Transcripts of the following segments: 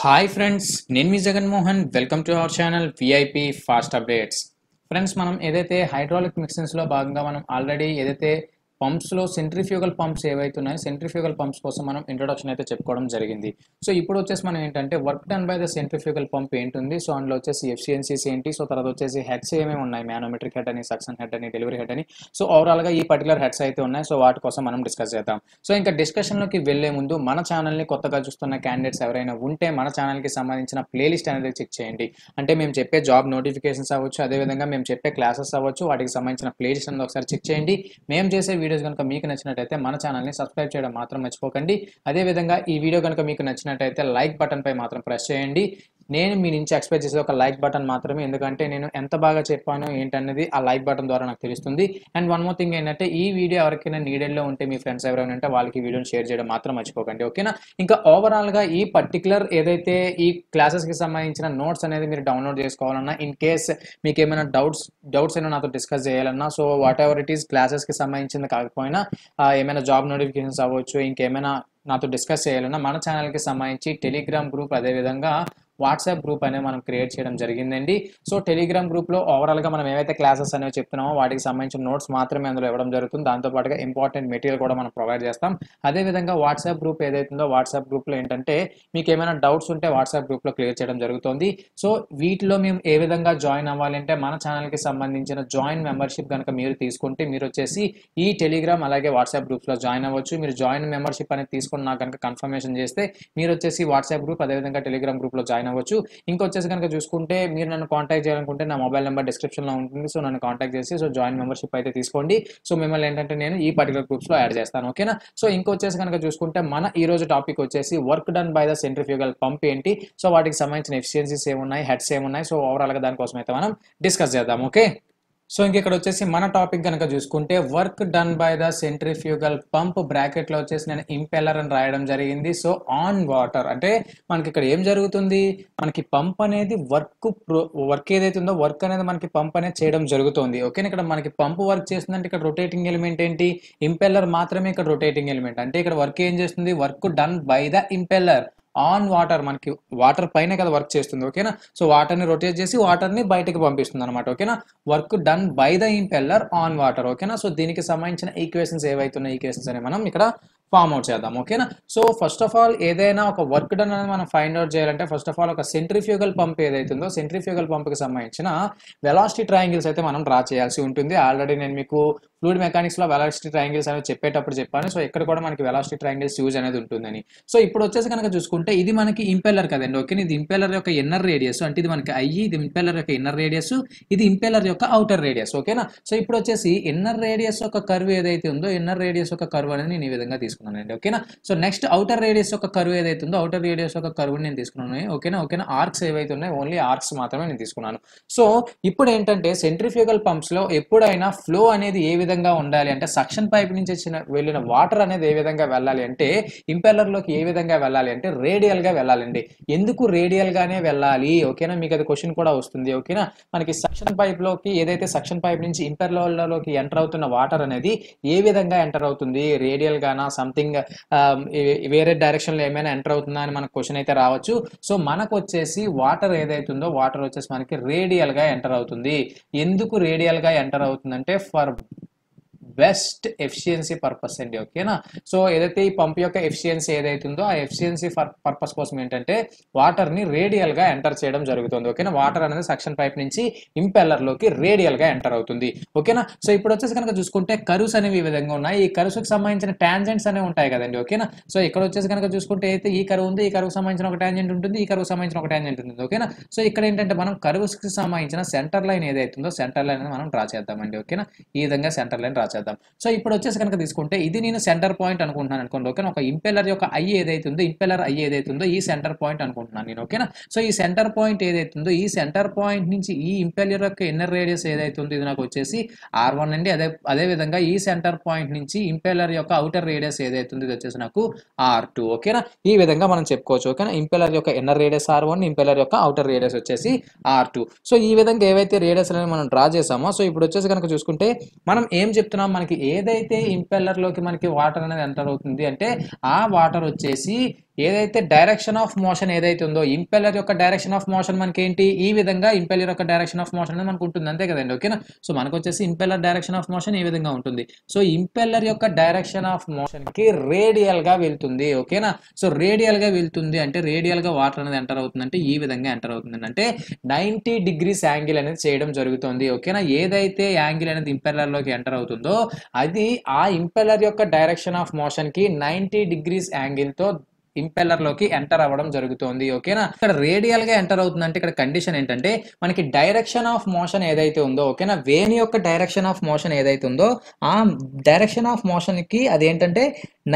Hi friends నేను మీ Jaganmohan welcome to our channel VIP fast updates friends మనం ఏదైతే హైడ్రాలిక్ మిక్సిన్స్లో భాగంగా మనం ఆల్రెడీ ఏదైతే పంప్స్లో సెంట్రిఫ్యూగల్ పంప్స్ ఏవైతే ఉన్నాయో సెంట్రిఫ్యూగల్ పంప్స్ కోసం మనం ఇంట్రొడక్షన్ అయితే చెప్పుకోవడం జరిగింది సో ఇప్పుడు వచ్చేసి మనం ఏంటంటే work done by the centrifugal pump ఏంటుంది సో అందులో వచ్చేసి ఎఫిషియన్సీస్ ఏంటి సో తర్వాత వచ్చేసి హెడ్స్ ఏమేమి ఉన్నాయి మ్యానోమెట్రిక్ హెడ్ అని సక్షన్ హెడ్ అని డెలివరీ హెడ్ అని సో ఓవరాల్గా ఈ పర్టికులర్ హెడ్స్ అయితే ఉన్నాయి సో వాటి కోసం మనం డిస్కస్ చేద్దాం సో ఇంకా డిస్కషన్లోకి వెళ్ళే ముందు మన ఛానల్ని కొత్తగా చూస్తున్న క్యాండిడేట్స్ ఎవరైనా ఉంటే మన ఛానల్కి సంబంధించిన ప్లేలిస్ట్ అనేది చెక్ చేయండి అంటే మేము చెప్పే జాబ్ నోటిఫికేషన్స్ అవ్వచ్చు అదేవిధంగా మేము చెప్పే క్లాసెస్ అవ్వచ్చు వాటికి సంబంధించిన ప్లేలిస్ట్ అనేది ఒకసారి చెక్ చేయండి మేము చేసే వీడియోస్ కనుక మీకు నచ్చినట్టయితే మన ఛానల్ని సబ్స్క్రైబ్ చేయడం మాత్రం మర్చిపోకండి అదేవిధంగా ఈ వీడియో కనుక మీకు నచ్చినట్టయితే లైక్ బటన్పై మాత్రం ప్రెస్ చేయండి నేను మీ నుంచి ఎక్స్పెక్ట్ చేసే ఒక లైక్ బటన్ మాత్రమే ఎందుకంటే నేను ఎంత బాగా చెప్పాను ఏంటన్నది ఆ లైక్ బటన్ ద్వారా నాకు తెలుస్తుంది అండ్ వన్ మోర్ థింగ్ ఏంటంటే ఈ వీడియో ఎవరికైనా నీడెడ్లో ఉంటే మీ ఫ్రెండ్స్ ఎవరైనా ఉంటే వాళ్ళకి వీడియోని షేర్ చేయడం మాత్రం మర్చిపోకండి ఓకేనా ఇంకా ఓవరాల్గా ఈ పర్టికులర్ ఏదైతే ఈ క్లాసెస్కి సంబంధించిన నోట్స్ అనేది మీరు డౌన్లోడ్ చేసుకోవాలన్నా ఇన్ కేస్ మీకు ఏమైనా డౌట్స్ డౌట్స్ అయినా నాతో డిస్కస్ చేయాలన్నా so whatever it is క్లాసెస్కి సంబంధించింది కాకపోయినా ఏమైనా జాబ్ నోటిఫికేషన్స్ అవ్వచ్చు ఇంకేమైనా నాతో డిస్కస్ చేయాలన్నా మన ఛానల్కి సంబంధించి టెలిగ్రామ్ గ్రూప్ అదేవిధంగా వాట్సాప్ గ్రూప్ అనేది మనం క్రియేట్ చేయడం జరిగిందండి సో టెలిగ్రామ్ గ్రూప్ ఓవరాల్ గా మనం ఏవైతే క్లాసెస్ అనేవి చెప్తున్నామో వాటికి సంబంధించిన నోట్స్ మాత్రమే అందులో ఇవ్వడం జరుగుతుంది దాంతో పాటుగా ఇంపార్టెంట్ మెటీరియల్ కూడా మనం ప్రొవైడ్ చేస్తాం అదేవిధంగా వాట్సాప్ గ్రూప్ ఏదైతుందో వాట్సాప్ గ్రూప్లో ఏంటంటే మీకు ఏమైనా డౌట్స్ ఉంటే వాట్సాప్ గ్రూప్లో క్లియర్ చేయడం జరుగుతుంది సో వీటిలో మేము ఏ విధంగా జాయిన్ అవ్వాలంటే మన ఛానల్ కి సంబంధించిన జాయిన్ మెంబర్షిప్ కనుక మీరు తీసుకుంటే మీరు వచ్చేసి ఈ టెలిగ్రామ్ అలాగే వాట్సాప్ లో జాయిన్ అవ్వచ్చు మీరు జాయిన్ మెంబర్షిప్ అనేది నాకు కనుక కన్ఫర్మేషన్ చేస్తే మీరు వచ్చేసి వాట్సాప్ గ్రూప్ అదేవిధంగా టెలిగ్రామ్ గ్రూప్లో జాయిన్ జాయిన్ అవ్వచ్చు ఇంకొచ్చేసి కనుక చూసుకుంటే మీరు నన్ను కాంటాక్ట్ చేయాలనుకుంటే నా మొబైల్ నెంబర్ డిస్క్రిప్షన్లో ఉంటుంది సో నన్ను కాంటాక్ట్ చేసి సో జాయిన్ మెంబర్షిప్ అయితే తీసుకోండి సో మిమ్మల్ని ఏంటంటే నేను ఈ పర్టికులర్ గ్రూప్స్లో యాడ్ చేస్తాను ఓకేనా సో ఇంకొచ్చేసి కనుక చూసుకుంటే మన ఈ రోజు టాపిక్ వచ్చేసి work done by the centrifugal pump ఏంటి సో వాటికి సంబంధించిన ఎఫిషియన్సీస్ ఏమున్నాయి హెడ్స్ ఏమున్నాయి సో ఓవరాల్గా దానికోసం అయితే మనం డిస్కస్ చేద్దాం ఓకే సో ఇంక ఇక్కడ వచ్చేసి మన టాపిక్ కనుక చూసుకుంటే work done by the centrifugal pump బ్రాకెట్లో వచ్చేసి నేను ఇంపెల్లర్ అని రాయడం జరిగింది సో ఆన్ వాటర్ అంటే మనకి ఇక్కడ ఏం జరుగుతుంది మనకి పంప్ అనేది వర్క్ వర్క్ ఏదైతే ఉందో వర్క్ అనేది మనకి పంప్ అనేది చేయడం జరుగుతుంది ఓకేనా ఇక్కడ మనకి పంప్ వర్క్ చేస్తుందంటే ఇక్కడ రొటేటింగ్ ఎలిమెంట్ ఏంటి ఇంపెల్లర్ మాత్రమే ఇక్కడ రొటేటింగ్ ఎలిమెంట్ అంటే ఇక్కడ వర్క్ ఏం చేస్తుంది work done by the impeller on water మనకి వాటర్ పైన కదా వర్క్ చేస్తుంది ఓకేనా సో వాటర్ని రొటేట్ చేసి వాటర్ని బయటకు పంపిస్తుంది అనమాట ఓకేనా work done by the impeller on water ఓకేనా సో దీనికి సంబంధించిన ఈక్వేషన్స్ ఏవైతున్నాయి ఈక్వేషన్స్ అనే మనం ఇక్కడ ఫామ్ అవుట్ చేద్దాం ఓకేనా సో ఫస్ట్ ఆఫ్ ఆల్ ఏదైనా ఒక వర్క్ డన్ అనేది మనం ఫైండ్ అవుట్ చేయాలంటే ఫస్ట్ ఆఫ్ ఆల్ ఒక సెంట్రిఫ్యూగల్ పంప్ ఏదైతుందో సెంట్రిఫ్యూగల్ పంప్కి సంబంధించిన వెలాసిటీ ట్రయాంగిల్స్ అయితే మనం డ్రా చేయాల్సి ఉంటుంది ఆల్రెడీ నేను మీకు మెకానిక్స్ మెకానిక్స్లో వెలాసిటీ ట్రయాంగిల్స్ అనేది చెప్పేటప్పుడు చెప్పాను సో ఇక్కడ కూడా మనకి వెలాసిటీ ట్రయాంగిల్స్ యూజ్ అనేది ఉంటుందని సో ఇప్పుడు వచ్చేసి కనుక చూసుకుంటే ఇది మనకి ఇంపెల్లర్ కదండి ఓకే ఇది ఇంపెల్లర్ యొక్క ఇన్నర్ రేడియస్ అంటే ఇది మనకి అయ్యి ఇది ఇంపెల్లర్ యొక్క ఇన్నర్ రేడియస్ ఇది ఇంపెల్లర్ యొక్క అవుటర్ రేడియస్ ఓకేనా సో ఇప్పుడు వచ్చేసి ఇన్నర్ రేడియస్ యొక్క కర్వ్ ఏదైతే ఉందో ఇన్నర్ రేడియస్ యొక్క కర్వ్ అనేది నేను ఈ విధంగా తీసుకుంటాను తీసుకున్నానండి ఓకేనా సో నెక్స్ట్ అవుటర్ రేడియస్ యొక్క కరువు ఏదైతే ఉందో అవుటర్ రేడియస్ యొక్క కరువుని నేను తీసుకున్నాను ఓకేనా ఓకేనా ఆర్క్స్ ఏవైతే ఉన్నాయో ఓన్లీ ఆర్క్స్ మాత్రమే నేను తీసుకున్నాను సో ఇప్పుడు ఏంటంటే సెంట్రిఫ్యూగల్ పంప్స్ లో ఎప్పుడైనా ఫ్లో అనేది ఏ విధంగా ఉండాలి అంటే సక్షన్ పైప్ నుంచి వచ్చిన వెళ్ళిన వాటర్ అనేది ఏ విధంగా వెళ్ళాలి అంటే ఇంపెల్లర్ లోకి ఏ విధంగా వెళ్ళాలి అంటే రేడియల్ గా వెళ్ళాలండి ఎందుకు రేడియల్ గానే వెళ్ళాలి ఓకేనా మీకు అది క్వశ్చన్ కూడా వస్తుంది ఓకేనా మనకి సక్షన్ లోకి ఏదైతే సక్షన్ పైప్ నుంచి ఇంపెల్లర్లలోకి ఎంటర్ అవుతున్న వాటర్ అనేది ఏ విధంగా ఎంటర్ అవుతుంది రేడియల్ గానా సంథింగ్ um, వేరే డైరెక్షన్లో ఏమైనా ఎంటర్ అవుతుందా అని మనకు క్వశ్చన్ అయితే రావచ్చు సో మనకు వచ్చేసి వాటర్ ఏదైతుందో వాటర్ వచ్చేసి మనకి రేడియల్గా ఎంటర్ అవుతుంది ఎందుకు రేడియల్గా ఎంటర్ అవుతుందంటే ఫర్ బెస్ట్ ఎఫిషియన్సీ పర్పస్ అండి ఓకేనా సో ఏదైతే ఈ పంప్ యొక్క ఎఫిషియన్సీ ఏదైతే ఉందో ఆ ఎఫిషియన్సీ పర్పస్ కోసం ఏంటంటే వాటర్ ని రేడియల్ గా ఎంటర్ చేయడం జరుగుతుంది ఓకేనా వాటర్ అనేది సక్షన్ పైప్ నుంచి ఇంపెల్లర్ లోకి రేడియల్ గా ఎంటర్ అవుతుంది ఓకేనా సో ఇప్పుడు వచ్చేసి కనుక చూసుకుంటే కరుస్ అనేవి ఈ విధంగా ఉన్నాయి ఈ కరుసుకు సంబంధించిన ట్యాంజెంట్స్ అనేవి ఉంటాయి కదండి ఓకేనా సో ఇక్కడ వచ్చేసి కనుక చూసుకుంటే అయితే ఈ కరువు ఉంది ఈ కరువు సంబంధించిన ఒక ట్యాంజెంట్ ఉంటుంది ఈ కరువు సంబంధించిన ఒక ట్యాంజెంట్ ఉంటుంది ఓకేనా సో ఇక్కడ ఏంటంటే మనం కరువుకి సంబంధించిన సెంటర్ లైన్ ఏదైతుందో సెంటర్ లైన్ మనం డ్రా చేద్దామండి ఓకేనా ఈ విధంగా సెంటర్ లైన్ డ్రా చేద్దాం వెళ్దాం సో ఇప్పుడు వచ్చేసి కనుక తీసుకుంటే ఇది నేను సెంటర్ పాయింట్ అనుకుంటున్నాను అనుకోండి ఓకేనా ఒక ఇంపెల్లర్ యొక్క ఐ ఏదైతే ఉందో ఇంపెల్లర్ ఐ ఏదైతే ఉందో ఈ సెంటర్ పాయింట్ అనుకుంటున్నాను నేను ఓకేనా సో ఈ సెంటర్ పాయింట్ ఏదైతే ఉందో ఈ సెంటర్ పాయింట్ నుంచి ఈ ఇంపెల్లర్ యొక్క ఇన్నర్ రేడియస్ ఏదైతే ఉందో ఇది నాకు వచ్చేసి ఆర్ వన్ అండి అదే అదేవిధంగా ఈ సెంటర్ పాయింట్ నుంచి ఇంపెల్లర్ యొక్క అవుటర్ రేడియస్ ఏదైతే ఉందో ఇది వచ్చేసి నాకు ఆర్ టూ ఓకేనా ఈ విధంగా మనం చెప్పుకోవచ్చు ఓకేనా ఇంపెల్లర్ యొక్క inner radius R one impeller యొక్క అవుటర్ రేడియస్ వచ్చేసి ఆర్ టూ సో ఈ విధంగా ఏవైతే రేడియస్ అనేవి మనం డ్రా చేసామో సో ఇప్పుడు వచ్చేసి కనుక చూసుకుంటే మనం ఏం చెప్తున్నాం మనకి ఏదైతే ఇంపెల్లర్లోకి మనకి వాటర్ అనేది ఎంటర్ అవుతుంది అంటే ఆ వాటర్ వచ్చేసి ఏదైతే డైరెక్షన్ ఆఫ్ మోషన్ ఏదైతే ఉందో ఇంపెల్లర్ యొక్క డైరెక్షన్ ఆఫ్ మోషన్ మనకి ఏంటి ఈ విధంగా ఇంపెల్లర్ యొక్క డైరెక్షన్ ఆఫ్ మోషన్ అనేది మనకు ఉంటుంది అంతే కదండి ఓకేనా సో మనకు వచ్చేసి ఇంపెల్లర్ డైరెక్షన్ ఆఫ్ మోషన్ ఈ విధంగా ఉంటుంది సో ఇంపెల్లర్ యొక్క డైరెక్షన్ ఆఫ్ మోషన్ కి రేడియల్ గా వెళ్తుంది ఓకేనా సో రేడియల్ గా వెళ్తుంది అంటే రేడియల్ గా వాటర్ అనేది ఎంటర్ అవుతుందంటే ఈ విధంగా ఎంటర్ అవుతుంది అంటే నైన్టీ డిగ్రీస్ యాంగిల్ అనేది చేయడం జరుగుతుంది ఓకేనా ఏదైతే యాంగిల్ అనేది ఇంపెల్లర్ లోకి ఎంటర్ అవుతుందో అది ఆ ఇంపెల్లర్ యొక్క డైరెక్షన్ ఆఫ్ మోషన్ కి నైన్టీ డిగ్రీస్ యాంగిల్ తో ఇంపెల్లర్ లోకి ఎంటర్ అవ్వడం జరుగుతుంది ఓకేనా ఇక్కడ రేడియల్ గా ఎంటర్ అవుతుందంటే ఇక్కడ కండిషన్ ఏంటంటే మనకి డైరెక్షన్ ఆఫ్ మోషన్ ఏదైతే ఉందో ఓకేనా వేన్ యొక్క డైరెక్షన్ ఆఫ్ మోషన్ ఏదైతే ఉందో ఆ డైరెక్షన్ ఆఫ్ మోషన్ కి అదేంటంటే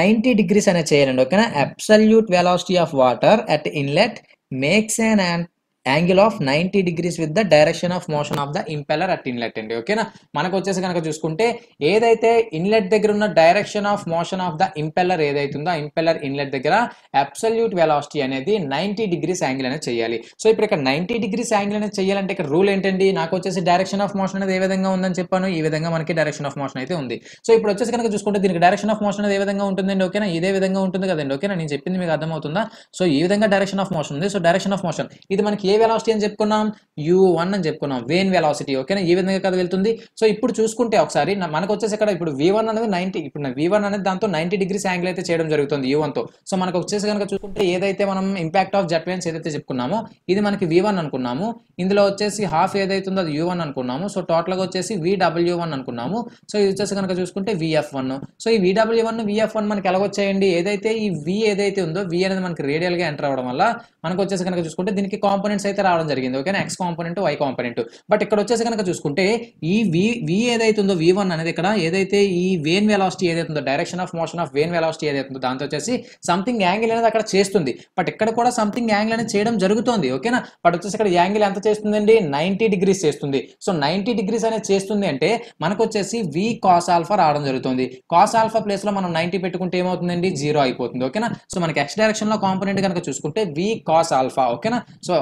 నైన్టీ డిగ్రీస్ అనేది చేయాలండి ఓకేనా absolute velocity of water at inlet makes and angle of ninety degrees with the direction of motion of the impeller at inlet అండి ఓకేనా మనకు వచ్చేసి కనుక చూసుకుంటే ఏదైతే ఇన్లెట్ దగ్గర ఉన్న direction of motion of the impeller ఏదైతుందో ఇంపెల్లర్ ఇన్లెట్ దగ్గర అబ్సల్యూట్ వెలాసిటీ అనేది నైంటీ డిగ్రీస్ యాంగిల్ అనేది చేయాలి సో ఇప్పుడు ఇక్కడ నైంటీ డిగ్రీస్ యాంగిల్ అనేది చేయాలంటే ఇక్కడ రూల్ ఏంటండి నాకు వచ్చేసి డైరెక్షన్ ఆఫ్ మోషన్ అనేది ఏ విధంగా ఉందని చెప్పాను ఈ విధంగా మనకి డైరెక్షన్ ఆఫ్ మోషన్ అయితే ఉంది సో ఇప్పుడు వచ్చేసి కనుక చూసుకుంటే దీనికి డైరెక్షన్ ఆఫ్ మోషన్ అనేది ఏ విధంగా ఉంటుందండి ఓకేనా ఇదే విధంగా ఉంటుంది కదండి ఓకేనా నేను చెప్పింది మీకు అర్థమవుతుందా సో ఈ విధంగా డైరెక్షన్ ఆఫ్ మోషన్ ఉంది సో డైరెక్షన్ ఆఫ్ మోషన్ ఇది మనకి ఏ వెలాసిటీ అని చెప్పుకున్నాం యు వన్ అని చెప్పుకున్నాం వేన్ వెలాసిటీ ఓకేనా ఈ విధంగా కదా వెళ్తుంది సో ఇప్పుడు చూసుకుంటే ఒకసారి మనకు వచ్చేసి ఇక్కడ ఇప్పుడు వి వన్ అనేది నైన్టీ ఇప్పుడు వి వన్ అనేది దాంతో నైన్టీ డిగ్రీస్ యాంగిల్ అయితే చేయడం జరుగుతుంది యూ వన్తో సో మనకు వచ్చేసి కనుక చూసుకుంటే ఏదైతే మనం ఇంపాక్ట్ ఆఫ్ జెట్ ఏదైతే చెప్పుకున్నామో ఇది మనకి వి వన్ అనుకున్నాము ఇందులో వచ్చేసి హాఫ్ ఏదైతుందో అది యూ వన్ అనుకున్నాము సో టోటల్గా వచ్చేసి విడబ్ల్యూ వన్ అనుకున్నాము సో ఇది వచ్చేసి కనుక చూసుకుంటే విఎఫ్ వన్ సో ఈ విడబ్ల్యూ వన్ విఎఫ్ వన్ మనకి ఎలాగొచ్చేయండి ఏదైతే ఈ వి ఏదైతే ఉందో వి అనేది మనకి రేడియల్గా ఎంటర్ అవ్వడం వల్ల మనకు వచ్చేసి కనుక చూసుకుంటే దీనికి కాంపోనెంట్స్ కాంపోనెంట్స్ అయితే రావడం జరిగింది ఓకేనా X component Y component but ఇక్కడ వచ్చేసి కనుక చూసుకుంటే ఈ వి వి ఏదైతే ఉందో వి వన్ అనేది ఇక్కడ ఏదైతే ఈ వేన్ వెలాసిటీ ఏదైతే ఉందో direction of motion of vane velocity ఏదైతే ఉందో దాంతో వచ్చేసి సంథింగ్ యాంగిల్ అనేది అక్కడ చేస్తుంది బట్ ఇక్కడ కూడా సంథింగ్ యాంగిల్ అనేది చేయడం జరుగుతుంది ఓకేనా బట్ వచ్చేసి ఇక్కడ యాంగిల్ ఎంత చేస్తుందండి నైంటీ డిగ్రీస్ చేస్తుంది సో నైంటీ డిగ్రీస్ అనేది చేస్తుంది అంటే మనకు వచ్చేసి వి కాస్ ఆల్ఫా రావడం జరుగుతుంది కాస్ ఆల్ఫా ప్లేస్ లో మనం నైన్టీ పెట్టుకుంటే ఏమవుతుందండి జీరో అయిపోతుంది ఓకేనా సో మనకి ఎక్స్ లో కాంపోనెంట్ కనుక చూసుకుంటే వి కాస్ ఆల్ఫా ఓకేనా సో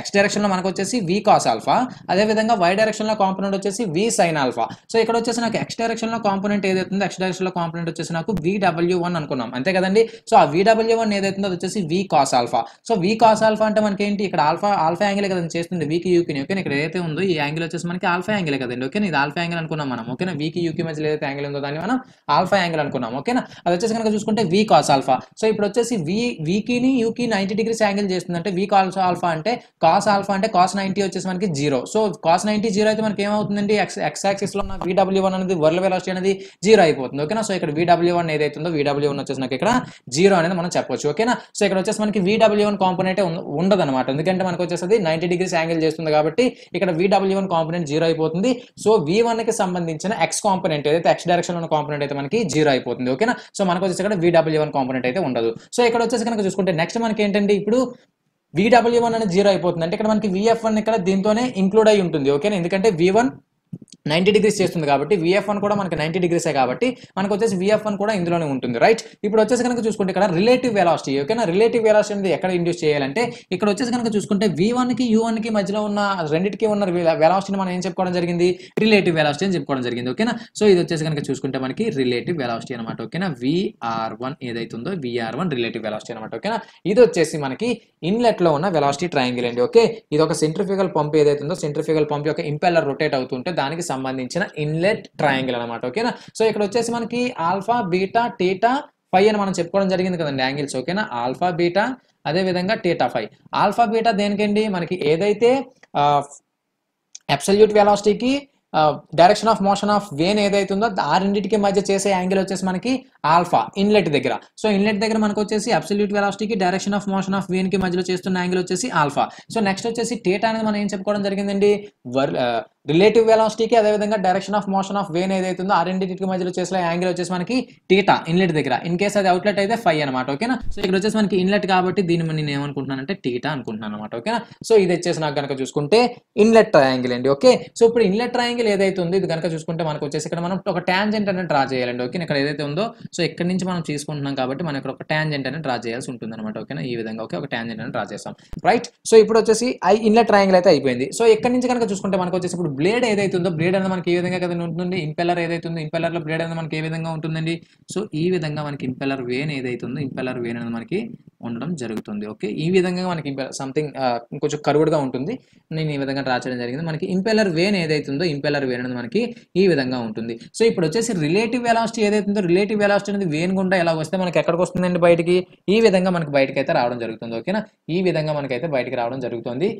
ఎక్స్ డైరెక్షన్లో మనకు వచ్చేసి వి కాస్ ఆల్ఫా అదేవిధంగా వై డైరెక్షన్లో కాంపోనెంట్ వచ్చేసి వి సైన్ ఆల్ఫా సో ఇక్కడ వచ్చేసి నాకు ఎక్స్ డైరెక్షన్లో కాంపోనెంట్ ఏదైతుందో ఎక్స్ డైరెక్షన్లో కాంపోనెంట్ వచ్చేసి నాకు విడబ్ల్యూ వన్ అనుకున్నాం అంతే కదండి సో ఆ విడబ్ల్యూ వన్ ఏదైతుందో అది వచ్చేసి V cos alpha so V cos alpha అంటే మనకి ఏంటి ఇక్కడ ఆల్ఫా ఆల్ఫా యాంగిల్ కదండి చేస్తుంది వీకి యూకిని ఓకే ఇక్కడ ఏదైతే ఉందో ఈ యాంగిల్ వచ్చేసి మనకి ఆల్ఫా యాంగిల్ కదండి ఓకే ఇది ఆల్ఫా యాంగిల్ అనుకున్నాం మనం ఓకేనా వీకి యూకి మధ్య ఏదైతే యాంగిల్ ఉందో దాన్ని మనం ఆల్ఫా యాంగిల్ అనుకున్నాం ఓకేనా అది వచ్చేసి కనుక చూసుకుంటే వి కాస్ ఆల్ఫా సో ఇప్పుడు వచ్చేసి వి వీకిని యూకి నైంటీ డిగ్రీస్ యాంగిల్ చేస్తుంది అంటే వి కాస్ ఆల్ఫా అంటే కాస్ ఆల్ఫా అంటే కాస్ నైన్టీ వచ్చేసి మనకి zero so cos ninety zero అయితే మనకి ఏమవుతుందండి ఎక్స్ ఎక్స్ లో ఉన్న వీడబ్ల్యూ వన్ అనేది వరల్డ్ వెలాసిటీ అనేది జీరో అయిపోతుంది ఓకేనా సో ఇక్కడ వీడబ్ల్యూ వన్ ఏదైతే ఉందో వీడబ్ల్యూ వన్ వచ్చేసి నాకు ఇక్కడ జీరో అనేది మనం చెప్పొచ్చు ఓకేనా సో ఇక్కడ వచ్చేసి మనకి వీడబ్ల్యూ వన్ కాంపోనెంట్ ఉండదు అనమాట ఎందుకంటే మనకు వచ్చేసి నైంటీ డిగ్రీస్ యాంగిల్ చేస్తుంది కాబట్టి ఇక్కడ వీడబ్ల్యూ వన్ కాంపోనెంట్ జీరో అయిపోతుంది సో వి కి సంబంధించిన ఎక్స్ కాంపోనెంట్ ఏదైతే ఎక్స్ డైరెక్షన్ ఉన్న కాంపోనెంట్ అయితే మనకి జీరో అయిపోతుంది ఓకేనా సో మనకు వచ్చేసి ఇక్కడ వీడబ్ల్యూ వన్ కాంపోనెంట్ అయితే ఉండదు సో ఇక్కడ వచ్చేసి కనుక చూసుకుంటే నెక్స్ట్ మనకి ఏంటంటే ఇప్పుడు వీడబ్ల్యూ వన్ అనేది జీరో అయిపోతుంది అంటే ఇక్కడ మనకి విఎఫ్ వన్ ఇక్కడ దీంతోనే ఇంక్లూడ్ అయి ఉంటుంది ఓకేనా ఎందుకంటే వి వన్ నైంటీ డిగ్రీస్ చేస్తుంది కాబట్టి విఎఫ్ వన్ కూడా మనకి నైంటీ డిగ్రీసే కాబట్టి మనకు వచ్చేసి విఎఫ్ వన్ కూడా ఇందులోనే ఉంటుంది రైట్ ఇప్పుడు వచ్చేసి కనుక చూసుకుంటే ఇక్కడ రిలేటివ్ వెలాసిటీ ఓకేనా రిలేటివ్ వెలాసిటీ అనేది ఎక్కడ ఇండ్యూస్ చేయాలంటే ఇక్కడ వచ్చేసి కనుక చూసుకుంటే వి వన్కి యూ వన్కి మధ్యలో ఉన్న రెండింటికి ఉన్న వెలాసిటీని మనం ఏం చెప్పుకోవడం జరిగింది రిలేటివ్ వెలాసిటీ అని చెప్పుకోవడం జరిగింది ఓకేనా సో ఇది వచ్చేసి కనుక చూసుకుంటే మనకి రిలేటివ్ వెలాసిటీ అనమాట ఓకేనా విఆర్ వన్ ఏదైతుందో విఆర్ వన్ రిలేటివ్ వెలాసిటీ అనమాట ఓకేనా ఇది వచ్చేసి మనకి ఇన్లెట్లో ఉన్న వెలాసిటీ ట్రయాంగిల్ అండి ఓకే ఇది ఒక సెంట్రిఫికల్ పంప్ ఏదైతుందో సెంట్రిఫికల్ పంప్ యొక్క ఇంపెల్లర్ రొటేట్ అవుతుంటే దానికి సంబంధించిన ఇన్లెట్ ట్రయాంగిల్ అనమాట ఓకేనా సో ఇక్కడ వచ్చేసి మనకి ఆల్ఫా బీటా టీటా ఫైవ్ అని మనం చెప్పుకోవడం జరిగింది కదండి యాంగిల్స్ ఓకేనా ఆల్ఫా బీటా అదేవిధంగా టీటా ఫై ఆల్ఫా బీటా దేనికండి మనకి ఏదైతే అబ్సల్యూట్ వెలాసిటీకి direction of motion of vane ఏదైతుందో ఆ రెండింటికి మధ్య చేసే యాంగిల్ వచ్చేసి మనకి ఆల్ఫా ఇన్లెట్ దగ్గర సో ఇన్లెట్ దగ్గర మనకు వచ్చేసి అబ్సల్యూట్ వెలాసిటీకి direction of motion of vane కి మధ్యలో చేస్తున్న యాంగిల్ వచ్చేసి ఆల్ఫా సో నెక్స్ట్ వచ్చేసి టేటా అనేది మనం ఏం చెప్పుకోవడం జరిగిందండి వర్ రిలేటివ్ వెలాసిటీకి అదేవిధంగా direction of motion of vane ఉందో ఆ రెండింటికి మధ్యలో చేసిన యాంగిల్ వచ్చేసి మనకి టీటా ఇన్లెట్ దగ్గర ఇన్ కేసు అది అవుట్లెట్ అయితే ఫైవ్ అనమాట ఓకేనా సో ఇక్కడ వచ్చేసి మనకి ఇన్లెట్ కాబట్టి దీన్ని నేను ఏమనుకుంటున్నానంటే టీటా అనుకుంటున్నాను అనమాట ఓకేనా సో ఇది వచ్చేసి నాకు కనుక చూసుకుంటే ఇన్లెట్ ట్రయాంగిల్ అండి ఓకే సో ఇప్పుడు ఇన్లెట్ ట్రయాంగిల్ ఏదైతే ఉందో ఇది కనుక చూసుకుంటే మనకు వచ్చేసి ఇక్కడ మనం ఒక ట్యాంజెంట్ అనేది డ్రా చేయాలండి ఓకే ఇక్కడ ఏదైతే ఉందో సో ఇక్కడ నుంచి మనం తీసుకుంటున్నాం కాబట్టి మనం ఇక్కడ ఒక ట్యాంజెంట్ అనేది డ్రా చేయాల్సి ఉంటుంది అనమాట ఓకేనా ఈ విధంగా ఓకే ఒక ట్యాంజెంట్ అనేది డ్రా చేస్తాం రైట్ సో ఇప్పుడు వచ్చేసి ఇన్లెట్ ట్రయాంగిల్ అయితే అయిపోయింది సో ఇక్కడ నుంచి కనుక చూసుకుంటే మనకు వచ్చేసి ఇప్పుడు బ్లేడ్ ఏదైతే ఉందో బ్లేడ్ అనేది మనకి ఏ విధంగా కదా ఉంటుంది ఇంపెల్లర్ ఏదైతే ఉందో లో బ్లేడ్ అనేది మనకి ఏ విధంగా ఉంటుందండి సో ఈ విధంగా మనకి ఇంపెల్లర్ వేన్ ఏదైతే ఉందో ఇంపెల్లర్ వేన్ అనేది మనకి ఉండడం జరుగుతుంది ఓకే ఈ విధంగా మనకి సంథింగ్ కొంచెం కరువుడుగా ఉంటుంది నేను ఈ విధంగా డ్రా చేయడం జరిగింది మనకి ఇంపెల్లర్ వేన్ ఏదైతే ఉందో ఇంపెల్లర్ వేన్ అనేది మనకి ఈ విధంగా ఉంటుంది సో ఇప్పుడు వచ్చేసి రిలేటివ్ వెలాసిటీ ఏదైతే ఉందో రిలేటివ్ వెలాసిటీ అనేది వేన్ గుండా ఎలా వస్తే మనకి ఎక్కడికి వస్తుందండి బయటికి ఈ విధంగా మనకి బయటకి అయితే రావడం జరుగుతుంది ఓకేనా ఈ విధంగా మనకైతే బయటికి రావడం జరుగుతుంది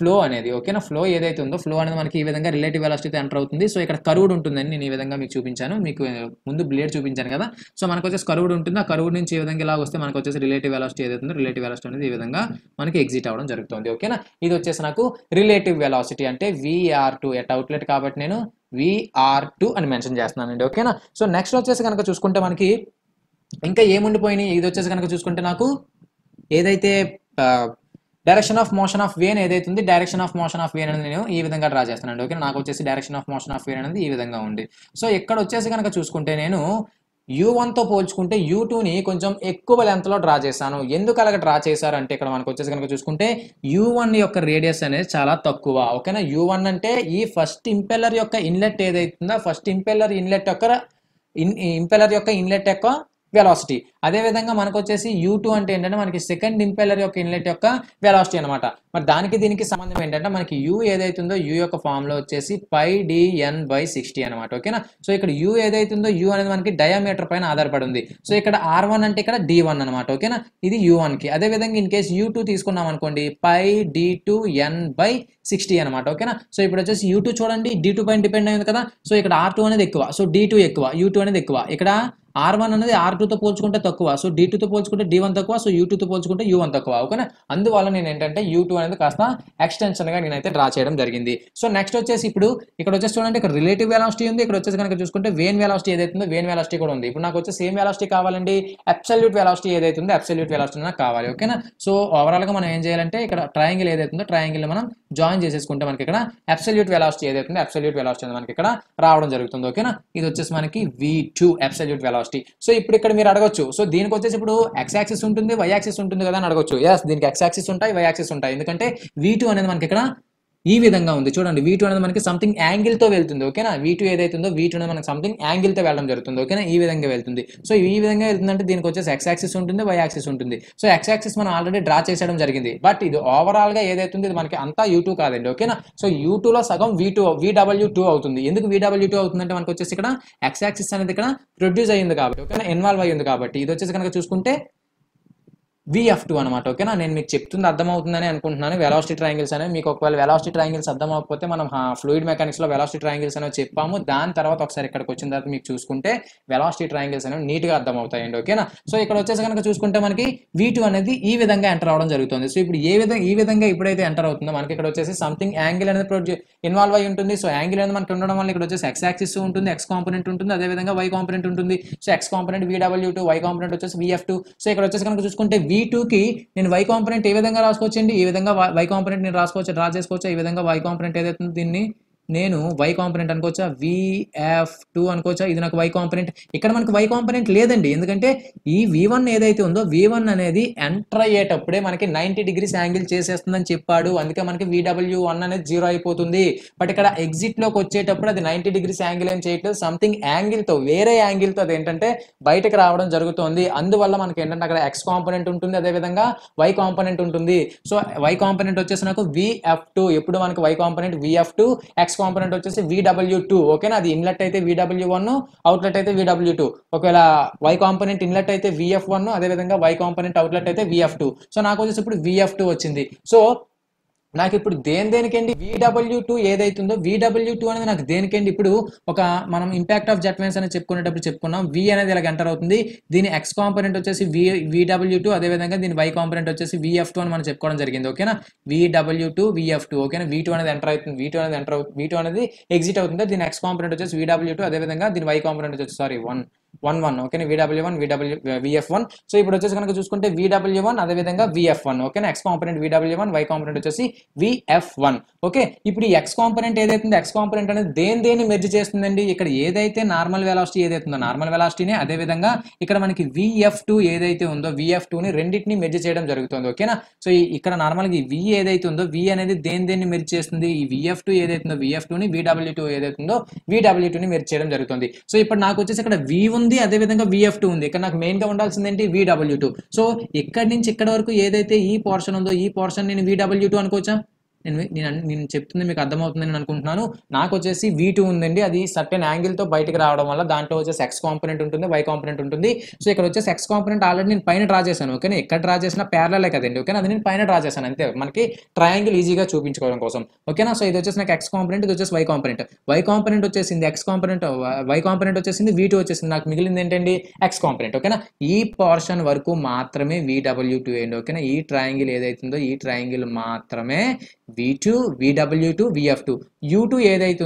ఫ్లో అనేది ఓకేనా ఫ్లో ఏదైతే ఉందో ఫ్లో అనేది మనకి ఈ విధంగా రిలేటివ్ వెలాసిటీ ఎంటర్ అవుతుంది సో ఇక్కడ కరువుడు ఉంటుందని నేను ఈ విధంగా మీకు చూపించాను మీకు ముందు బ్లేడ్ చూపించాను కదా సో మనకు వచ్చేసి కరువుడు ఉంటుంది ఆ కరువుడు నుంచి ఈ విధంగా ఇలా వస్తే మనకు వచ్చేసి రిలేటివ్ వెలాసిటీ ఉందో రిలేటివ్ వెలాసిటీ అనేది ఈ విధంగా మనకి ఎగ్జిట్ అవ్వడం జరుగుతుంది ఓకేనా ఇది వచ్చేసి నాకు రిలేటివ్ వెలాసిటీ అంటే విఆర్ టు ఎట్ అవుట్లెట్ కాబట్టి నేను విఆర్ టు అని మెన్షన్ చేస్తున్నానండి ఓకేనా సో నెక్స్ట్ వచ్చేసి కనుక చూసుకుంటే మనకి ఇంకా ఏముండిపోయినాయి ఇది వచ్చేసి కనుక చూసుకుంటే నాకు ఏదైతే direction of motion of vane ఏదైతే ఉంది direction of motion of vane అనేది నేను ఈ విధంగా డ్రా చేస్తున్నాను ఓకే నాకు వచ్చేసి direction of motion of vane అనేది ఈ విధంగా ఉంది సో ఇక్కడ వచ్చేసి కనుక చూసుకుంటే నేను యూ వన్తో పోల్చుకుంటే యూ టూని కొంచెం ఎక్కువ లెంత్లో డ్రా చేశాను ఎందుకు అలాగ డ్రా చేశారంటే ఇక్కడ మనకు వచ్చేసి కనుక చూసుకుంటే యూ వన్ యొక్క రేడియస్ అనేది చాలా తక్కువ ఓకేనా యూ వన్ అంటే ఈ ఫస్ట్ ఇంపెల్లర్ యొక్క ఇన్లెట్ ఏదైతుందో ఫస్ట్ ఇంపెల్లర్ ఇన్లెట్ యొక్క ఇన్ ఇంపెల్లర్ యొక్క ఇన్లెట్ యొక్క వెలాసిటీ అదేవిధంగా మనకు వచ్చేసి యూ టూ అంటే ఏంటంటే మనకి సెకండ్ ఇంపెల్లర్ యొక్క ఇన్లెట్ యొక్క వెలాసిటీ అనమాట మరి దానికి దీనికి సంబంధం ఏంటంటే మనకి యూ ఏదైతుందో యూ యొక్క ఫామ్లో వచ్చేసి పై డిఎన్ బై సిక్స్టీ అనమాట ఓకేనా సో ఇక్కడ యూ ఏదైతుందో యూ అనేది మనకి డయామీటర్ పైన ఆధారపడి ఉంది సో ఇక్కడ ఆర్ వన్ అంటే ఇక్కడ డి వన్ అనమాట ఓకేనా ఇది యూ వన్కి అదేవిధంగా ఇన్ కేసు యూ టూ తీసుకున్నాం అనుకోండి pi D two N by sixty అనమాట ఓకేనా సో ఇప్పుడు వచ్చేసి యూ టూ చూడండి డి టూ పైన డిపెండ్ అయింది కదా సో ఇక్కడ ఆర్ టూ అనేది ఎక్కువ సో డి టూ ఎక్కువ యూ టూ అనేది ఎక్కువ ఇక్కడ ఆర్ వన్ అనేది ఆర్ టూతో పోల్చుకుంటే తక్కువ సో టూ టూతో పోల్చుకుంటే డి వన్ తక్కువ సో యూ టూతో పోల్చుకుంటే యూ వన్ తక్కువ ఓకేనా అందువల్ల నేను ఏంటంటే యూ టూ అనేది కాస్త ఎక్స్టెన్షన్గా నేనైతే డ్రా చేయడం జరిగింది సో నెక్స్ట్ వచ్చేసి ఇప్పుడు ఇక్కడ వచ్చేసి చూడండి ఇక్కడ రిలేటివ్ వెలాసిటీ ఉంది ఇక్కడ వచ్చేసి కనుక చూసుకుంటే వేన్ వెలాసిటీ ఏదైతుందో వేన్ వెలాసిటీ కూడా ఉంది ఇప్పుడు నాకు వచ్చే సేమ్ వెలాసిటీ కావాలండి అబ్సల్యూట్ వెలాసిటీ ఉందో అబ్సల్యూట్ వెలాసిటీ నాకు కావాలి ఓకేనా సో ఓవరాల్గా మనం ఏం చేయాలంటే ఇక్కడ ట్రయాంగిల్ ఏదైతుందో ట్రయాంగిల్ మనం జాయిన్ చేసేసుకుంటే మనకి ఇక్కడ అబ్సల్యూట్ వెలాసిటీ ఉందో అబ్సల్యూట్ వెలాసిటీ మనకి ఇక్కడ రావడం జరుగుతుంది ఓకేనా ఇది వచ్చేసి మనకి V two absolute velocity velocity so ఇప్పుడు ఇక్కడ మీరు అడగొచ్చు సో దీనికి వచ్చేసి ఇప్పుడు ఎక్స్ యాక్సిస్ ఉంటుంది వై యాక్సిస్ ఉంటుంది కదా అని అడగొచ్చు ఎస్ దీనికి ఎక్స్ యాక్సిస్ ఉంటాయి వై యాక్సిస్ ఉంటాయి ఎందుకంటే వీ అనేది మనకి ఇక్కడ ఈ విధంగా ఉంది చూడండి వీటు అనేది మనకి సంథింగ్ యాంగిల్తో వెళ్తుంది ఓకేనా వీటు ఏదైతే ఉందో వీటు అనేది మనకి సంథింగ్ యాంగిల్తో వెళ్ళడం జరుగుతుంది ఓకేనా ఈ విధంగా వెళ్తుంది సో ఈ విధంగా వెళ్తుందంటే దీనికి వచ్చేసి ఎక్స్ యాక్సిస్ ఉంటుంది వై యాక్సిస్ ఉంటుంది సో ఎక్స్ యాక్సిస్ మనం ఆల్రెడీ డ్రా చేసేయడం జరిగింది బట్ ఇది ఓవరాల్గా ఏదైతే ఉందో ఇది మనకి అంతా యూ టూ కాదండి ఓకేనా సో యూ టూలో సగం వీ టూ డబ్ల్యూ టూ అవుతుంది ఎందుకు విడబ్ల్యూ టూ అవుతుందంటే మనకి వచ్చేసి ఇక్కడ ఎక్స్ యాక్సిస్ అనేది ఇక్కడ ప్రొడ్యూస్ అయ్యింది కాబట్టి ఓకేనా ఇన్వాల్వ్ అయ్యింది కాబట్టి ఇది వచ్చేసి కనుక చూసుకుంటే విఎఫ్ టూ అనమాట ఓకేనా నేను మీకు చెప్తుంది అర్థమవుతుందని అనుకుంటున్నాను వెలాసిటీ ట్రయాంగిల్స్ అనేవి మీకు ఒకవేళ వెలాసిటీ ట్రయాంగిల్స్ అర్థం అవ్వకపోతే మనం ఫ్లూయిడ్ మెకానిక్స్లో వెలాసిటీ ట్రయాంగిల్స్ అనేవి చెప్పాము దాని తర్వాత ఒకసారి ఇక్కడికి వచ్చిన తర్వాత మీకు చూసుకుంటే వెలాసిటీ ట్రయాంగిల్స్ అనేవి నీట్గా అర్థం అవుతాయండి ఓకేనా సో ఇక్కడ వచ్చేసి కనుక చూసుకుంటే మనకి వీ అనేది ఈ విధంగా ఎంటర్ అవడం జరుగుతుంది సో ఇప్పుడు ఏ విధంగా ఈ విధంగా ఇప్పుడైతే ఎంటర్ అవుతుందో మనకి ఇక్కడ వచ్చేసి సంథింగ్ యాంగిల్ అనేది ప్రొడ్యూ ఇన్వాల్వ్ అయి ఉంటుంది సో యాంగిల్ అనేది మనకి ఉండడం వల్ల ఇక్కడ వచ్చేసి ఎక్స్ యాక్సిస్ ఉంటుంది ఎక్స్ కాంపోనెంట్ ఉంటుంది అదేవిధంగా వై కాంపోనెంట్ ఉంటుంది so X component V W two Y component వచ్చేసి విఎఫ్ టూ సో ఇక్కడ వచ్చేసి కనుక చూసుకుంటే వి ఈ టూకి నేను వై కాంపనెంట్ ఏ విధంగా రాసుకోవచ్చండి ఈ విధంగా వై కాంపనెంట్ నేను రాసుకోవచ్చు డ్రా చేసుకోవచ్చు ఈ విధంగా వై కాంపనెంట్ ఏదైతే దీన్ని నేను వై కాంపనెంట్ అనుకోవచ్చా విఎఫ్ టూ అనుకోవచ్చా ఇది నాకు వై కాంపనెంట్ ఇక్కడ మనకు వై కాంపనెంట్ లేదండి ఎందుకంటే ఈ వి వన్ ఏదైతే ఉందో వి వన్ అనేది ఎంటర్ అయ్యేటప్పుడే మనకి నైంటీ డిగ్రీస్ యాంగిల్ చేసేస్తుందని చెప్పాడు అందుకే మనకి విడబ్ల్యూ వన్ అనేది జీరో అయిపోతుంది బట్ ఇక్కడ ఎగ్జిట్లోకి వచ్చేటప్పుడు అది నైంటీ డిగ్రీస్ యాంగిల్ ఏం చేయట్లేదు సంథింగ్ యాంగిల్తో వేరే యాంగిల్తో అది ఏంటంటే బయటకు రావడం జరుగుతుంది అందువల్ల మనకి ఏంటంటే అక్కడ ఎక్స్ కాంపనెంట్ ఉంటుంది అదేవిధంగా వై కాంపనెంట్ ఉంటుంది సో వై కాంపనెంట్ వచ్చేసి నాకు విఎఫ్ టూ ఎప్పుడు మనకి Y component VF two X next component వచ్చేసి విడబ్ల్యూ టూ ఓకేనా అది ఇన్లెట్ అయితే విడబ్ల్యూ వన్ అవుట్లెట్ అయితే విడబ్ల్యూ టూ ఒకవేళ వై కాంపోనెంట్ ఇన్లెట్ అయితే విఎఫ్ వన్ అదేవిధంగా వై కాంపోనెంట్ అవుట్లెట్ అయితే విఎఫ్ టూ సో నాకు వచ్చేసి ఇప్పుడు విఎఫ్ టూ వచ్చింది సో నాకు ఇప్పుడు దేని దేనికండి విడబ్ల్యూ టూ ఏదైతుందో విడబ్ల్యూ టూ అనేది నాకు దేనికండి ఇప్పుడు ఒక మనం ఇంపాక్ట్ ఆఫ్ జెట్వెన్స్ అని చెప్పుకునేటప్పుడు చెప్పుకున్నాం వి అనేది ఇలా ఎంటర్ అవుతుంది దీని ఎక్స్ కాంపోనెంట్ వచ్చేసి వి విడబ్ల్యూ టూ అదేవిధంగా దీని వై కాంపోనెంట్ వచ్చేసి విఎఫ్ టూ అని మనం చెప్పుకోవడం జరిగింది ఓకేనా విడబ్ల్యూ టూ విఎఫ్ టూ ఓకేనా వి టూ అనేది ఎంటర్ అవుతుంది వి టూ అనేది ఎంటర్ అవుతుంది వి టూ అనేది ఎగ్జిట్ అవుతుంది దీని ఎక్స్ కాంపోనెంట్ వచ్చేసి విడబ్ల్యూ టూ అదేవిధంగా దీని వై కాంపోనెంట్ వచ్చేసి సారీ వన్ వన్ వన్ ఓకేనా VW one VW VF one so ఇప్పుడు వచ్చేసి కనుక చూసుకుంటే విడబ్ల్యూ వన్ అదేవిధంగా విఎఫ్ వన్ ఓకేనా X component VW one Y component వచ్చేసి విఎఫ్ వన్ ఓకే ఇప్పుడు ఈ ఎక్స్ కాంపొనెంట్ ఏదైతుందో ఎక్స్ కాంపనెంట్ అనేది దేని దేని మెర్జ్ చేస్తుందండి ఇక్కడ ఏదైతే నార్మల్ వెలాసిటీ ఏదైతుందో నార్మల్ వెలాసిటీని అదేవిధంగా ఇక్కడ మనకి విఎఫ్ టూ ఏదైతే ఉందో విఎఫ్ టూని రెండింటిని మెర్జ్ చేయడం జరుగుతుంది ఓకేనా సో ఇక్కడ నార్మల్గా ఈ వి ఏదైతే ఉందో వి అనేది దేని దేన్ని మెర్జ్ చేస్తుంది ఈ విఎఫ్ టూ ఏదైతుందో విఎఫ్ టూని విడబ్ల్యూ టూ ఏదైతుందో విడబ్ల్యూ టూని మెర్జ్ చేయడం జరుగుతుంది సో ఇప్పుడు నాకు వచ్చేసి ఇక్కడ వి ఉంది ఉంది అదేవిధంగా విఎఫ్ టూ ఉంది ఇక్కడ నాకు మెయిన్గా ఉండాల్సింది ఏంటి విడబ్ల్యూ టూ సో ఇక్కడ నుంచి ఇక్కడ వరకు ఏదైతే ఈ పోర్షన్ ఉందో ఈ పోర్షన్ నేను విడబ్ల్యూ టూ అనుకోవచ్చా నేను నేను నేను చెప్తుంది మీకు అర్థమవుతుందని నేను అనుకుంటున్నాను నాకు వచ్చేసి వీ టూ ఉందండి అది సర్టెన్ యాంగిల్తో బయటకు రావడం వల్ల దాంట్లో వచ్చేసి ఎక్స్ కాంపొనెంట్ ఉంటుంది వై కాంపొనెంట్ ఉంటుంది సో ఇక్కడ వచ్చేసి ఎక్స్ కాంపొనెంట్ ఆల్రెడీ నేను పైన డ్రా చేశాను ఓకేనా ఎక్కడ డ్రా చేసిన ప్యారలే కదండి ఓకేనా అది నేను పైన డ్రా చేశాను అంతే మనకి ట్రయాంగిల్ ఈజీగా చూపించుకోవడం కోసం ఓకేనా సో ఇది వచ్చేసి నాకు ఎక్స్ కాంపొనెంట్ ఇది వచ్చేసి వై కాంపొనెంట్ వై కాంపొనెంట్ వచ్చేసింది ఎక్స్ కాంపొనెంట్ వై కాంపొనెంట్ వచ్చేసింది వీ టూ వచ్చేసింది నాకు మిగిలింది ఏంటండి ఎక్స్ కాంపొనెంట్ ఓకేనా ఈ పోర్షన్ వరకు మాత్రమే వీ డబ్ల్యూ టూ అండి ఓకేనా ఈ ట్రయాంగిల్ ఏదైతుందో ఈ ట్రయాంగిల్ మాత్రమే V2, VW2, VF2. U two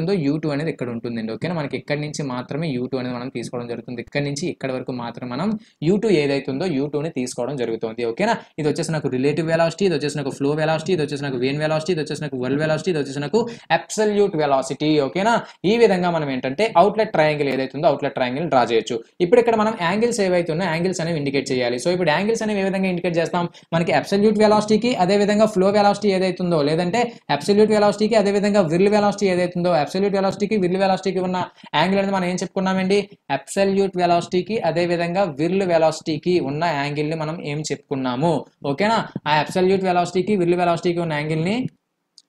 ఉందో యూ టూ అనేది ఇక్కడ ఉంటుందండి ఓకేనా మనకి ఇక్కడి నుంచి మాత్రమే యూ అనేది మనం తీసుకోవడం జరుగుతుంది ఇక్కడ నుంచి ఇక్కడ వరకు మాత్రం మనం యూ టూ ఏదైతుందో యూ టూని తీసుకోవడం జరుగుతుంది ఓకేనా ఇది వచ్చేసి నాకు రిలేటివ్ వెలాసిటీ ఇది వచ్చేసి నాకు ఫ్లో వెలాసిటీ ఇది వచ్చేసి నాకు వేన్ వెలాసిటీ ఇది వచ్చేసి నాకు వరల్డ్ వెలాసిటీ ఇది వచ్చేసి నాకు అబ్సల్యూట్ వెలాసిటీ ఓకేనా ఈ విధంగా మనం ఏంటంటే అవుట్లెట్ ట్రయాంగిల్ ఉందో అవుట్లెట్ ట్రయాంగిల్ డ్రా చేయొచ్చు ఇప్పుడు ఇక్కడ మనం యాంగిల్స్ ఉన్నాయో యాంగిల్స్ అనేవి ఇండికేట్ చేయాలి సో ఇప్పుడు యాంగిల్స్ అనేవి ఏ విధంగా ఇండికేట్ చేస్తాం మనకి అబ్సల్యూట్ వెలాసిటీకి విధంగా ఫ్లో వెలాసిటీ ఏదైతుందో లేదంటే అబ్సల్యూట్ వెలాసిటీకి అదే విధంగా విల్ వెలాసిటీ వెలాసిటీ ఏదైతుందో అబ్సల్యూట్ వెలాసిటీకి విల్ వెలాసిటీకి ఉన్న యాంగిల్ అనేది మనం ఏం చెప్పుకున్నామండి అబ్సల్యూట్ వెలాసిటీకి అదేవిధంగా విల్ వెలాసిటీకి ఉన్న యాంగిల్ని మనం ఏం చెప్పుకున్నాము ఓకేనా ఆ అబ్సల్యూట్ వెలాసిటీకి విర్లు వెలాసిటీకి ఉన్న యాంగిల్ని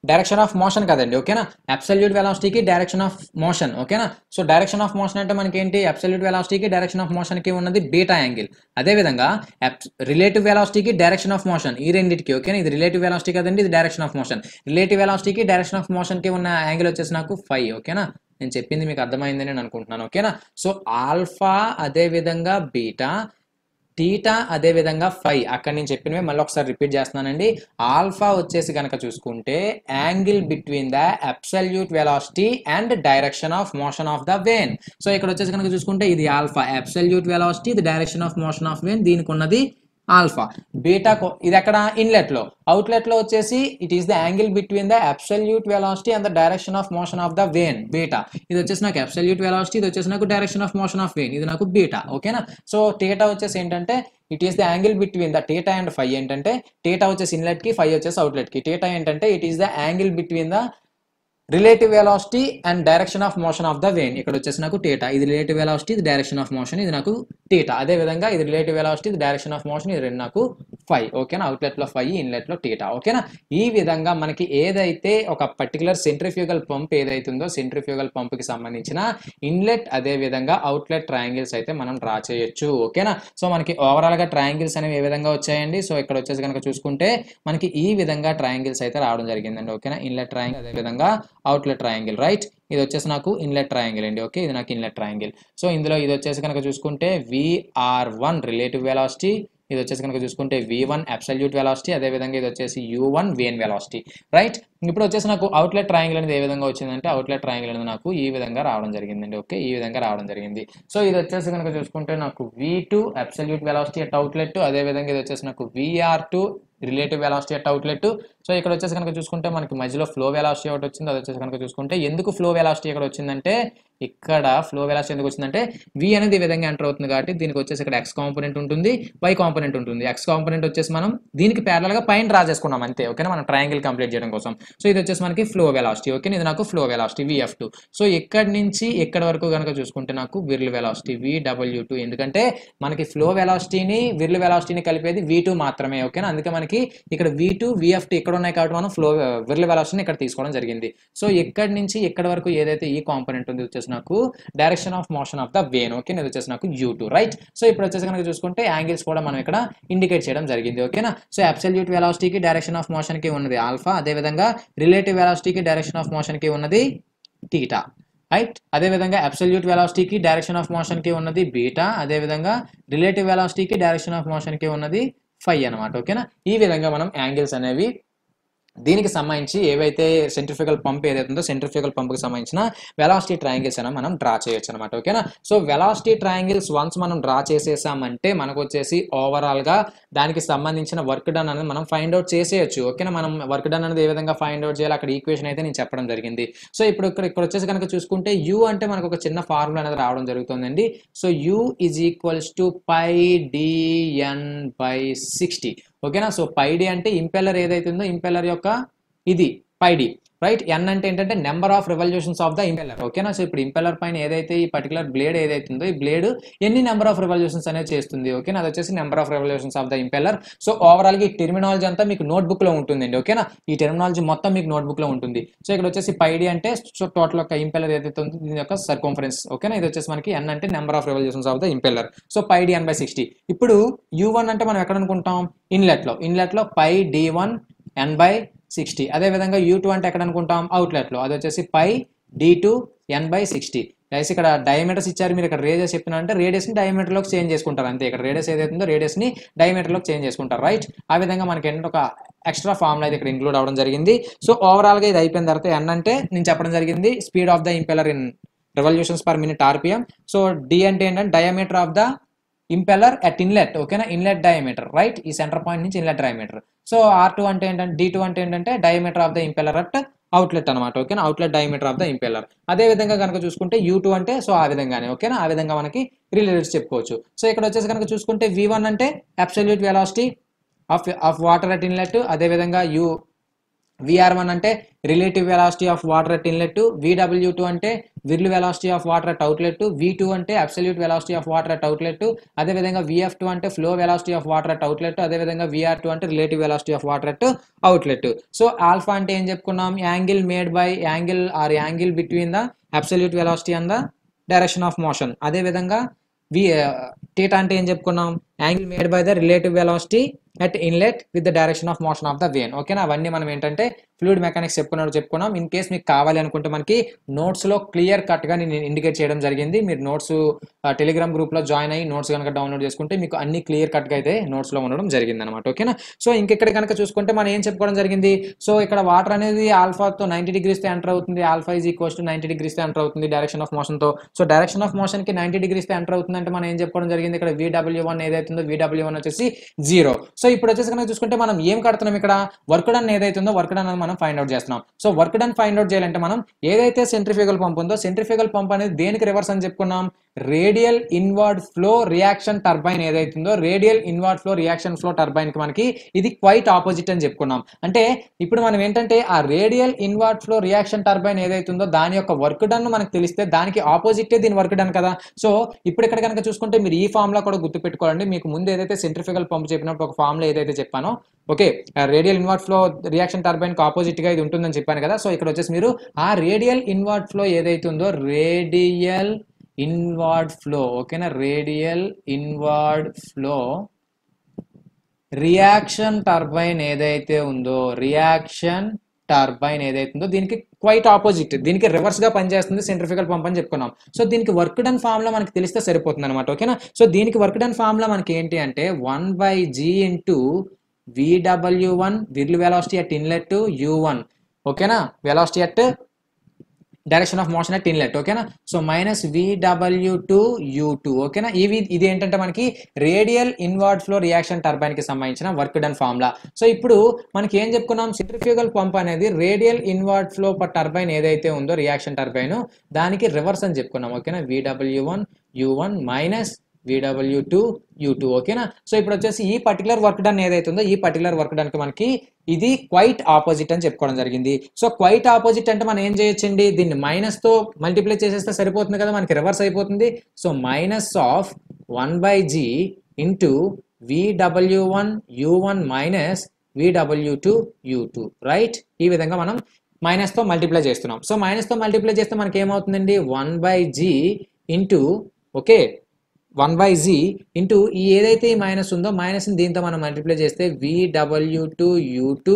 డైరెక్షన్ ఆఫ్ మోషన్ కదండి ఓకేనా అబ్సల్యూట్ వెలాసిటీకి డైరెక్షన్ ఆఫ్ మోషన్ ఓకేనా సో డైరెక్షన్ ఆఫ్ మోషన్ అంటే మనకి ఏంటి అబ్సల్యూట్ వెలాసిటీకి డైరెక్షన్ ఆఫ్ మోషన్కి ఉన్నది బీటా యాంగిల్ అదేవిధంగా రిలేటివ్ వెలాసిటీకి డైరెక్షన్ ఆఫ్ మోషన్ ఈ రెండింటికి ఓకేనా ఇది రిలేటివ్ వెలాసిటీ కదండి ఇది డైరెక్షన్ ఆఫ్ మోషన్ రిలేటివ్ వెలాసిటీకి డైరెక్షన్ ఆఫ్ మోషన్కి ఉన్న యాంగిల్ వచ్చేసి నాకు ఫైవ్ ఓకేనా నేను చెప్పింది మీకు అర్థమైందని నేను అనుకుంటున్నాను ఓకేనా సో ఆల్ఫా అదేవిధంగా బీటా థీటా అదేవిధంగా ఫైవ్ అక్కడ నేను చెప్పినవి మళ్ళీ ఒకసారి రిపీట్ చేస్తున్నానండి ఆల్ఫా వచ్చేసి కనుక చూసుకుంటే angle between the absolute velocity and direction of motion of the vane so ఇక్కడ వచ్చేసి కనుక చూసుకుంటే ఇది ఆల్ఫా అబ్సల్యూట్ వెలాసిటీ ఇది direction of motion of vane దీనికి ఉన్నది ఆల్ఫా బీటా ఇది ఎక్కడ ఇన్లెట్లో అవుట్లెట్లో వచ్చేసి it is the angle between the absolute velocity and the direction of motion of the vane beta ఇది వచ్చేసి నాకు అబ్సల్యూట్ వెలాసిటీ ఇది వచ్చేసి నాకు direction of motion of vane ఇది నాకు బీటా ఓకేనా సో టీటా వచ్చేసి ఏంటంటే it is the angle between the theta and phi ఏంటంటే టీటా వచ్చేసి ఇన్లెట్ కి ఫై వచ్చేసి అవుట్లెట్ కి టీటా ఏంటంటే it is the angle between the relative velocity and direction of motion of the vane ఇక్కడ వచ్చేసి నాకు టీటా ఇది రిలేటివ్ వెలాసిటీ ఇది డైరెక్షన్ ఆఫ్ మోషన్ ఇది నాకు టీటా అదే విధంగా ఇది రిలేటివ్ వెలాసిటీ ఇది డైరెక్షన్ ఆఫ్ మోషన్ ఇది రెండు నాకు ఫైవ్ ఓకేనా అవుట్లెట్లో ఫైవ్ ఇన్లెట్లో టీటా ఓకేనా ఈ విధంగా మనకి ఏదైతే ఒక పర్టికులర్ సెంట్రిఫ్యూగల్ పంప్ ఏదైతుందో సెంట్రిఫ్యూగల్ పంప్కి సంబంధించిన ఇన్లెట్ అదే విధంగా అవుట్లెట్ ట్రయాంగిల్స్ అయితే మనం డ్రా చేయొచ్చు ఓకేనా సో మనకి ఓవరాల్ గా ట్రయాంగిల్స్ అనేవి ఏ విధంగా వచ్చాయండి సో ఇక్కడ వచ్చేసి కనుక చూసుకుంటే మనకి ఈ విధంగా ట్రయాంగిల్స్ అయితే రావడం జరిగిందండి ఓకేనా ఇన్లెట్ ట్రయాంగిల్ అదే విధంగా అవుట్లెట్ ట్రయాంగిల్ రైట్ ఇది వచ్చేసి నాకు ఇన్లెట్ ట్రయాంగిల్ అండి ఓకే ఇది నాకు ఇన్లెట్ ట్రయాంగిల్ సో ఇందులో ఇది వచ్చేసి కనుక చూసుకుంటే విఆర్ వన్ రిలేటివ్ వెలాసిటీ ఇది వచ్చేసి కనుక చూసుకుంటే వి వన్ అబ్సల్యూట్ వెలాసిటీ అదేవిధంగా ఇది వచ్చేసి U one VN velocity right ఇప్పుడు వచ్చేసి నాకు అవుట్లెట్ ట్రయాంగిల్ అనేది ఏ విధంగా వచ్చిందంటే అవుట్లెట్ ట్రయాంగిల్ అనేది నాకు ఈ విధంగా రావడం జరిగిందండి ఓకే ఈ విధంగా రావడం జరిగింది సో ఇది వచ్చేసి కనుక చూసుకుంటే నాకు V two absolute velocity at outlet అదేవిధంగా ఇది వచ్చేసి నాకు VR two relative velocity at outlet so ఇక్కడ వచ్చేసి కనుక చూసుకుంటే మనకి మధ్యలో ఫ్లో వెలాసిటీ ఒకటి వచ్చింది అది వచ్చేసి కనుక చూసుకుంటే ఎందుకు ఫ్లో వెలాసిటీ ఇక్కడ వచ్చిందంటే ఇక్కడ ఫ్లో వెలాసిటీ ఎందుకు వచ్చిందంటే వి అనేది ఈ విధంగా ఎంటర్ అవుతుంది కాబట్టి దీనికి వచ్చేసి ఇక్కడ ఎక్స్ కాంపోనెంట్ ఉంటుంది వై కాంపోనెంట్ ఉంటుంది ఎక్స్ కాంపోనెంట్ వచ్చేసి మనం దీనికి ప్యారలల్గా పైన డ్రా చేసుకున్నాం అంతే ఓకేనా మనం ట్రయాంగిల్ కంప్లీట్ చేయడం కోసం సో ఇది వచ్చేసి మనకి ఫ్లో వెలాసిటీ ఓకే ఇది నాకు flow velocity VF two so ఇక్కడ నుంచి ఇక్కడ వరకు కనుక చూసుకుంటే నాకు whirl velocity V W two ఎందుకంటే మనకి ఫ్లో వెలాసిటీని విర్ల్ వెలాసిటీని కలిపేది వి టూ మాత్రమే ఓకేనా అందుకే మనకి ఇక్కడ వి టూ విఎఫ్ టూ ఇక్కడ ఉన్నాయి కాబట్టి మనం ఫ్లో విర్ల వెలాసిటీని ఇక్కడ తీసుకోవడం జరిగింది సో ఇక్కడ నుంచి ఇక్కడ వరకు ఏదైతే ఈ కాంపోనెంట్ ఉంది వచ్చేసి నాకు direction of motion of the vane okay ఇది వచ్చేసి నాకు యూ టూ రైట్ సో ఇప్పుడు వచ్చేసి కనుక చూసుకుంటే యాంగిల్స్ కూడా మనం ఇక్కడ ఇండికేట్ చేయడం జరిగింది ఓకేనా సో అబ్సల్యూట్ వెలాసిటీకి డైరెక్షన్ ఆఫ్ మోషన్కి ఉన్నది ఆల్ఫా అదేవిధంగా రిలేటివ్ వెలాసిటీకి డైరెక్షన్ ఆఫ్ మోషన్కి ఉన్నది టీటా రైట్ అదేవిధంగా అబ్సల్యూట్ వెలాసిటీకి డైరెక్షన్ ఆఫ్ మోషన్కి ఉన్నది బీటా అదేవిధంగా రిలేటివ్ వెలాసిటీకి డైరెక్షన్ ఆఫ్ మోషన్కి ఉన్నది ఫై అనమాట ఓకేనా ఈ విధంగా మనం యాంగిల్స్ అనేవి దీనికి సంబంధించి ఏవైతే సెంట్రిఫికల్ పంప్ ఏదైతే ఉందో సెంట్రిఫికల్ పంప్కి సంబంధించిన వెలాసిటీ ట్రయాంగిల్స్ అయినా మనం డ్రా చేయొచ్చు అనమాట ఓకేనా సో వెలాసిటీ ట్రయాంగిల్స్ వన్స్ మనం డ్రా చేసేసామంటే మనకు వచ్చేసి ఓవరాల్గా దానికి సంబంధించిన వర్క్ డన్ అనేది మనం ఫైండ్ అవుట్ చేసేయచ్చు ఓకేనా మనం వర్క్ డన్ అనేది ఏ విధంగా ఫైండ్ అవుట్ చేయాలి అక్కడ ఈక్వేషన్ అయితే నేను చెప్పడం జరిగింది సో ఇప్పుడు ఇక్కడ ఇక్కడ వచ్చేసి కనుక చూసుకుంటే యూ అంటే మనకు ఒక చిన్న ఫార్ములా అనేది రావడం జరుగుతుందండి so U is equals to pi DN by sixty ఓకేనా సో పైడి అంటే ఇంపెల్లర్ ఏదైతుందో ఇంపెల్లర్ యొక్క ఇది పైడి రైట్ ఎన్ అంటే ఏంటంటే number of revolutions of the impeller ఓకేనా సో ఇప్పుడు ఇంపెల్లర్ పైన ఏదైతే ఈ పర్టికులర్ బ్లేడ్ ఏదైతే ఉందో ఈ బ్లేడ్ ఎన్ని నెంబర్ ఆఫ్ రివల్యూషన్స్ అనేది చేస్తుంది ఓకేనా అది వచ్చేసి number of revolutions of the impeller so గా ఈ టెర్మినాలజీ అంతా మీకు లో ఉంటుందండి ఓకేనా ఈ టెర్మినాలజీ మొత్తం మీకు లో ఉంటుంది సో ఇక్కడ వచ్చేసి పైడి అంటే సో టోటల్ ఒక ఇంపెల్లర్ ఏదైతే ఉందో దీని యొక్క సర్కంఫరెన్స్ ఓకేనా ఇది వచ్చేసి మనకి ఎన్ అంటే number of revolutions of the impeller so pi D N by sixty ఇప్పుడు యూ వన్ అంటే మనం ఎక్కడ అనుకుంటాం ఇన్లెట్లో లో pi D one N by sixty అదేవిధంగా యూ టూ అంటే ఎక్కడ అనుకుంటాం అవుట్లెట్లో అది వచ్చేసి pi D two N by sixty guys ఇక్కడ డయామీటర్స్ ఇచ్చారు మీరు ఇక్కడ రేడియస్ చెప్పినారంటే రేడియస్ని డయామీటర్లోకి చేంజ్ చేసుకుంటారు అంతే ఇక్కడ రేడియస్ ఏదైతుందో రేడియస్ని డయామీటర్లోకి చేంజ్ చేసుకుంటారు రైట్ ఆ విధంగా మనకి ఏంటంటే ఒక ఎక్స్ట్రా ఫార్ములా అయితే ఇక్కడ ఇంక్లూడ్ అవ్వడం జరిగింది సో ఓవరాల్గా ఇది అయిపోయిన తర్వాత ఎన్ అంటే నేను చెప్పడం జరిగింది speed of the impeller in revolutions per minute RPM so D అంటే ఏంటంటే diameter of the impeller at inlet ఓకేనా ఇన్లెట్ డయామీటర్ రైట్ ఈ సెంటర్ పాయింట్ నుంచి inlet diameter so R two అంటే ఏంటంటే డి టూ అంటే ఏంటంటే diameter of the impeller at outlet అనమాట ఓకేనా outlet diameter of the impeller అదే విధంగా కనుక చూసుకుంటే యూ టూ అంటే సో ఆ విధంగానే ఓకేనా ఆ విధంగా మనకి రిలేటివ్స్ చెప్పుకోవచ్చు సో ఇక్కడ వచ్చేసి కనుక చూసుకుంటే వి వన్ అంటే absolute velocity of of water at inlet అదేవిధంగా యూ విఆర్ వన్ అంటే relative velocity of water at inlet V W two అంటే whirl velocity of water at outlet V two అంటే absolute velocity of water at outlet అదేవిధంగా V F two అంటే flow velocity of water at outlet అదేవిధంగా V R two అంటే relative velocity of water at outlet so alpha అంటే ఏం చెప్పుకున్నాం angle made by angle or angle between the absolute velocity and the direction of motion అదేవిధంగా V theta uh, అంటే ఏం చెప్పుకున్నాం angle made by the relative velocity at inlet with the direction of motion of the vane ఓకేనా అవన్నీ మనం ఏంటంటే fluid mechanics చెప్పుకున్నాడు చెప్పుకున్నాం ఇన్ కేస్ మీకు కావాలి అనుకుంటే మనకి నోట్స్లో క్లియర్ కట్గా నేను ఇండికేట్ చేయడం జరిగింది మీరు నోట్స్ టెలిగ్రామ్ గ్రూప్లో జాయిన్ అయ్యి నోట్స్ కనుక డౌన్లోడ్ చేసుకుంటే మీకు అన్ని క్లియర్ కట్గా అయితే నోట్స్లో ఉండడం జరిగింది అనమాట ఓకేనా సో ఇంకెక్కడ కనుక చూసుకుంటే మనం ఏం చెప్పుకోవడం జరిగింది సో ఇక్కడ వాటర్ అనేది ఆల్ఫాతో నైంటీ డిగ్రీస్తో ఎంటర్ అవుతుంది alpha is equals to ninety డిగ్రీస్తో ఎంటర్ అవుతుంది డైరెక్షన్ ఆఫ్ మోషన్తో సో డైరెక్షన్ ఆఫ్ మోషన్కి నైంటీ డిగ్రీస్తో ఎంటర్ అవుతుంది అంటే మనం ఏం చెప్పుకోవడం జరిగింది ఇక్కడ వీడబ్ల్యూ వన్ ఏదైతుందో వీడబ్ల్యూ వన్ వచ్చేసి జీరో సో ఇప్పుడు వచ్చేసి కనుక చూసుకుంటే మనం ఏం కడుతున్నాం ఇక్కడ వర్క్ డన్ ఏదైతే ఉందో వర్క్ డన్ మనం ఫైండ్ అవుట్ చేస్తున్నాం so work done find out చేయాలంటే మనం ఏదైతే సెంట్రిఫ్యూగల్ పంప్ ఉందో సెంట్రిఫ్యూగల్ పంప్ అనేది దేనికి రివర్స్ అని చెప్పుకున్నాం radial inward flow reaction turbine ఏదైతుందో radial inward flow reaction flow turbine కి మనకి ఇది క్వైట్ ఆపోజిట్ అని చెప్పుకున్నాం అంటే ఇప్పుడు మనం ఏంటంటే ఆ radial inward flow reaction turbine ఏదైతుందో దాని యొక్క వర్క్ డన్ మనకు తెలిస్తే దానికి ఆపోజిటే దీని వర్క్ డన్ కదా సో ఇప్పుడు ఇక్కడ కనుక చూసుకుంటే మీరు ఈ ఫామ్లో కూడా గుర్తుపెట్టుకోవాలండి మీకు ముందు ఏదైతే సెంట్రిఫికల్ పంప్ చెప్పినప్పుడు ఒక ఫామ్ ఫార్ములా ఏదైతే చెప్పానో okay radial inward flow reaction turbine కు ఆపోజిట్ గా ఇది ఉంటుందని చెప్పాను కదా సో ఇక్కడ వచ్చేసి మీరు ఆ రేడియల్ ఇన్వర్ట్ ఫ్లో ఏదైతే ఉందో రేడియల్ ఇన్వర్ట్ ఫ్లో ఓకేనా radial inward flow reaction turbine ఏదైతే ఉందో రియాక్షన్ టర్బైన్ ఏదైతే ఉందో దీనికి క్వైట్ ఆపోజిట్ దీనికి రివర్స్గా పనిచేస్తుంది సెంట్రిఫికల్ పంప్ అని చెప్పుకున్నాం సో దీనికి వర్క్ డన్ ఫామ్లో మనకి తెలిస్తే సరిపోతుంది అనమాట ఓకేనా సో దీనికి వర్క్ డన్ ఫామ్లో మనకి ఏంటి అంటే one by G into V W one whirl velocity at inlet U one ఓకేనా velocity at direction of motion at inlet ఓకేనా so minus V W two you two ఓకేనా ఇవి ఇది ఏంటంటే మనకి radial inward flow reaction turbine కి సంబంధించిన వర్క్ డన్ ఫార్ములా సో ఇప్పుడు మనకి ఏం చెప్పుకున్నాం సెంట్రిఫ్యూగల్ పంప్ అనేది radial inward flow per turbine ఏదైతే ఉందో రియాక్షన్ టర్బైన్ దానికి రివర్స్ అని చెప్పుకున్నాం ఓకేనా VW one U one minus V W two you two ఓకేనా సో ఇప్పుడు వచ్చేసి ఈ పర్టికులర్ వర్క్ డన్ ఏదైతే ఉందో ఈ పర్టికులర్ వర్క్ డన్కి మనకి ఇది క్వైట్ ఆపోజిట్ అని చెప్పుకోవడం జరిగింది సో క్వైట్ ఆపోజిట్ అంటే మనం ఏం చేయొచ్చండి దీన్ని మైనస్తో మల్టిప్లై చేసేస్తే సరిపోతుంది కదా మనకి రివర్స్ అయిపోతుంది so minus of one by G into V W one U one minus V W two you two right ఈ విధంగా మనం మైనస్తో మల్టిప్లై చేస్తున్నాం సో మైనస్తో మల్టిప్లై చేస్తే మనకి ఏమవుతుందండి one by G into okay one by G into ఈ ఏదైతే ఈ మైనస్ ఉందో మైనస్ని దీంతో మనం మల్టిప్లై చేస్తే V W two you two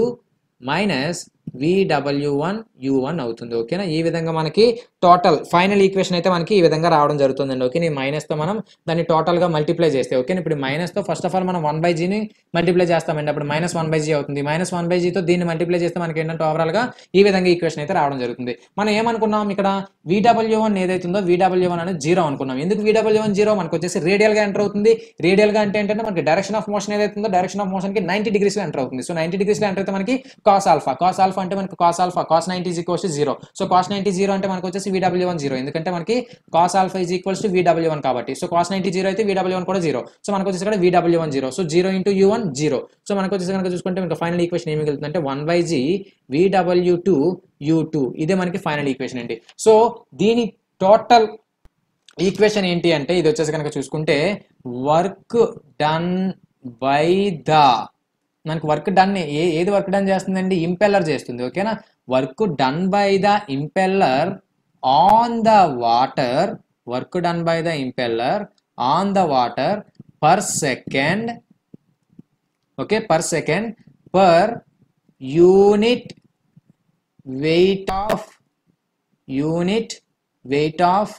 minus V W one U one అవుతుంది ఓకేనా ఈ విధంగా మనకి టోటల్ ఫైనల్ ఈక్వేషన్ అయితే మనకి ఈ విధంగా రావడం జరుగుతుందండి ఓకే మైనస్ మైనస్తో మనం దాన్ని టోటల్గా మల్టిప్లై చేస్తే ఓకే ఇప్పుడు మైనస్తో ఫస్ట్ ఆఫ్ ఆల్ మనం వన్ బై జీని మల్టిప్లై చేస్తామండి అప్పుడు మైనస్ వన్ బై జీ అవుతుంది మైనస్ వన్ బై జీతో దీన్ని మల్టిప్లై చేస్తే మనకి ఏంటంటే ఓవరాల్గా ఈ విధంగా ఈక్వేషన్ అయితే రావడం జరుగుతుంది మనం ఏమనుకున్నాం ఇక్కడ వీడబ్ల్యూ వన్ ఏదైతుందో విడబ్ల్యూ వన్ అనేది జీరో అనుకున్నాం ఎందుకు విడబ్ల్యూ వన్ జీరో మనకు వచ్చేసి రేడియల్గా ఎంటర్ అవుతుంది రేడియల్గా అంటే ఏంటంటే మనకి డైరెక్షన్ ఆఫ్ మోషన్ ఏదైతుందో డైరెక్షన్ ఆఫ్ మోషన్కి నైన్టీ డిగ్రీస్ ఎంటర్ అవుతుంది సో నైంటీ డిగ్రీస్లో ఎంటర్ అయితే మనకి కాస్ ఆల్ఫా కాస్ ఆల్ఫా అంటే మనకి cos alpha cos ninety equals to zero so cos ninety zero అంటే మనకు వచ్చేసి వీడబ్ల్యూ వన్ జీరో ఎందుకంటే మనకి cos alpha is equals to V W one కాబట్టి సో కాస్ నైన్టీ జీరో అయితే వీడబ్ల్యూ వన్ కూడా జీరో సో మనకు వచ్చేసి ఇక్కడ VW one zero so zero into U one zero so మనకు వచ్చేసి కనుక చూసుకుంటే మనకు ఫైనల్ ఈక్వేషన్ ఏమి మిగులుతుంది అంటే one by G V W two you two ఇదే మనకి ఫైనల్ ఈక్వేషన్ అండి సో దీని టోటల్ ఈక్వేషన్ ఏంటి అంటే ఇది వచ్చేసి కనుక చూసుకుంటే వర్క్ డన్ బై ద మనకు వర్క్ డన్ ఏ ఏది వర్క్ డన్ చేస్తుందండి ఇంపెల్లర్ చేస్తుంది ఓకేనా work done by the impeller on the water work done by the impeller on the water per second okay per second per unit weight of unit weight of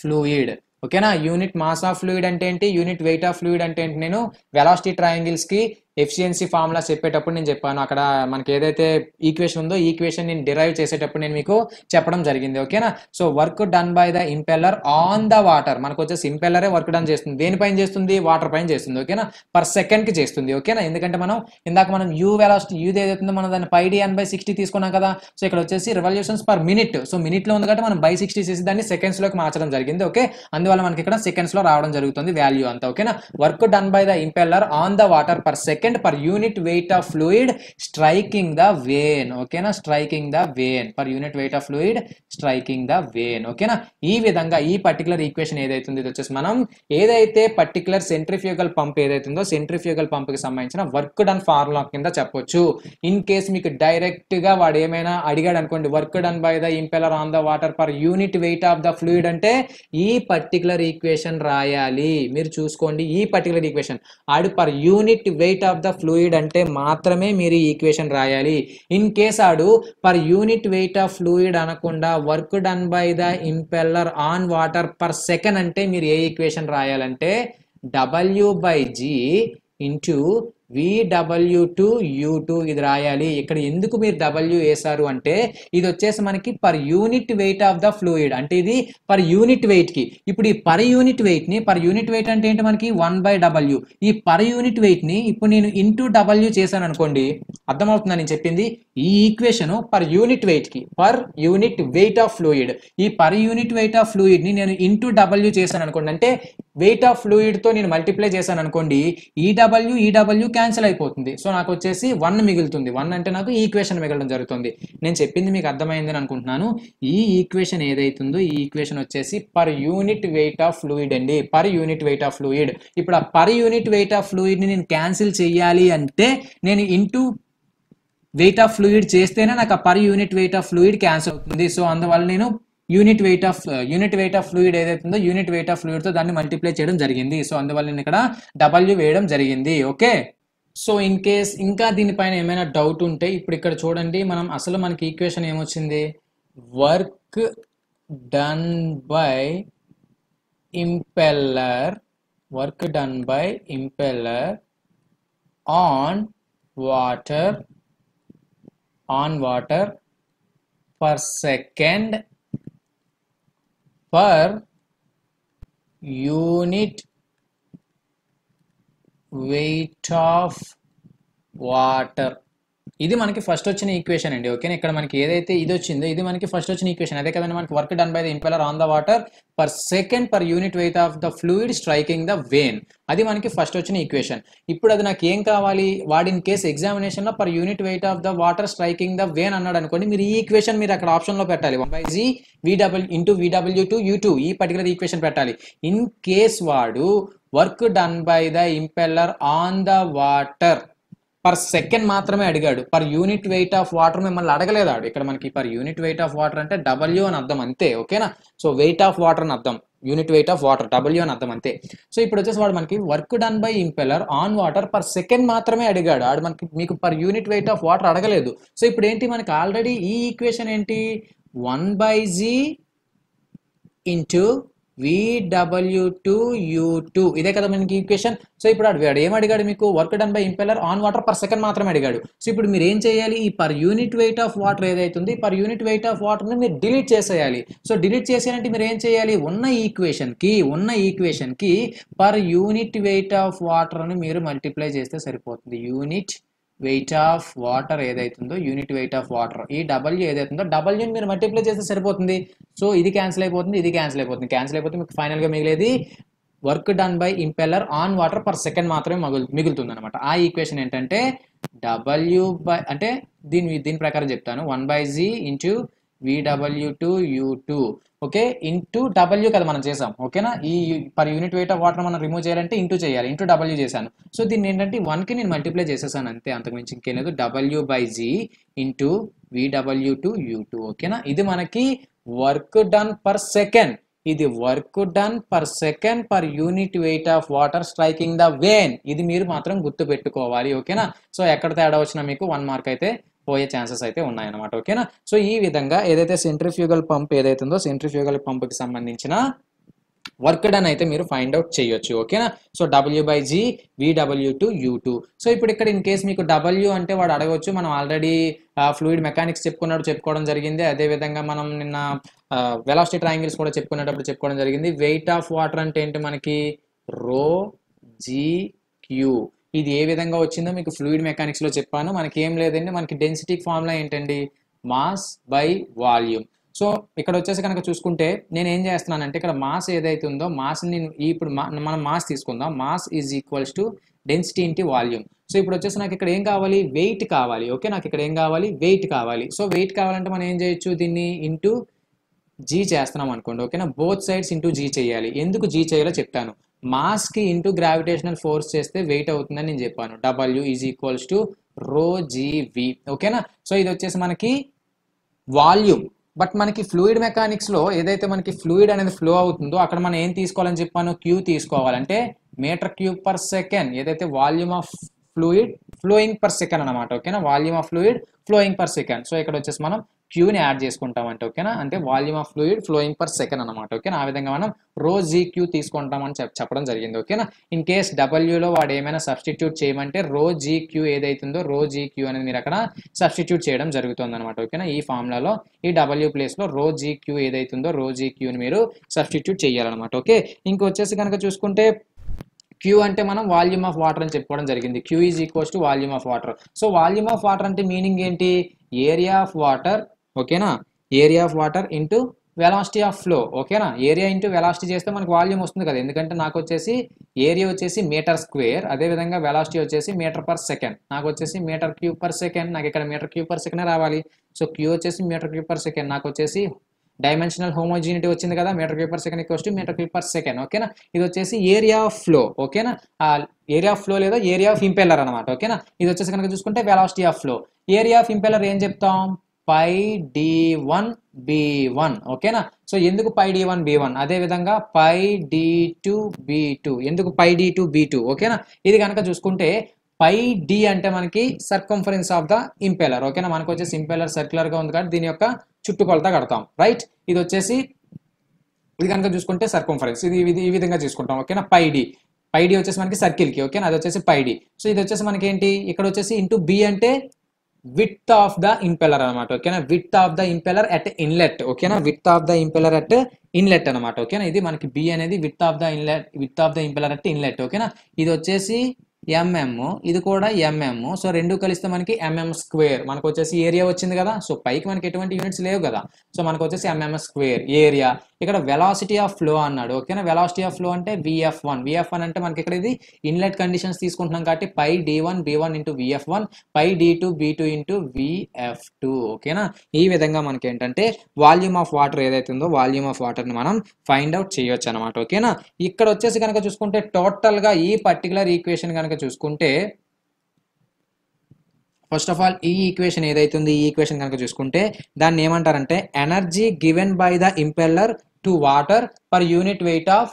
fluid ఓకేనా unit mass of fluid అంటే ఏంటి unit weight of fluid అంటే ఏంటి నేను velocity ట్రయాంగిల్స్కి efficiency formula చెప్పేటప్పుడు నేను చెప్పాను అక్కడ మనకి ఏదైతే ఈక్వేషన్ ఉందో ఈక్వేషన్ నేను డిరైవ్ చేసేటప్పుడు నేను మీకు చెప్పడం జరిగింది ఓకేనా so work done by the impeller on the water మనకు వచ్చేసి ఇంపెల్లరే వర్క్ డన్ చేస్తుంది దేనిపైన చేస్తుంది వాటర్ పైన చేస్తుంది ఓకేనా పర్ సెకండ్కి చేస్తుంది ఓకేనా ఎందుకంటే మనం ఇందాక మనం యూ వెలాసిటీ యూది ఏదైతుందో మనం దాన్ని పై డిఎన్ బై సిక్స్టీ తీసుకున్నాం కదా సో ఇక్కడ వచ్చేసి రివల్యూషన్స్ పర్ మినిట్ సో మినిట్లో ఉంది కాబట్టి మనం బై సిక్స్టీ చేసి దాన్ని సెకండ్స్లోకి మార్చడం జరిగింది ఓకే అందువల్ల మనకి ఇక్కడ సెకండ్స్లో రావడం జరుగుతుంది వాల్యూ అంతా ఓకేనా work done by the impeller on the water per second second per unit weight of fluid striking the vane ఓకేనా striking the vane per unit weight of fluid striking the vane ఓకేనా ఈ విధంగా ఈ particular equation ఏదైతుందో ఇది వచ్చేసి మనం ఏదైతే పర్టికులర్ సెంట్రిఫ్యూగల్ పంప్ ఏదైతుందో సెంట్రిఫ్యూగల్ పంప్ కి సంబంధించిన వర్క్ డన్ ఫార్ములా కింద చెప్పొచ్చు ఇన్ కేస్ మీకు డైరెక్ట్గా వాడు ఏమైనా అడిగాడు అనుకోండి work done by the impeller on the water per unit weight of the fluid అంటే ఈ పర్టికులర్ ఈక్వేషన్ రాయాలి మీరు చూసుకోండి ఈ పర్టికులర్ ఈక్వేషన్ ఆడు per unit weight of of the fluid అంటే మాత్రమే మీరు ఈ ఈక్వేషన్ రాయాలి ఇన్ కేస్ ఆడు per unit weight of fluid అనకుండా work done by the impeller on water per second అంటే మీరు ఏ ఈక్వేషన్ రాయాలంటే W by G into VW two you two ఇది రాయాలి ఇక్కడ ఎందుకు మీరు డబ్ల్యూ వేశారు అంటే ఇది వచ్చేసి మనకి per unit weight of the fluid అంటే ఇది పర్ యూనిట్ వెయిట్కి ఇప్పుడు ఈ పర్ యూనిట్ వెయిట్ని పర్ యూనిట్ వెయిట్ అంటే ఏంటి మనకి వన్ బై డబ్ల్యూ ఈ పర్ యూనిట్ వెయిట్ని ఇప్పుడు నేను ఇంటూ డబ్ల్యూ చేశాను అనుకోండి అర్థమవుతుందని నేను చెప్పింది ఈ ఈక్వేషన్ పర్ యూనిట్ వెయిట్కి per unit weight of fluid ఈ పర్ యూనిట్ వెయిట్ ఆఫ్ ఫ్లూయిడ్ని నేను ఇంటూ డబ్ల్యూ చేశాను అనుకోండి అంటే వెయిట్ ఆఫ్ ఫ్లూయిడ్తో నేను మల్టిప్లై చేశాను అనుకోండి ఈ డబ్ల్యూ ఈ డబ్ల్యూ క్యాన్సిల్ అయిపోతుంది సో నాకు వచ్చేసి వన్ మిగులుతుంది వన్ అంటే నాకు ఈక్వేషన్ మిగలడం జరుగుతుంది నేను చెప్పింది మీకు అర్థమైందని అనుకుంటున్నాను ఈ ఈక్వేషన్ ఏదైతుందో ఈ ఈక్వేషన్ వచ్చేసి per unit weight of fluid అండి per unit weight of fluid ఇప్పుడు ఆ పర్ యూనిట్ వెయిట్ ఆఫ్ ఫ్లూయిడ్ని నేను క్యాన్సిల్ చేయాలి అంటే నేను ఇంటూ వెయిట్ ఆఫ్ ఫ్లూయిడ్ చేస్తేనే నాకు ఆ per unit weight of fluid cancel అవుతుంది సో అందువల్ల నేను unit weight of unit weight of fluid ఏదైతే ఉందో యూనిట్ వెయిట్ ఆఫ్ ఫ్లూయిడ్తో దాన్ని మల్టిప్లై చేయడం జరిగింది సో అందువల్ల నేను ఇక్కడ డబల్యూ వేయడం జరిగింది ఓకే సో ఇన్ కేస్ ఇంకా దీనిపైన ఏమైనా డౌట్ ఉంటే ఇప్పుడు ఇక్కడ చూడండి మనం అసలు మనకి ఈక్వేషన్ ఏమొచ్చింది work done by impeller work done by impeller on water on water per second per unit weight of water ఇది మనకి ఫస్ట్ వచ్చిన ఈక్వేషన్ అండి ఓకే ఇక్కడ మనకి ఏదైతే ఇది వచ్చిందో ఇది మనకి ఫస్ట్ వచ్చిన ఈక్వేషన్ అదే కదండి మనకి work done by the impeller on the water per second per unit weight of the fluid striking the vane అది మనకి ఫస్ట్ వచ్చిన ఈక్వేషన్ ఇప్పుడు అది నాకు ఏం కావాలి వాడిన్ కేస్ ఎగ్జామినేషన్ ఎగ్జామినేషన్లో per unit weight of the water striking the vane అన్నాడు అనుకోండి మీరు ఈ ఈక్వేషన్ మీరు అక్కడ ఆప్షన్లో పెట్టాలి one by G V W into V W two you two ఈ పర్టికులర్ ఈక్వేషన్ పెట్టాలి ఇన్ కేస్ వాడు work done by the impeller on the water per second మాత్రమే అడిగాడు per unit weight of water మిమ్మల్ని అడగలేదాడు ఇక్కడ మనకి per unit weight of water అంటే డబ్ల్యూ అని అర్థం అంతే ఓకేనా సో వెయిట్ ఆఫ్ వాటర్ అని అర్థం unit weight of water W అని అర్థం అంతే సో ఇప్పుడు వచ్చేసి వాడు మనకి work done by impeller on water per second మాత్రమే అడిగాడు ఆడు మనకి మీకు per unit weight of water అడగలేదు సో ఇప్పుడు ఏంటి మనకి ఆల్రెడీ ఈ ఈక్వేషన్ ఏంటి one by G into V W two you two ఇదే కదా మనకి ఈక్వేషన్ సో ఇప్పుడు అడిగాడు ఏం అడిగాడు మీకు work done by impeller on water per second మాత్రమే అడిగాడు సో ఇప్పుడు మీరు ఏం చేయాలి ఈ per unit weight of water ఏదైతుంది పర్ యూనిట్ వెయిట్ ఆఫ్ వాటర్ని మీరు డిలీట్ చేసేయాలి సో డిలీట్ చేసేయాలంటే మీరు ఏం చేయాలి ఉన్న ఈక్వేషన్కి ఉన్న ఈక్వేషన్కి పర్ యూనిట్ వెయిట్ ఆఫ్ వాటర్ని మీరు మల్టిప్లై చేస్తే సరిపోతుంది యూనిట్ వెయిట్ ఆఫ్ వాటర్ ఏదైతుందో యూనిట్ వెయిట్ ఆఫ్ వాటర్ ఈ డబ్ల్యూ ఏదైతుందో డబ్ల్యూని మీరు మల్టిప్లై చేస్తే సరిపోతుంది సో ఇది క్యాన్సిల్ అయిపోతుంది ఇది క్యాన్సిల్ అయిపోతుంది క్యాన్సిల్ అయిపోతే మీకు ఫైనల్గా మిగిలేది work done by impeller on water per second మాత్రమే మిగులుతుంది అనమాట ఆ ఈక్వేషన్ ఏంటంటే డబ్ల్యూ బై అంటే దీని దీని ప్రకారం చెప్తాను one by G into VW two you two okay into W కదా మనం చేసాం ఓకేనా ఈ per unit weight of water మనం రిమూవ్ చేయాలంటే ఇంటూ చేయాలి ఇంటూ డబ్ల్యూ చేశాను సో దీన్ని ఏంటంటే వన్కి నేను మల్టిప్లై చేసేసాను అంతే అంతకుమించి ఇంకేం లేదు W by G into VW two you two ఓకేనా ఇది మనకి వర్క్ డన్ పర్ సెకండ్ ఇది work done per second per unit weight of water striking the vane ఇది మీరు మాత్రం గుర్తు పెట్టుకోవాలి ఓకేనా సో ఎక్కడ తేడా వచ్చినా మీకు వన్ మార్క్ అయితే పోయే ఛాన్సెస్ అయితే ఉన్నాయన్నమాట ఓకేనా సో ఈ విధంగా ఏదైతే సెంట్రిఫ్యూగల్ పంప్ ఏదైతే ఉందో సెంట్రిఫ్యూగల్ పంప్కి సంబంధించిన వర్క్ డన్ అయితే మీరు ఫైండ్ అవుట్ చేయొచ్చు ఓకేనా so W by G V W two you two so ఇప్పుడు ఇక్కడ ఇన్ కేస్ మీకు డబ్ల్యూ అంటే వాడు అడగవచ్చు మనం ఆల్రెడీ ఫ్లూయిడ్ మెకానిక్స్ చెప్పుకున్నాడు చెప్పుకోవడం జరిగింది అదేవిధంగా మనం నిన్న వెలాసిటీ ట్రయాంగిల్స్ కూడా చెప్పుకునేటప్పుడు చెప్పుకోవడం జరిగింది వెయిట్ ఆఫ్ వాటర్ అంటే ఏంటి మనకి రో జీ క్యూ ఇది ఏ విధంగా వచ్చిందో మీకు ఫ్లూయిడ్ మెకానిక్స్లో చెప్పాను మనకి ఏం లేదండి మనకి డెన్సిటీ ఫార్ములా ఏంటండి మాస్ బై వాల్యూమ్ సో ఇక్కడ వచ్చేసి కనుక చూసుకుంటే నేను ఏం చేస్తున్నానంటే ఇక్కడ మాస్ ఏదైతే ఉందో మాస్ని నేను ఇప్పుడు మనం మాస్ తీసుకుందాం mass is equals to density into volume so ఇప్పుడు వచ్చేసి నాకు ఇక్కడ ఏం కావాలి వెయిట్ కావాలి ఓకే నాకు ఇక్కడ ఏం కావాలి వెయిట్ కావాలి సో వెయిట్ కావాలంటే మనం ఏం చేయొచ్చు దీన్ని ఇంటూ జీ చేస్తున్నాం అనుకోండి ఓకేనా బోత్ సైడ్స్ ఇంటూ జీ చేయాలి ఎందుకు జీ చేయాలో చెప్తాను మాస్కి ఇంటూ గ్రావిటేషనల్ ఫోర్స్ చేస్తే వెయిట్ అవుతుందని నేను చెప్పాను డబ్ల్యూ ఈజ్ ఈక్వల్స్ టు రో ఓకేనా సో ఇది వచ్చేసి మనకి వాల్యూమ్ బట్ మనకి ఫ్లూయిడ్ మెకానిక్స్లో ఏదైతే మనకి ఫ్లూయిడ్ అనేది ఫ్లో అవుతుందో అక్కడ మనం ఏం తీసుకోవాలని చెప్పాను క్యూ తీసుకోవాలంటే మీటర్ క్యూబ్ పర్ సెకండ్ ఏదైతే volume of fluid flowing per second అనమాట ఓకేనా volume of fluid flowing per second so ఇక్కడ వచ్చేసి మనం క్యూని యాడ్ చేసుకుంటామంటే ఓకేనా అంటే volume of fluid flowing per second అనమాట ఓకేనా ఆ విధంగా మనం రో జీ క్యూ తీసుకుంటామని చెప్పడం జరిగింది ఓకేనా ఇన్ కేస్ డబ్ల్యూలో వాడు ఏమైనా సబ్స్టిట్యూట్ చేయమంటే రో జీ క్యూ ఏదైతుందో రో జీ క్యూ అనేది మీరు అక్కడ సబ్స్టిట్యూట్ చేయడం జరుగుతుంది అనమాట ఓకేనా ఈ ఫామ్లలో ఈ డబ్ల్యూ ప్లేస్లో రో జీ క్యూ ఏదైతుందో రో జీ క్యూని మీరు సబ్స్టిట్యూట్ చేయాలన్నమాట ఓకే ఇంకొచ్చేసి కనుక చూసుకుంటే క్యూ అంటే మనం వాల్యూమ్ ఆఫ్ వాటర్ అని చెప్పుకోవడం జరిగింది Q is equals to volume of water so volume of water అంటే మీనింగ్ ఏంటి ఏరియా ఆఫ్ వాటర్ ఓకేనా area of water into velocity of flow ఓకేనా ఏరియా ఇంటూ వెలాసిటీ చేస్తే మనకు వాల్యూమ్ వస్తుంది కదా ఎందుకంటే నాకు వచ్చేసి ఏరియా వచ్చేసి మీటర్ స్క్వేర్ అదేవిధంగా వెలాసిటీ వచ్చేసి మీటర్ పర్ సెకండ్ నాకు వచ్చేసి మీటర్ క్యూబ్ పర్ సెకండ్ నాకు ఇక్కడ మీటర్ క్యూబ్ పర్ సెకండ్ రావాలి సో క్యూ వచ్చేసి మీటర్ క్యూబ్ పర్ సెకండ్ నాకు వచ్చేసి డైమెన్షనల్ హోమోజినిటీ వచ్చింది కదా మీటర్ క్యూబ్ పర్ సెకండ్ ఇక్కడ to metre cube per second ఓకేనా ఇది వచ్చేసి ఏరియా ఆఫ్ ఫ్లో ఓకేనా ఏరియా ఆఫ్ ఫ్లో లేదా ఏరియా ఆఫ్ ఇంపెల్లర్ అనమాట ఓకేనా ఇది వచ్చేసి కనుక చూసుకుంటే velocity of flow area of impeller ఏం చెప్తాం pi D one B one ఓకేనా సో ఎందుకు pi D one B one అదేవిధంగా pi D two B two ఎందుకు pi D two B two ఓకేనా ఇది కనుక చూసుకుంటే పై డి అంటే మనకి సర్కంఫరెన్స్ ఆఫ్ ద ఇంపెలర్ ఓకేనా మనకు వచ్చేసి ఇంపెలర్ సర్క్యులర్గా ఉంది కాబట్టి దీని యొక్క చుట్టుకొలత కడతాం రైట్ ఇది వచ్చేసి ఇది కనుక చూసుకుంటే సర్కంఫరెన్స్ ఇది ఈ విధంగా చూసుకుంటాం ఓకేనా పై డి డి వచ్చేసి మనకి సర్కిల్కి ఓకేనా అది వచ్చేసి పై డి సో ఇది వచ్చేసి మనకి ఏంటి ఇక్కడ వచ్చేసి ఇంటూ బి అంటే విత్ ఆఫ్ ద ఇంపెలర్ అనమాట ఓకేనా width of the impeller at inlet ఓకేనా width of the impeller at inlet అనమాట ఓకేనా ఇది మనకి బి అనేది width of the inlet width of the impeller at inlet ఓకేనా ఇది వచ్చేసి ఎంఎం ఇది కూడా ఎంఎం సో రెండు కలిస్తే మనకి ఎంఎం స్క్వేర్ మనకు వచ్చేసి ఏరియా వచ్చింది కదా సో పైకి మనకి ఎటువంటి యూనిట్స్ లేవు కదా సో మనకు వచ్చేసి ఎంఎం స్క్వేర్ ఏరియా ఇక్కడ వెలాసిటీ ఆఫ్ ఫ్లో అన్నాడు ఓకేనా వెలాసిటీ ఆఫ్ ఫ్లో అంటే విఎఫ్ వన్ విఎఫ్ వన్ అంటే మనకి ఇక్కడ ఇది ఇన్లెట్ కండిషన్స్ తీసుకుంటున్నాం కాబట్టి pi D one B one into VF one pi D two B two into VF two ఓకేనా ఈ విధంగా మనకి ఏంటంటే వాల్యూమ్ ఆఫ్ వాటర్ ఏదైతే ఉందో వాల్యూమ్ ఆఫ్ వాటర్ని మనం ఫైండ్ అవుట్ చేయొచ్చు అనమాట ఓకేనా ఇక్కడ వచ్చేసి కనుక చూసుకుంటే టోటల్గా ఈ పర్టికులర్ ఈక్వేషన్ కనుక కనుక చూసుకుంటే ఫస్ట్ ఆఫ్ ఆల్ ఈ ఈక్వేషన్ ఏదైతే ఉంది ఈ ఈక్వేషన్ కనుక చూసుకుంటే దాన్ని ఏమంటారంటే energy given by the impeller to water per unit weight of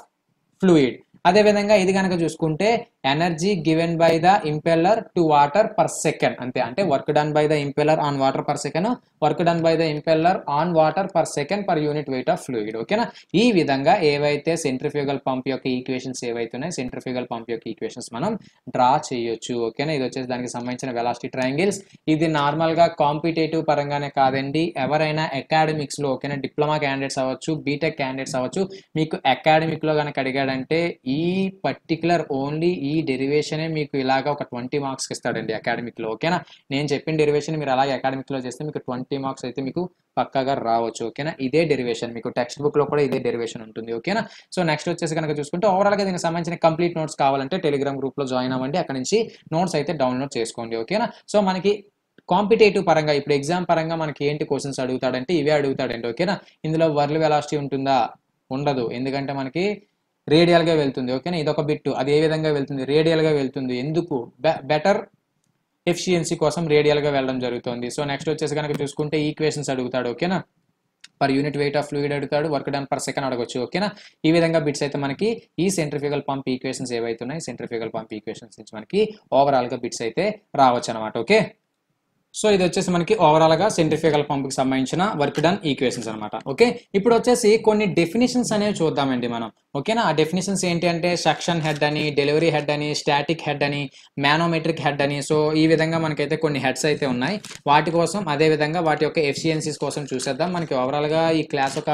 fluid అదేవిధంగా ఇది కనుక చూసుకుంటే energy given by the impeller to water per second అంతే అంటే work done by the impeller on water per second work done by the impeller on water per second per unit weight of fluid ఓకేనా ఈ విధంగా ఏవైతే centrifugal pump యొక్క equations ఏవైతున్నాయి centrifugal pump యొక్క equations మనం డ్రా చేయొచ్చు ఓకేనా ఇది వచ్చేసి దానికి సంబంధించిన వెలాసిటీ ట్రయాంగిల్స్ ఇది నార్మల్గా కాంపిటేటివ్ పరంగానే కాదండి ఎవరైనా లో ఓకేనా డిప్లొమా క్యాండిడేట్స్ అవ్వచ్చు బీటెక్ క్యాండిడేట్స్ అవ్వచ్చు మీకు అకాడమిక్ లో కనుక అడిగాడంటే ఈ పర్టికులర్ ఓన్లీ ఈ ఈ డెరివేషనే మీకు ఇలాగ ఒక ట్వంటీ మార్క్స్ ఇస్తాడండి అకాడమిక్లో ఓకేనా నేను చెప్పిన డెరివేషన్ మీరు అలాగే అకాడమిక్లో చేస్తే మీకు ట్వంటీ మార్క్స్ అయితే మీకు పక్కాగా రావచ్చు ఓకేనా ఇదే డెరివేషన్ మీకు టెక్స్ట్ బుక్లో కూడా ఇదే డెరివేషన్ ఉంటుంది ఓకేనా సో నెక్స్ట్ వచ్చేసి కనుక చూసుకుంటే ఓవరాల్గా దీనికి సంబంధించిన కంప్లీట్ నోట్స్ కావాలంటే టెలిగ్రామ్ గ్రూప్లో జాయిన్ అవ్వండి అక్కడ నుంచి నోట్స్ అయితే డౌన్లోడ్ చేసుకోండి ఓకేనా సో మనకి కాంపిటేటివ్ పరంగా ఇప్పుడు ఎగ్జామ్ పరంగా మనకి ఏంటి క్వశ్చన్స్ అడుగుతాడంటే ఇవే అడుగుతాడండి ఓకేనా ఇందులో వర్ల్ వెలాసిటీ ఉంటుందా ఉండదు ఎందుకంటే మనకి రేడియల్గా వెళ్తుంది ఓకేనా ఇదొక బిట్ అది ఏ విధంగా వెళ్తుంది రేడియల్గా వెళ్తుంది ఎందుకు బెటర్ ఎఫిషియన్సీ కోసం రేడియల్గా వెళ్ళడం జరుగుతుంది సో నెక్స్ట్ వచ్చేసి కనుక చూసుకుంటే ఈక్వేషన్స్ అడుగుతాడు ఓకేనా per unit weight of fluid అడుగుతాడు వర్క్ డన్ పర్ సెకండ్ అడగొచ్చు ఓకేనా ఈ విధంగా బిట్స్ అయితే మనకి ఈ సెంట్రిఫికల్ పంప్ ఈక్వేషన్స్ ఏవైతున్నాయి సెంట్రిఫికల్ పంప్ ఈక్వేషన్స్ నుంచి మనకి ఓవరాల్గా బిట్స్ అయితే రావచ్చు అనమాట ఓకే సో ఇది వచ్చేసి మనకి ఓవరాల్గా సెంట్రిఫికల్ పంప్కి సంబంధించిన వర్క్ డన్ ఈక్వేషన్స్ అనమాట ఓకే ఇప్పుడు వచ్చేసి కొన్ని డెఫినేషన్స్ అనేవి చూద్దామండి మనం ఓకేనా ఆ డెఫినేషన్స్ ఏంటి అంటే సెక్షన్ హెడ్ అని డెలివరీ హెడ్ అని స్టాటిక్ హెడ్ అని మ్యానోమెట్రిక్ హెడ్ అని సో ఈ విధంగా మనకైతే కొన్ని హెడ్స్ అయితే ఉన్నాయి వాటి కోసం అదేవిధంగా వాటి యొక్క ఎఫిషియన్సీస్ కోసం చూసేద్దాం మనకి ఓవరాల్గా ఈ క్లాస్ ఒక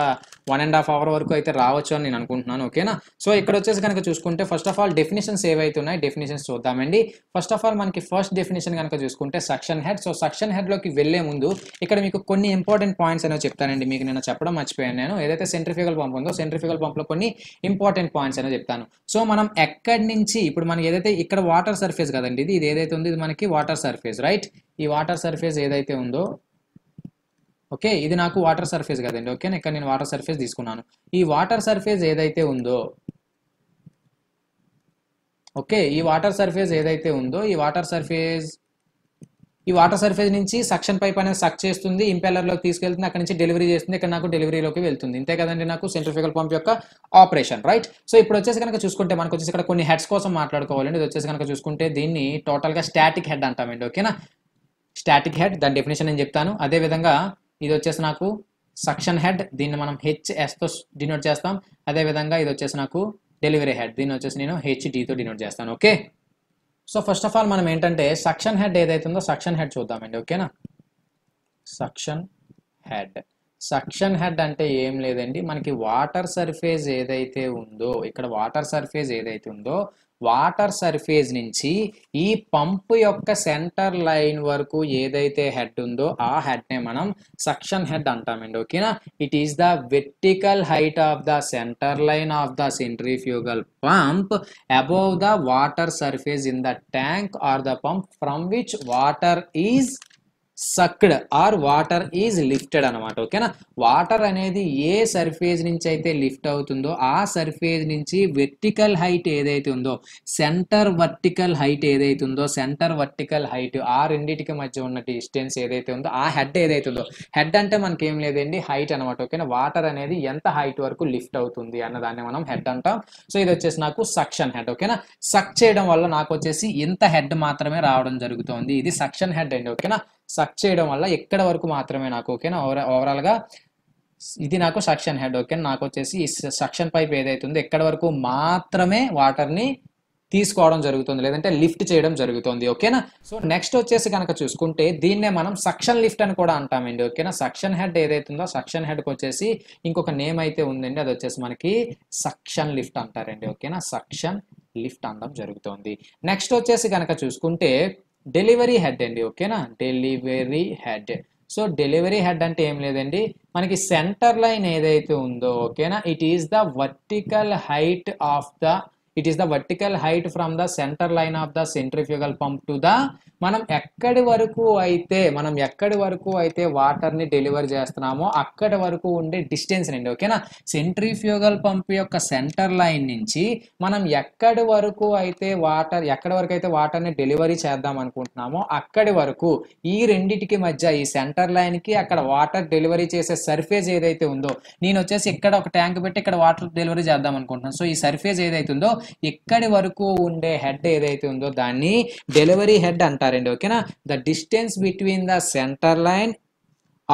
వన్ అండ్ హాఫ్ అవర్ వరకు అయితే రావచ్చు అని నేను అనుకుంటున్నాను ఓకేనా సో ఇక్కడ వచ్చేసి కనుక చూసుకుంటే ఫస్ట్ ఆఫ్ ఆల్ డెఫినేషన్స్ ఏవైతే ఉన్నాయి డెఫినేషన్స్ చూద్దామండి ఫస్ట్ ఆఫ్ ఆల్ మనకి ఫస్ట్ డెఫినేషన్ కనుక చూసుకుంటే సెక్షన్ హెడ్ సో సక్షన్ హెడ్లోకి వెళ్లే ముందు ఇక్కడ మీకు కొన్ని ఇంపార్టెంట్ పాయింట్స్ అనేవి చెప్తానండి మీకు నేను చెప్పడం మర్చిపోయాను నేను ఏదైతే సెంట్రిఫికల్ పంప్ ఉందో సెంట్రిఫికల్ పంప్లో కొన్ని ఇంపార్టెంట్ పాయింట్స్ అనేవి చెప్తాను సో మనం ఎక్కడి నుంచి ఇప్పుడు మనకి ఏదైతే ఇక్కడ వాటర్ సర్ఫేస్ కదండి ఇది ఇది ఏదైతే ఉందో ఇది మనకి వాటర్ సర్ఫేస్ రైట్ ఈ వాటర్ సర్ఫేస్ ఏదైతే ఉందో ఓకే ఇది నాకు వాటర్ సర్ఫేస్ కదండి ఓకే ఇక్కడ నేను వాటర్ సర్ఫేస్ తీసుకున్నాను ఈ వాటర్ సర్ఫేస్ ఏదైతే ఉందో ఓకే ఈ వాటర్ సర్ఫేస్ ఏదైతే ఉందో ఈ వాటర్ సర్ఫేస్ ఈ వాటర్ సర్ఫేస్ నుంచి సక్షన్ పైప్ అనేది సక్ చేస్తుంది ఇంపెల్లర్లోకి తీసుకెళ్తుంది అక్కడ నుంచి డెలివరీ చేస్తుంది ఇక్కడ నాకు డెలివరీలోకి వెళ్తుంది ఇంతే కదండి నాకు సెంట్రిఫికల్ పంప్ యొక్క ఆపరేషన్ రైట్ సో ఇప్పుడు వచ్చేసి కనుక చూసుకుంటే మనకు వచ్చేసి ఇక్కడ కొన్ని హెడ్స్ కోసం మాట్లాడుకోవాలండి ఇది వచ్చేసి కనుక చూసుకుంటే దీన్ని టోటల్గా స్టాటిక్ హెడ్ అంటామండి ఓకేనా స్టాటిక్ హెడ్ దాని డెఫినేషన్ నేను చెప్తాను అదేవిధంగా ఇది వచ్చేసి నాకు సక్షన్ హెడ్ దీన్ని మనం హెచ్ఎస్తో డినోట్ చేస్తాం అదేవిధంగా ఇది వచ్చేసి నాకు డెలివరీ హెడ్ దీన్ని వచ్చేసి నేను హెచ్డితో డినోట్ చేస్తాను okay so first of all మనం ఏంటంటే సక్షన్ హెడ్ ఉందో సక్షన్ హెడ్ చూద్దామండి ఓకేనా సక్షన్ హెడ్ సక్షన్ హెడ్ అంటే ఏం లేదండి మనకి వాటర్ సర్ఫేస్ ఏదైతే ఉందో ఇక్కడ వాటర్ సర్ఫేస్ ఏదైతే ఉందో వాటర్ సర్ఫేస్ నుంచి ఈ పంప్ యొక్క సెంటర్ లైన్ వరకు ఏదైతే హెడ్ ఉందో ఆ హెడ్నే మనం సక్షన్ హెడ్ అంటామండి ఓకేనా it is the vertical height of the centre line of the centrifugal pump above the water surface in the tank or the pump from which water is sucked or water is lifted అనమాట ఓకేనా water అనేది ఏ surface నుంచి అయితే lift అవుతుందో ఆ surface నుంచి vertical height ఏదైతే ఉందో సెంటర్ వర్టికల్ హైట్ ఏదైతే ఉందో సెంటర్ వర్టికల్ హైట్ ఆ రెండింటికి మధ్య ఉన్న డిస్టెన్స్ ఏదైతే ఉందో ఆ హెడ్ ఏదైతే ఉందో హెడ్ అంటే మనకి ఏం లేదండి హైట్ అనమాట ఓకేనా వాటర్ అనేది ఎంత హైట్ వరకు లిఫ్ట్ అవుతుంది అన్నదాన్ని మనం హెడ్ అంటాం సో ఇది వచ్చేసి నాకు సక్షన్ హెడ్ ఓకేనా సక్ చేయడం వల్ల నాకు వచ్చేసి ఇంత హెడ్ మాత్రమే రావడం జరుగుతుంది ఇది సక్షన్ హెడ్ అండి ఓకేనా సక్ చేయడం వల్ల ఎక్కడ వరకు మాత్రమే నాకు ఓకేనా ఓవరాల్గా ఇది నాకు సక్షన్ హెడ్ ఓకే నాకు వచ్చేసి ఈ సక్షన్ పైప్ ఏదైతుందో ఎక్కడ వరకు మాత్రమే వాటర్ని తీసుకోవడం జరుగుతుంది లేదంటే లిఫ్ట్ చేయడం జరుగుతుంది ఓకేనా సో నెక్స్ట్ వచ్చేసి కనుక చూసుకుంటే దీన్నే మనం సక్షన్ లిఫ్ట్ అని కూడా అంటామండి ఓకేనా సక్షన్ హెడ్ ఉందో సక్షన్ హెడ్కి వచ్చేసి ఇంకొక నేమ్ అయితే ఉందండి అది వచ్చేసి మనకి సక్షన్ లిఫ్ట్ అంటారండి ఓకేనా సక్షన్ లిఫ్ట్ అనడం జరుగుతుంది నెక్స్ట్ వచ్చేసి కనుక చూసుకుంటే డెలివరీ హెడ్ అండి ఓకేనా delivery head so delivery head అంటే ఏం లేదండి మనకి సెంటర్ లైన్ ఏదైతే ఉందో ఓకేనా it is the vertical height of the it is the vertical height from the centre line of the centrifugal pump to the మనం ఎక్కడి వరకు అయితే మనం ఎక్కడి వరకు అయితే వాటర్ని డెలివర్ చేస్తున్నామో అక్కడి వరకు ఉండే డిస్టెన్స్ అండి ఓకేనా సెంట్రిఫ్యూగల్ పంప్ యొక్క సెంటర్ లైన్ నుంచి మనం ఎక్కడి వరకు అయితే వాటర్ ఎక్కడి వరకు అయితే వాటర్ని డెలివరీ చేద్దాం అనుకుంటున్నామో అక్కడి వరకు ఈ రెండింటికి మధ్య ఈ సెంటర్ లైన్కి అక్కడ వాటర్ డెలివరీ చేసే సర్ఫేస్ ఏదైతే ఉందో నేను వచ్చేసి ఇక్కడ ఒక ట్యాంక్ పెట్టి ఇక్కడ వాటర్ డెలివరీ చేద్దాం అనుకుంటున్నాను సో ఈ సర్ఫేస్ ఉందో ఇక్కడి వరకు ఉండే హెడ్ ఏదైతే ఉందో దాన్ని డెలివరీ హెడ్ అంటారండి ఓకేనా the distance between the centre line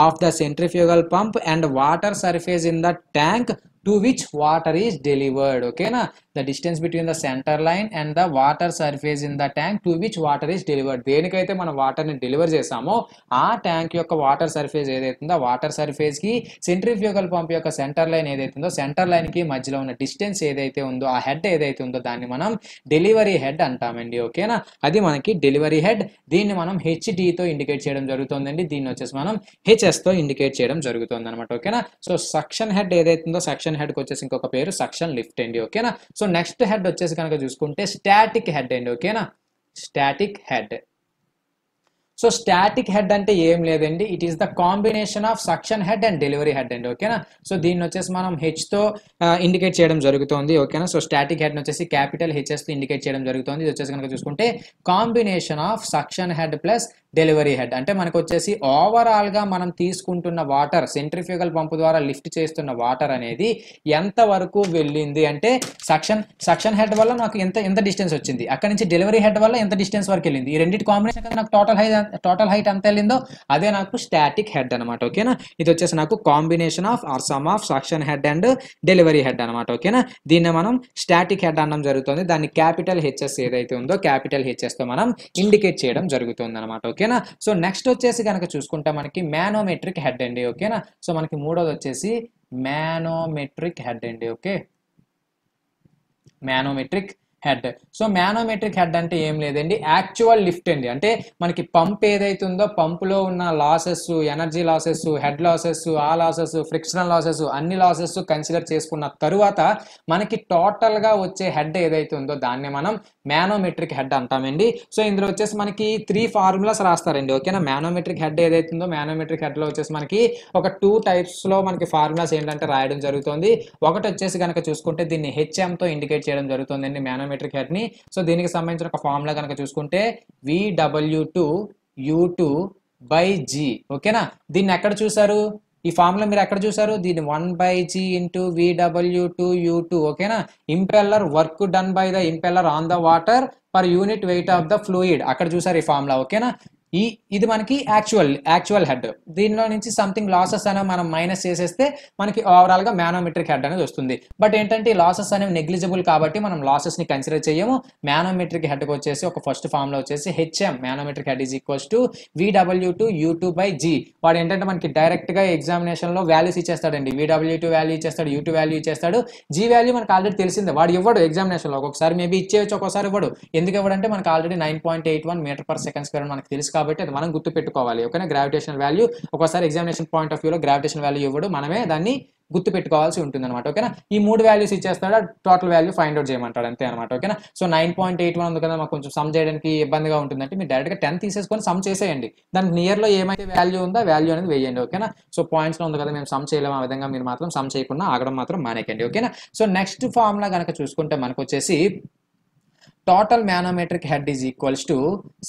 of the centrifugal pump and water surface in the tank to which water is delivered ఓకేనా the distance between the centre line and the water surface in the tank to which water water delivered దేనికైతే మనం వాటర్ని deliver చేసామో ఆ tank యొక్క water surface ఏదైతుందో water సర్ఫేస్కి centrifugal pump యొక్క సెంటర్ లైన్ ఏదైతుందో సెంటర్ లైన్కి మధ్యలో ఉన్న డిస్టెన్స్ ఏదైతే ఉందో ఆ హెడ్ ఏదైతే ఉందో దాన్ని మనం డెలివరీ హెడ్ అంటామండి ఓకేనా అది మనకి డెలివరీ హెడ్ దీన్ని మనం హెచ్డితో ఇండికేట్ చేయడం జరుగుతుందండి దీన్ని వచ్చేసి మనం హెచ్ఎస్తో ఇండికేట్ చేయడం జరుగుతుంది అనమాట ఓకేనా సో సక్షన్ హెడ్ ఏదైతుందో సక్షన్ సెక్షన్ హెడ్కి వచ్చేసి ఇంకొక పేరు సెక్షన్ లిఫ్ట్ అండి ఓకేనా సో నెక్స్ట్ హెడ్ వచ్చేసి కనుక చూసుకుంటే స్టాటిక్ హెడ్ అండి ఓకేనా static head so static head అంటే ఏం లేదండి it is the combination of suction head and delivery head అండి ఓకేనా సో దీన్ని వచ్చేసి మనం హెచ్తో ఇండికేట్ చేయడం జరుగుతుంది ఓకేనా సో స్టాటిక్ హెడ్ వచ్చేసి క్యాపిటల్ హెచ్ఎస్తో ఇండికేట్ చేయడం జరుగుతుంది ఇది వచ్చేసి కనుక చూసుకుంటే combination of suction head plus delivery head అంటే మనకు వచ్చేసి ఓవరాల్గా మనం తీసుకుంటున్న వాటర్ సెంట్రిఫ్యూగల్ పంపు ద్వారా లిఫ్ట్ చేస్తున్న వాటర్ అనేది ఎంత వరకు వెళ్ళింది అంటే సక్షన్ సక్షన్ హెడ్ వల్ల నాకు ఎంత ఎంత డిస్టెన్స్ వచ్చింది అక్కడ నుంచి డెలివరీ హెడ్ వల్ల ఎంత డిస్టెన్స్ వరకు వెళ్ళింది ఈ రెండింటి కాంబినేషన్ నాకు టోటల్ హైట్ టోటల్ హైట్ ఎంత వెళ్ళిందో అదే నాకు స్టాటిక్ హెడ్ అనమాట ఓకేనా ఇది వచ్చేసి నాకు combination of or sum of suction head and delivery head అనమాట ఓకేనా దీన్ని మనం స్టాటిక్ హెడ్ అనడం జరుగుతుంది దాన్ని క్యాపిటల్ హెచ్ఎస్ ఏదైతే ఉందో క్యాపిటల్ హెచ్ఎస్తో మనం ఇండికేట్ చేయడం జరుగుతుంది అనమాట ఓకే ఓకేనా సో నెక్స్ట్ వచ్చేసి కనుక చూసుకుంటే మనకి మ్యానోమెట్రిక్ హెడ్ అండి ఓకేనా సో మనకి మూడోది వచ్చేసి మ్యానోమెట్రిక్ హెడ్ అండి okay manometric head so manometric head అంటే ఏం లేదండి యాక్చువల్ లిఫ్ట్ అండి అంటే మనకి పంప్ ఏదైతే ఉందో పంప్లో ఉన్న losses energy losses head losses ఆ లాసెస్ ఫ్రిక్షనల్ లాసెస్ అన్ని లాసెస్ కన్సిడర్ చేసుకున్న తరువాత మనకి టోటల్గా వచ్చే హెడ్ ఏదైతే ఉందో దాన్ని మనం మేనోమెట్రిక్ హెడ్ అంటామండి సో ఇందులో వచ్చేసి మనకి త్రీ ఫార్ములాస్ రాస్తారండి ఓకేనా మేనోమెట్రిక్ హెడ్ ఏదైతే ఉందో మేనోమెట్రిక్ హెడ్లో వచ్చేసి మనకి ఒక టూ టైప్స్లో మనకి ఫార్ములాస్ ఏంటంటే రాయడం జరుగుతుంది ఒకటి వచ్చేసి కనుక చూసుకుంటే దీన్ని హెచ్ఎంతో ఇండికేట్ చేయడం జరుగుతుందండి మేనోమెట్రిక్ హెడ్ ని సో దీనికి సంబంధించిన ఒక ఫార్ములా కనుక చూసుకుంటే V W two you two by G ఓకేనా దీన్ని ఎక్కడ చూసారు ఈ ఫార్ములా మీరు ఎక్కడ చూసారు దీన్ని one by G into V W two you two ఓకేనా impeller work done by the impeller on the water per unit weight of the fluid అక్కడ చూసారు ఈ ఫార్ములా ఓకేనా ఈ ఇది మనకి యాక్చువల్ యాక్చువల్ హెడ్ దీనిలో నుంచి సంథింగ్ లాసెస్ అనేవి మనం మైనస్ చేసేస్తే మనకి ఓవరాల్గా మ్యానోమెట్రిక్ హెడ్ అనేది వస్తుంది బట్ ఏంటంటే లాసెస్ అనేవి నెగ్లిజిబుల్ కాబట్టి మనం లాసెస్ని కన్సిడర్ చేయము మ్యానోమెట్రిక్ హెడ్కి వచ్చేసి ఒక ఫస్ట్ ఫామ్లో వచ్చేసి HM manometric head is equals to V W two you two by G వాడు ఏంటంటే మనకి డైరెక్ట్గా ఎగ్జామినేషన్లో వాల్యూస్ ఇచ్చేస్తాడండి విడబ్ల్యూ టూ వాల్యూ ఇచ్చేస్తాడు యూ టూ వాల్యూ ఇచ్చేస్తాడు జీ వాల్యూ మనకు ఆల్రెడీ తెలిసిందే వాడు ఇవ్వడు ఎగ్జామినేషన్లో ఒకసారి మేబీ ఇచ్చేయచ్చు ఒకసారి ఇవ్వడు ఎందుకు ఇవ్వడంటే మనకు already nine point eight one metre per second square మనకు తెలుసు కాబట్టి అది మనం గుర్తుపెట్టుకోవాలి ఓకేనా గ్రావిటేషన్ వాల్యూ ఒకసారి ఎగ్జామినేషన్ పాయింట్ ఆఫ్ వ్యూలో గ్రావిటేషన్ వాల్యూ ఇవ్వడు మనమే దాన్ని గుర్తు పెట్టుకోవాల్సి ఉంటుంది అనమాట ఓకేనా ఈ మూడు వాల్యూస్ ఇచ్చేస్తాడు టోటల్ వాల్యూ ఫైండ్ అవుట్ చేయమంటాడు అంతే అనమాట ఓకేనా so nine point eight one ఉంది కదా మాకు కొంచెం సమ్ చేయడానికి ఇబ్బందిగా ఉంటుందంటే మీరు డైరెక్ట్గా టెన్ తీసేసుకొని సమ్ చేసేయండి దానికి నియర్లో ఏమైతే వాల్యూ ఉందో వాల్యూ అనేది వేయండి ఓకేనా సో పాయింట్స్లో ఉంది కదా మేము సమ్ చేయలేము ఆ విధంగా మీరు మాత్రం సమ్ చేయకుండా ఆగడం మాత్రం మానేకండి ఓకేనా సో నెక్స్ట్ ఫార్ములా కనుక చూసుకుంటే మనకు వచ్చేసి total manometric head is equals to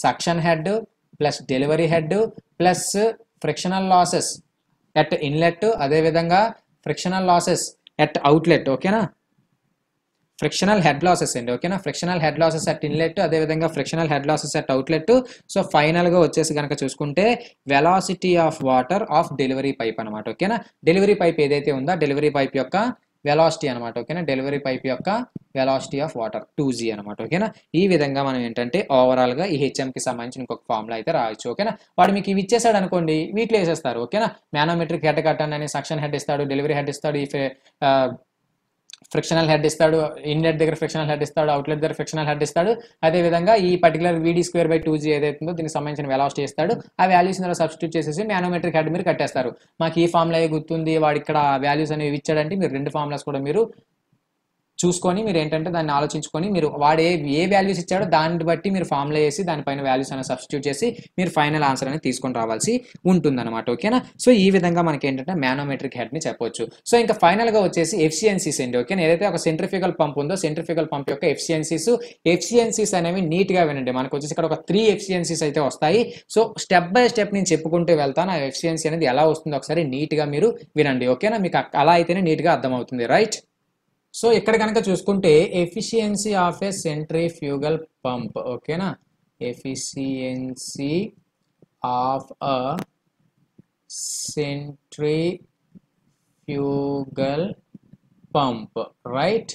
suction head plus delivery head plus frictional losses at inlet అదేవిధంగా ఫ్రిక్షనల్ లాసెస్ ఎట్ అవుట్లెట్ ఓకేనా ఫ్రిక్షనల్ హెడ్ లాసెస్ అండి ఓకేనా frictional head losses at inlet అదేవిధంగా frictional head losses at outlet so ఫైనల్గా వచ్చేసి కనుక చూసుకుంటే velocity of water of delivery pipe అనమాట ఓకేనా డెలివరీ పైప్ ఏదైతే ఉందో డెలివరీ పైప్ యొక్క వెలాసిటీ అనమాట ఓకేనా డెలివరీ పైప్ యొక్క velocity of water two G అనమాట ఓకేనా ఈ విధంగా మనం ఏంటంటే ఓవరాల్గా ఈ హెచ్ఎంకి సంబంధించిన ఇంకొక ఫార్ములా అయితే రాయొచ్చు ఓకేనా వాడు మీకు ఇవి ఇచ్చేసాడు అనుకోండి వీటిలో వేసేస్తారు ఓకేనా మేనోమెట్రిక్ హెడ్ కట్టండి అని సక్షన్ హెడ్ ఇస్తాడు డెలివరీ హెడ్ ఇస్తాడు ఈ ఫ్రిక్షనల్ హెడ్ ఇస్తాడు ఇన్లెట్ దగ్గర ఫ్రిక్షనల్ హెడ్ ఇస్తాడు అవుట్లెట్ దగ్గర ఫ్రిక్షనల్ హెడ్ ఇస్తాడు అదే విధంగా ఈ పర్టికులర్ వీడి స్క్వేర్ బై టూ జీ ఏదైతుందో దీనికి సంబంధించిన వెలాసిటీ ఇస్తాడు ఆ వాల్యూస్ ఇందులో సబ్స్టిట్యూట్ చేసేసి మ్యానోమెట్రిక్ హెడ్ మీరు కట్టేస్తారు మాకు ఈ ఫార్ములా గుర్తుంది వాడు ఇక్కడ వాల్యూస్ అనేవి ఇచ్చాడంటే మీరు రెండు ఫార్ములాస్ కూడా మీరు చూసుకొని మీరు ఏంటంటే దాన్ని ఆలోచించుకొని మీరు వాడు ఏ ఏ వాల్యూస్ ఇచ్చాడో దాన్ని బట్టి మీరు ఫామ్లో వేసి దానిపైన వాల్యూస్ అనేది సబ్స్టిట్యూట్ చేసి మీరు ఫైనల్ ఆన్సర్ అనేది తీసుకొని రావాల్సి ఉంటుందన్నమాట ఓకేనా సో ఈ విధంగా మనకి ఏంటంటే మ్యానోమెట్రిక్ హెడ్ని చెప్పొచ్చు సో ఇంకా ఫైనల్గా వచ్చేసి ఎఫిషియన్సీస్ అండి ఓకేనా ఏదైతే ఒక సెంట్రిఫికల్ పంప్ ఉందో సెంట్రిఫికల్ పంప్ యొక్క ఎఫిషియన్సీస్ ఎఫిషియన్సీస్ అనేవి నీట్గా వినండి మనకు వచ్చేసి ఇక్కడ ఒక త్రీ ఎఫిషియన్సీస్ అయితే వస్తాయి సో స్టెప్ బై స్టెప్ నేను చెప్పుకుంటూ వెళ్తాను ఆ ఎఫిషియన్సీ అనేది ఎలా వస్తుందో ఒకసారి నీట్గా మీరు వినండి ఓకేనా మీకు అలా అయితేనే నీట్గా అర్థమవుతుంది రైట్ సో ఇక్కడ కనుక చూసుకుంటే efficiency of a centrifugal pump ఓకేనా efficiency of a centrifugal pump right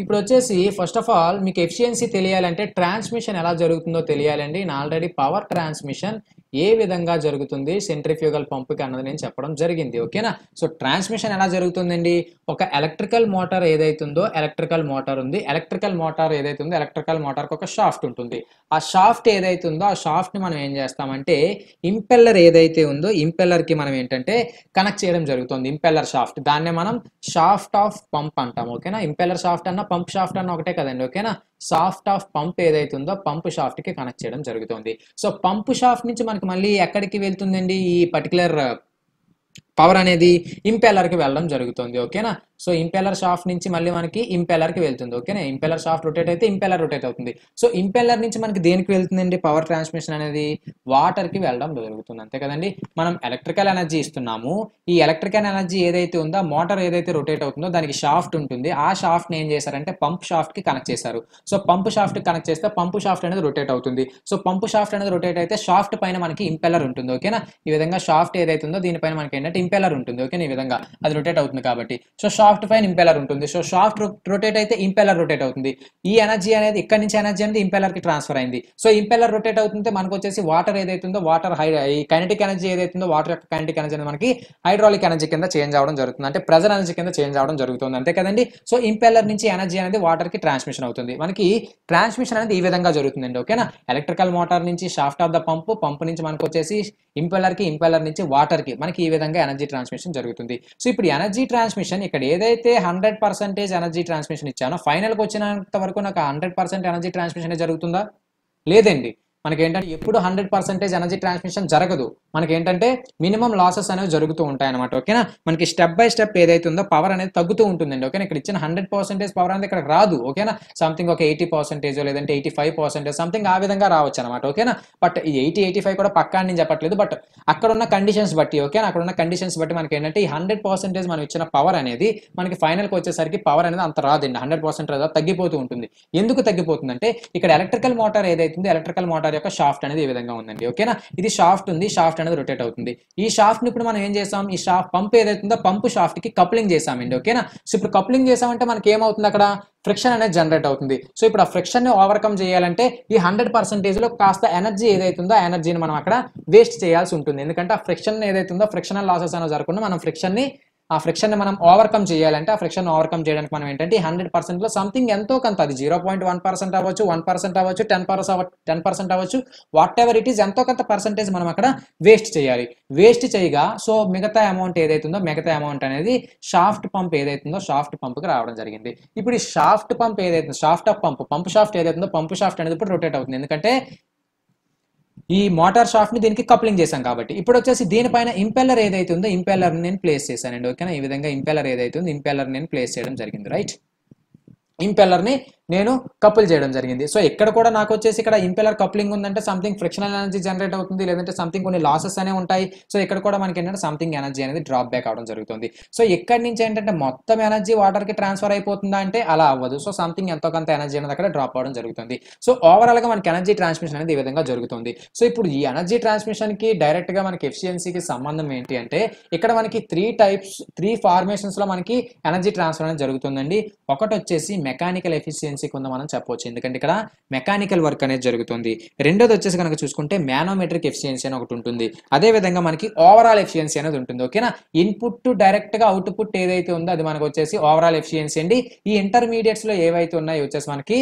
ఇప్పుడు వచ్చేసి ఫస్ట్ ఆఫ్ ఆల్ మీకు ఎఫిషియన్సీ తెలియాలంటే ట్రాన్స్మిషన్ ఎలా జరుగుతుందో తెలియాలండి నేను ఆల్రెడీ పవర్ ట్రాన్స్మిషన్ ఏ విధంగా జరుగుతుంది సెంట్రిఫ్యూగల్ పంప్కి అన్నది నేను చెప్పడం జరిగింది ఓకేనా సో ట్రాన్స్మిషన్ ఎలా జరుగుతుందండి ఒక ఎలక్ట్రికల్ మోటార్ ఏదైతుందో ఎలక్ట్రికల్ మోటార్ ఉంది ఎలక్ట్రికల్ మోటార్ ఏదైతుందో ఎలక్ట్రికల్ మోటార్కి ఒక షాఫ్ట్ ఉంటుంది ఆ షాఫ్ట్ ఏదైతుందో ఆ షాఫ్ట్ని మనం ఏం చేస్తామంటే ఇంపెల్లర్ ఏదైతే ఉందో ఇంపెల్లర్కి మనం ఏంటంటే కనెక్ట్ చేయడం జరుగుతుంది ఇంపెల్లర్ షాఫ్ట్ దాన్నే మనం షాఫ్ట్ ఆఫ్ పంప్ అంటాం ఓకేనా ఇంపెల్లర్ షాఫ్ట్ అన్న పంప్ షాఫ్ట్ అన్న ఒకటే కదండి ఓకేనా సాఫ్ట్ ఆఫ్ పంప్ ఏదైతే ఉందో పంప్ కి కనెక్ట్ చేయడం జరుగుతుంది సో పంప్ షాఫ్ట్ నుంచి మనకి మళ్ళీ ఎక్కడికి వెళ్తుందండి ఈ పర్టికులర్ పవర్ అనేది కి వెళ్ళడం జరుగుతుంది ఓకేనా సో ఇంపెలర్ షాఫ్ట్ నుంచి మళ్ళీ మనకి ఇంపెల్లర్కి వెళ్తుంది ఓకేనా ఇంపెల్లర్ షాఫ్ట్ రొటేట్ అయితే ఇంపెలర్ రొటేట్ అవుతుంది సో ఇంపెల్లర్ నుంచి మనకి దేనికి వెళ్తుందండి పవర్ ట్రాన్స్మిషన్ అనేది వాటర్కి వెళ్ళడం జరుగుతుంది అంతే కదండి మనం ఎలక్ట్రికల్ ఎనర్జీ ఇస్తున్నాము ఈ ఎలక్ట్రికల్ ఎనర్జీ ఏదైతే ఉందో మోటార్ ఏదైతే రొటేట్ అవుతుందో దానికి షాఫ్ట్ ఉంటుంది ఆ షాఫ్ట్ని ఏం చేశారంటే పంప్ షాఫ్ట్కి కనెక్ట్ చేశారు సో పంప్ షాఫ్ట్కి కనెక్ట్ చేస్తే పంప్ షాఫ్ట్ అనేది రొటేట్ అవుతుంది సో పంప్ షాఫ్ట్ అనేది రొటేట్ అయితే షాఫ్ట్ పైన మనకి ఇంపెల్లర్ ఉంటుంది ఓకేనా ఈ విధంగా షాఫ్ట్ ఏదైతే ఉందో దీనిపైన మనకి ఏంటంటే ఇంపెలర్ ఉంటుంది ఓకేనా ఈ విధంగా అది రొటేట్ అవుతుంది కాబట్టి సో షాఫ్ట్ పైన ఇంపెలర్ ఉంటుంది సో షాఫ్ట్ రొటేట్ అయితే ఇంపెలర్ రొటేట్ అవుతుంది ఈ ఎనర్జీ అనేది ఇక్కడ నుంచి ఎనర్జీ అనేది ఇంపెలర్కి ట్రాన్స్ఫర్ అయింది సో ఇంపెలర్ రొటేట్ అవుతుంటే మనకు వచ్చేసి వాటర్ ఏదైతుందో వాటర్ హై కైనటిక్ ఎనర్జీ ఏదైతుందో వాటర్ యొక్క కైనటిక్ ఎనర్జీ అనేది మనకి హైడ్రాలిక్ ఎనర్జీ కింద చేంజ్ అవడం జరుగుతుంది అంటే ప్రెజర్ ఎనర్జీ కింద చేంజ్ అవడం జరుగుతుంది అంతే కదండి సో ఇంపెలర్ నుంచి ఎనర్జీ అనేది వాటర్కి ట్రాన్స్మిషన్ అవుతుంది మనకి ట్రాన్స్మిషన్ అనేది ఈ విధంగా జరుగుతుందండి ఓకేనా ఎలక్ట్రికల్ మోటార్ నుంచి shaft of the pump pump నుంచి మనకు వచ్చేసి ఇంపెలర్కి ఇంపెలర్ నుంచి వాటర్కి మనకి ఈ విధంగా ఎనర్జీ ట్రాన్స్మిషన్ జరుగుతుంది సో ఇప్పుడు ఎనర్జీ ట్రాన్స్మిషన్ ఇక్కడ ఏ ఏదైతే హండ్రెడ్ పర్సెంటేజ్ ఎనర్జీ ట్రాన్స్మిషన్ ఇచ్చానో ఫైనల్కి వచ్చినంత వరకు నాకు హండ్రెడ్ పర్సెంట్ ఎనర్జీ ట్రాన్స్మిషన్ జరుగుతుందా లేదండి మనకి ఏంటంటే ఎప్పుడు హండ్రెడ్ పర్సెంటేజ్ ఎనర్జీ ట్రాన్స్మిషన్ జరగదు మనకి ఏంటంటే మినిమం లాసెస్ అనేవి జరుగుతూ ఉంటాయి అనమాట ఓకేనా మనకి స్టెప్ బై స్టెప్ ఏదైతే ఉందో పవర్ అనేది తగ్గుతూ ఉంటుందండి ఓకేనా ఇక్కడ ఇచ్చిన హండ్రెడ్ పర్సెంటేజ్ పవర్ అనేది ఇక్కడ రాదు ఓకేనా సంథింగ్ ఒక ఎయిటీ పర్సెంటేజ్ లేదంటే ఎయిటీ ఫైవ్ పర్సెంటేజ్ సంథింగ్ ఆ విధంగా రావచ్చు అనమాట ఓకేనా బట్ ఈ ఎయిటీ ఎయిటీ ఫైవ్ కూడా పక్కా నేను చెప్పట్లేదు బట్ అక్కడ ఉన్న కండిషన్స్ బట్టి ఓకేనా అక్కడ ఉన్న కండిషన్స్ బట్టి మనకి ఏంటంటే ఈ హండ్రెడ్ పర్సెంటేజ్ మనం ఇచ్చిన పవర్ అనేది మనకి ఫైనల్కి వచ్చేసరికి పవర్ అనేది అంత రాదండి హండ్రెడ్ పర్సెంట్ రాదు తగ్గిపోతూ ఉంటుంది ఎందుకు తగ్గిపోతుందంటే ఇక్కడ ఎలక్ట్రికల్ మోటార్ ఏదైతుంది ఎలక్ట్రికల్ మోటార్ యొక్క షాఫ్ట్ అనేది ఈ విధంగా ఉందండి ఓకేనా ఇది షాఫ్ట్ ఉంది షాఫ్ట్ అనేది రొటేట్ అవుతుంది ఈ షాఫ్ట్ ని ఇప్పుడు మనం ఏం చేసాం ఈ షాఫ్ట్ పంప్ ఏదైతుందో పంప్ షాఫ్ట్ కి కప్లింగ్ చేసామండి ఓకేనా సో ఇప్పుడు కప్లింగ్ చేసామంటే మనకి ఏమవుతుంది అక్కడ ఫ్రిక్షన్ అనేది జనరేట్ అవుతుంది సో ఇప్పుడు ఆ ఫ్రిక్షన్ ని ఓవర్కమ్ చేయాలంటే ఈ హండ్రెడ్ పర్సెంటేజ్ లో కాస్త ఎనర్జీ ఏదైతుందో ఆ ఎనర్జీని మనం అక్కడ వేస్ట్ చేయాల్సి ఉంటుంది ఎందుకంటే ఆ ఫ్రిక్షన్ ఏదైతుందో ఫ్రిక్షనల్ లాసెస్ అనేది జరగకుండా మనం ఫ్రిక్షన్ ని ఆ ఫ్రిక్షన్ మనం ఓవర్కమ్ చేయాలంటే ఆ ఫ్రిక్షన్ ఓవర్కమ్ చేయడానికి మనం ఏంటంటే హండ్రెడ్ పర్సెంట్లో సంథింగ్ ఎంతో కొంత అది జీరో పాయింట్ వన్ పర్సెంట్ అవ్వచ్చు వన్ పర్సెంట్ అవ్వచ్చు టెన్ పర్సెంట్ టెన్ పర్సెంట్ అవ్వచ్చు వాట్ ఎవర్ ఇట్ ఈస్ ఎంతో కొంత పర్సెంటేజ్ మనం అక్కడ వేస్ట్ చేయాలి వేస్ట్ చేయగా సో మిగతా అమౌంట్ ఏదైతుందో మిగతా అమౌంట్ అనేది షాఫ్ట్ పంప్ ఏదైతుందో షాఫ్ట్ పంప్కి రావడం జరిగింది ఇప్పుడు ఈ షాఫ్ట్ పంప్ ఏదైతుందో shaft of pump pump shaft ఏదైతుందో పంప్ షాఫ్ట్ అనేది ఇప్పుడు రొటేట్ అవుతుంది ఎందుకంటే ఈ మోటార్ షాఫ్ట్ ని దీనికి కప్లింగ్ చేశాం కాబట్టి ఇప్పుడు వచ్చేసి దీనిపైన ఇంపెల్లర్ ఏదైతే ఉందో ఇంపెల్లర్ నేను ప్లేస్ చేశానండి ఓకేనా ఈ విధంగా ఇంపెల్లర్ ఏదైతే ఉందో ఇంపెల్లర్ నేను ప్లేస్ చేయడం జరిగింది రైట్ ఇంపెల్లర్ ని నేను కపుల్ చేయడం జరిగింది సో ఇక్కడ కూడా నాకు వచ్చేసి ఇక్కడ ఇంపెలర్ కప్లింగ్ ఉందంటే సంథింగ్ ఫ్రిక్షనల్ ఎనర్జీ జనరేట్ అవుతుంది లేదంటే సంథింగ్ కొన్ని లాసెస్ అనే ఉంటాయి సో ఇక్కడ కూడా మనకి ఏంటంటే సంథింగ్ ఎనర్జీ అనేది డ్రాప్ బ్యాక్ అవడం జరుగుతుంది సో ఇక్కడ నుంచి ఏంటంటే మొత్తం ఎనర్జీ వాటర్కి ట్రాన్స్ఫర్ అయిపోతుందా అంటే అలా అవ్వదు సో సంథింగ్ ఎంతో కొంత ఎనర్జీ అనేది అక్కడ డ్రాప్ అవడం జరుగుతుంది సో ఓవరాల్గా మనకి ఎనర్జీ ట్రాన్స్మిషన్ అనేది ఈ విధంగా జరుగుతుంది సో ఇప్పుడు ఈ ఎనర్జీ ట్రాన్స్మిషన్కి డైరెక్ట్గా మనకి ఎఫిషియన్సీకి సంబంధం ఏంటి అంటే ఇక్కడ మనకి త్రీ టైప్స్ త్రీ ఫార్మేషన్స్లో మనకి ఎనర్జీ ట్రాన్స్ఫర్ అనేది జరుగుతుందండి ఒకటి వచ్చేసి మెకానికల్ ఎఫిషియన్సీ ఎఫిషియన్సీ కింద మనం చెప్పవచ్చు ఎందుకంటే ఇక్కడ మెకానికల్ వర్క్ అనేది జరుగుతుంది రెండోది వచ్చేసి కనుక చూసుకుంటే మ్యానోమెట్రిక్ ఎఫిషియన్సీ అని ఒకటి ఉంటుంది అదేవిధంగా మనకి ఓవరాల్ ఎఫిషియన్సీ అనేది ఉంటుంది ఓకేనా ఇన్పుట్ టు డైరెక్ట్గా అవుట్పుట్ ఏదైతే ఉందో అది మనకు వచ్చేసి ఓవరాల్ ఎఫిషియన్సీ అండి ఈ ఇంటర్మీడియట్స్లో ఏవైతే ఉన్నాయో వచ్చేసి మనకి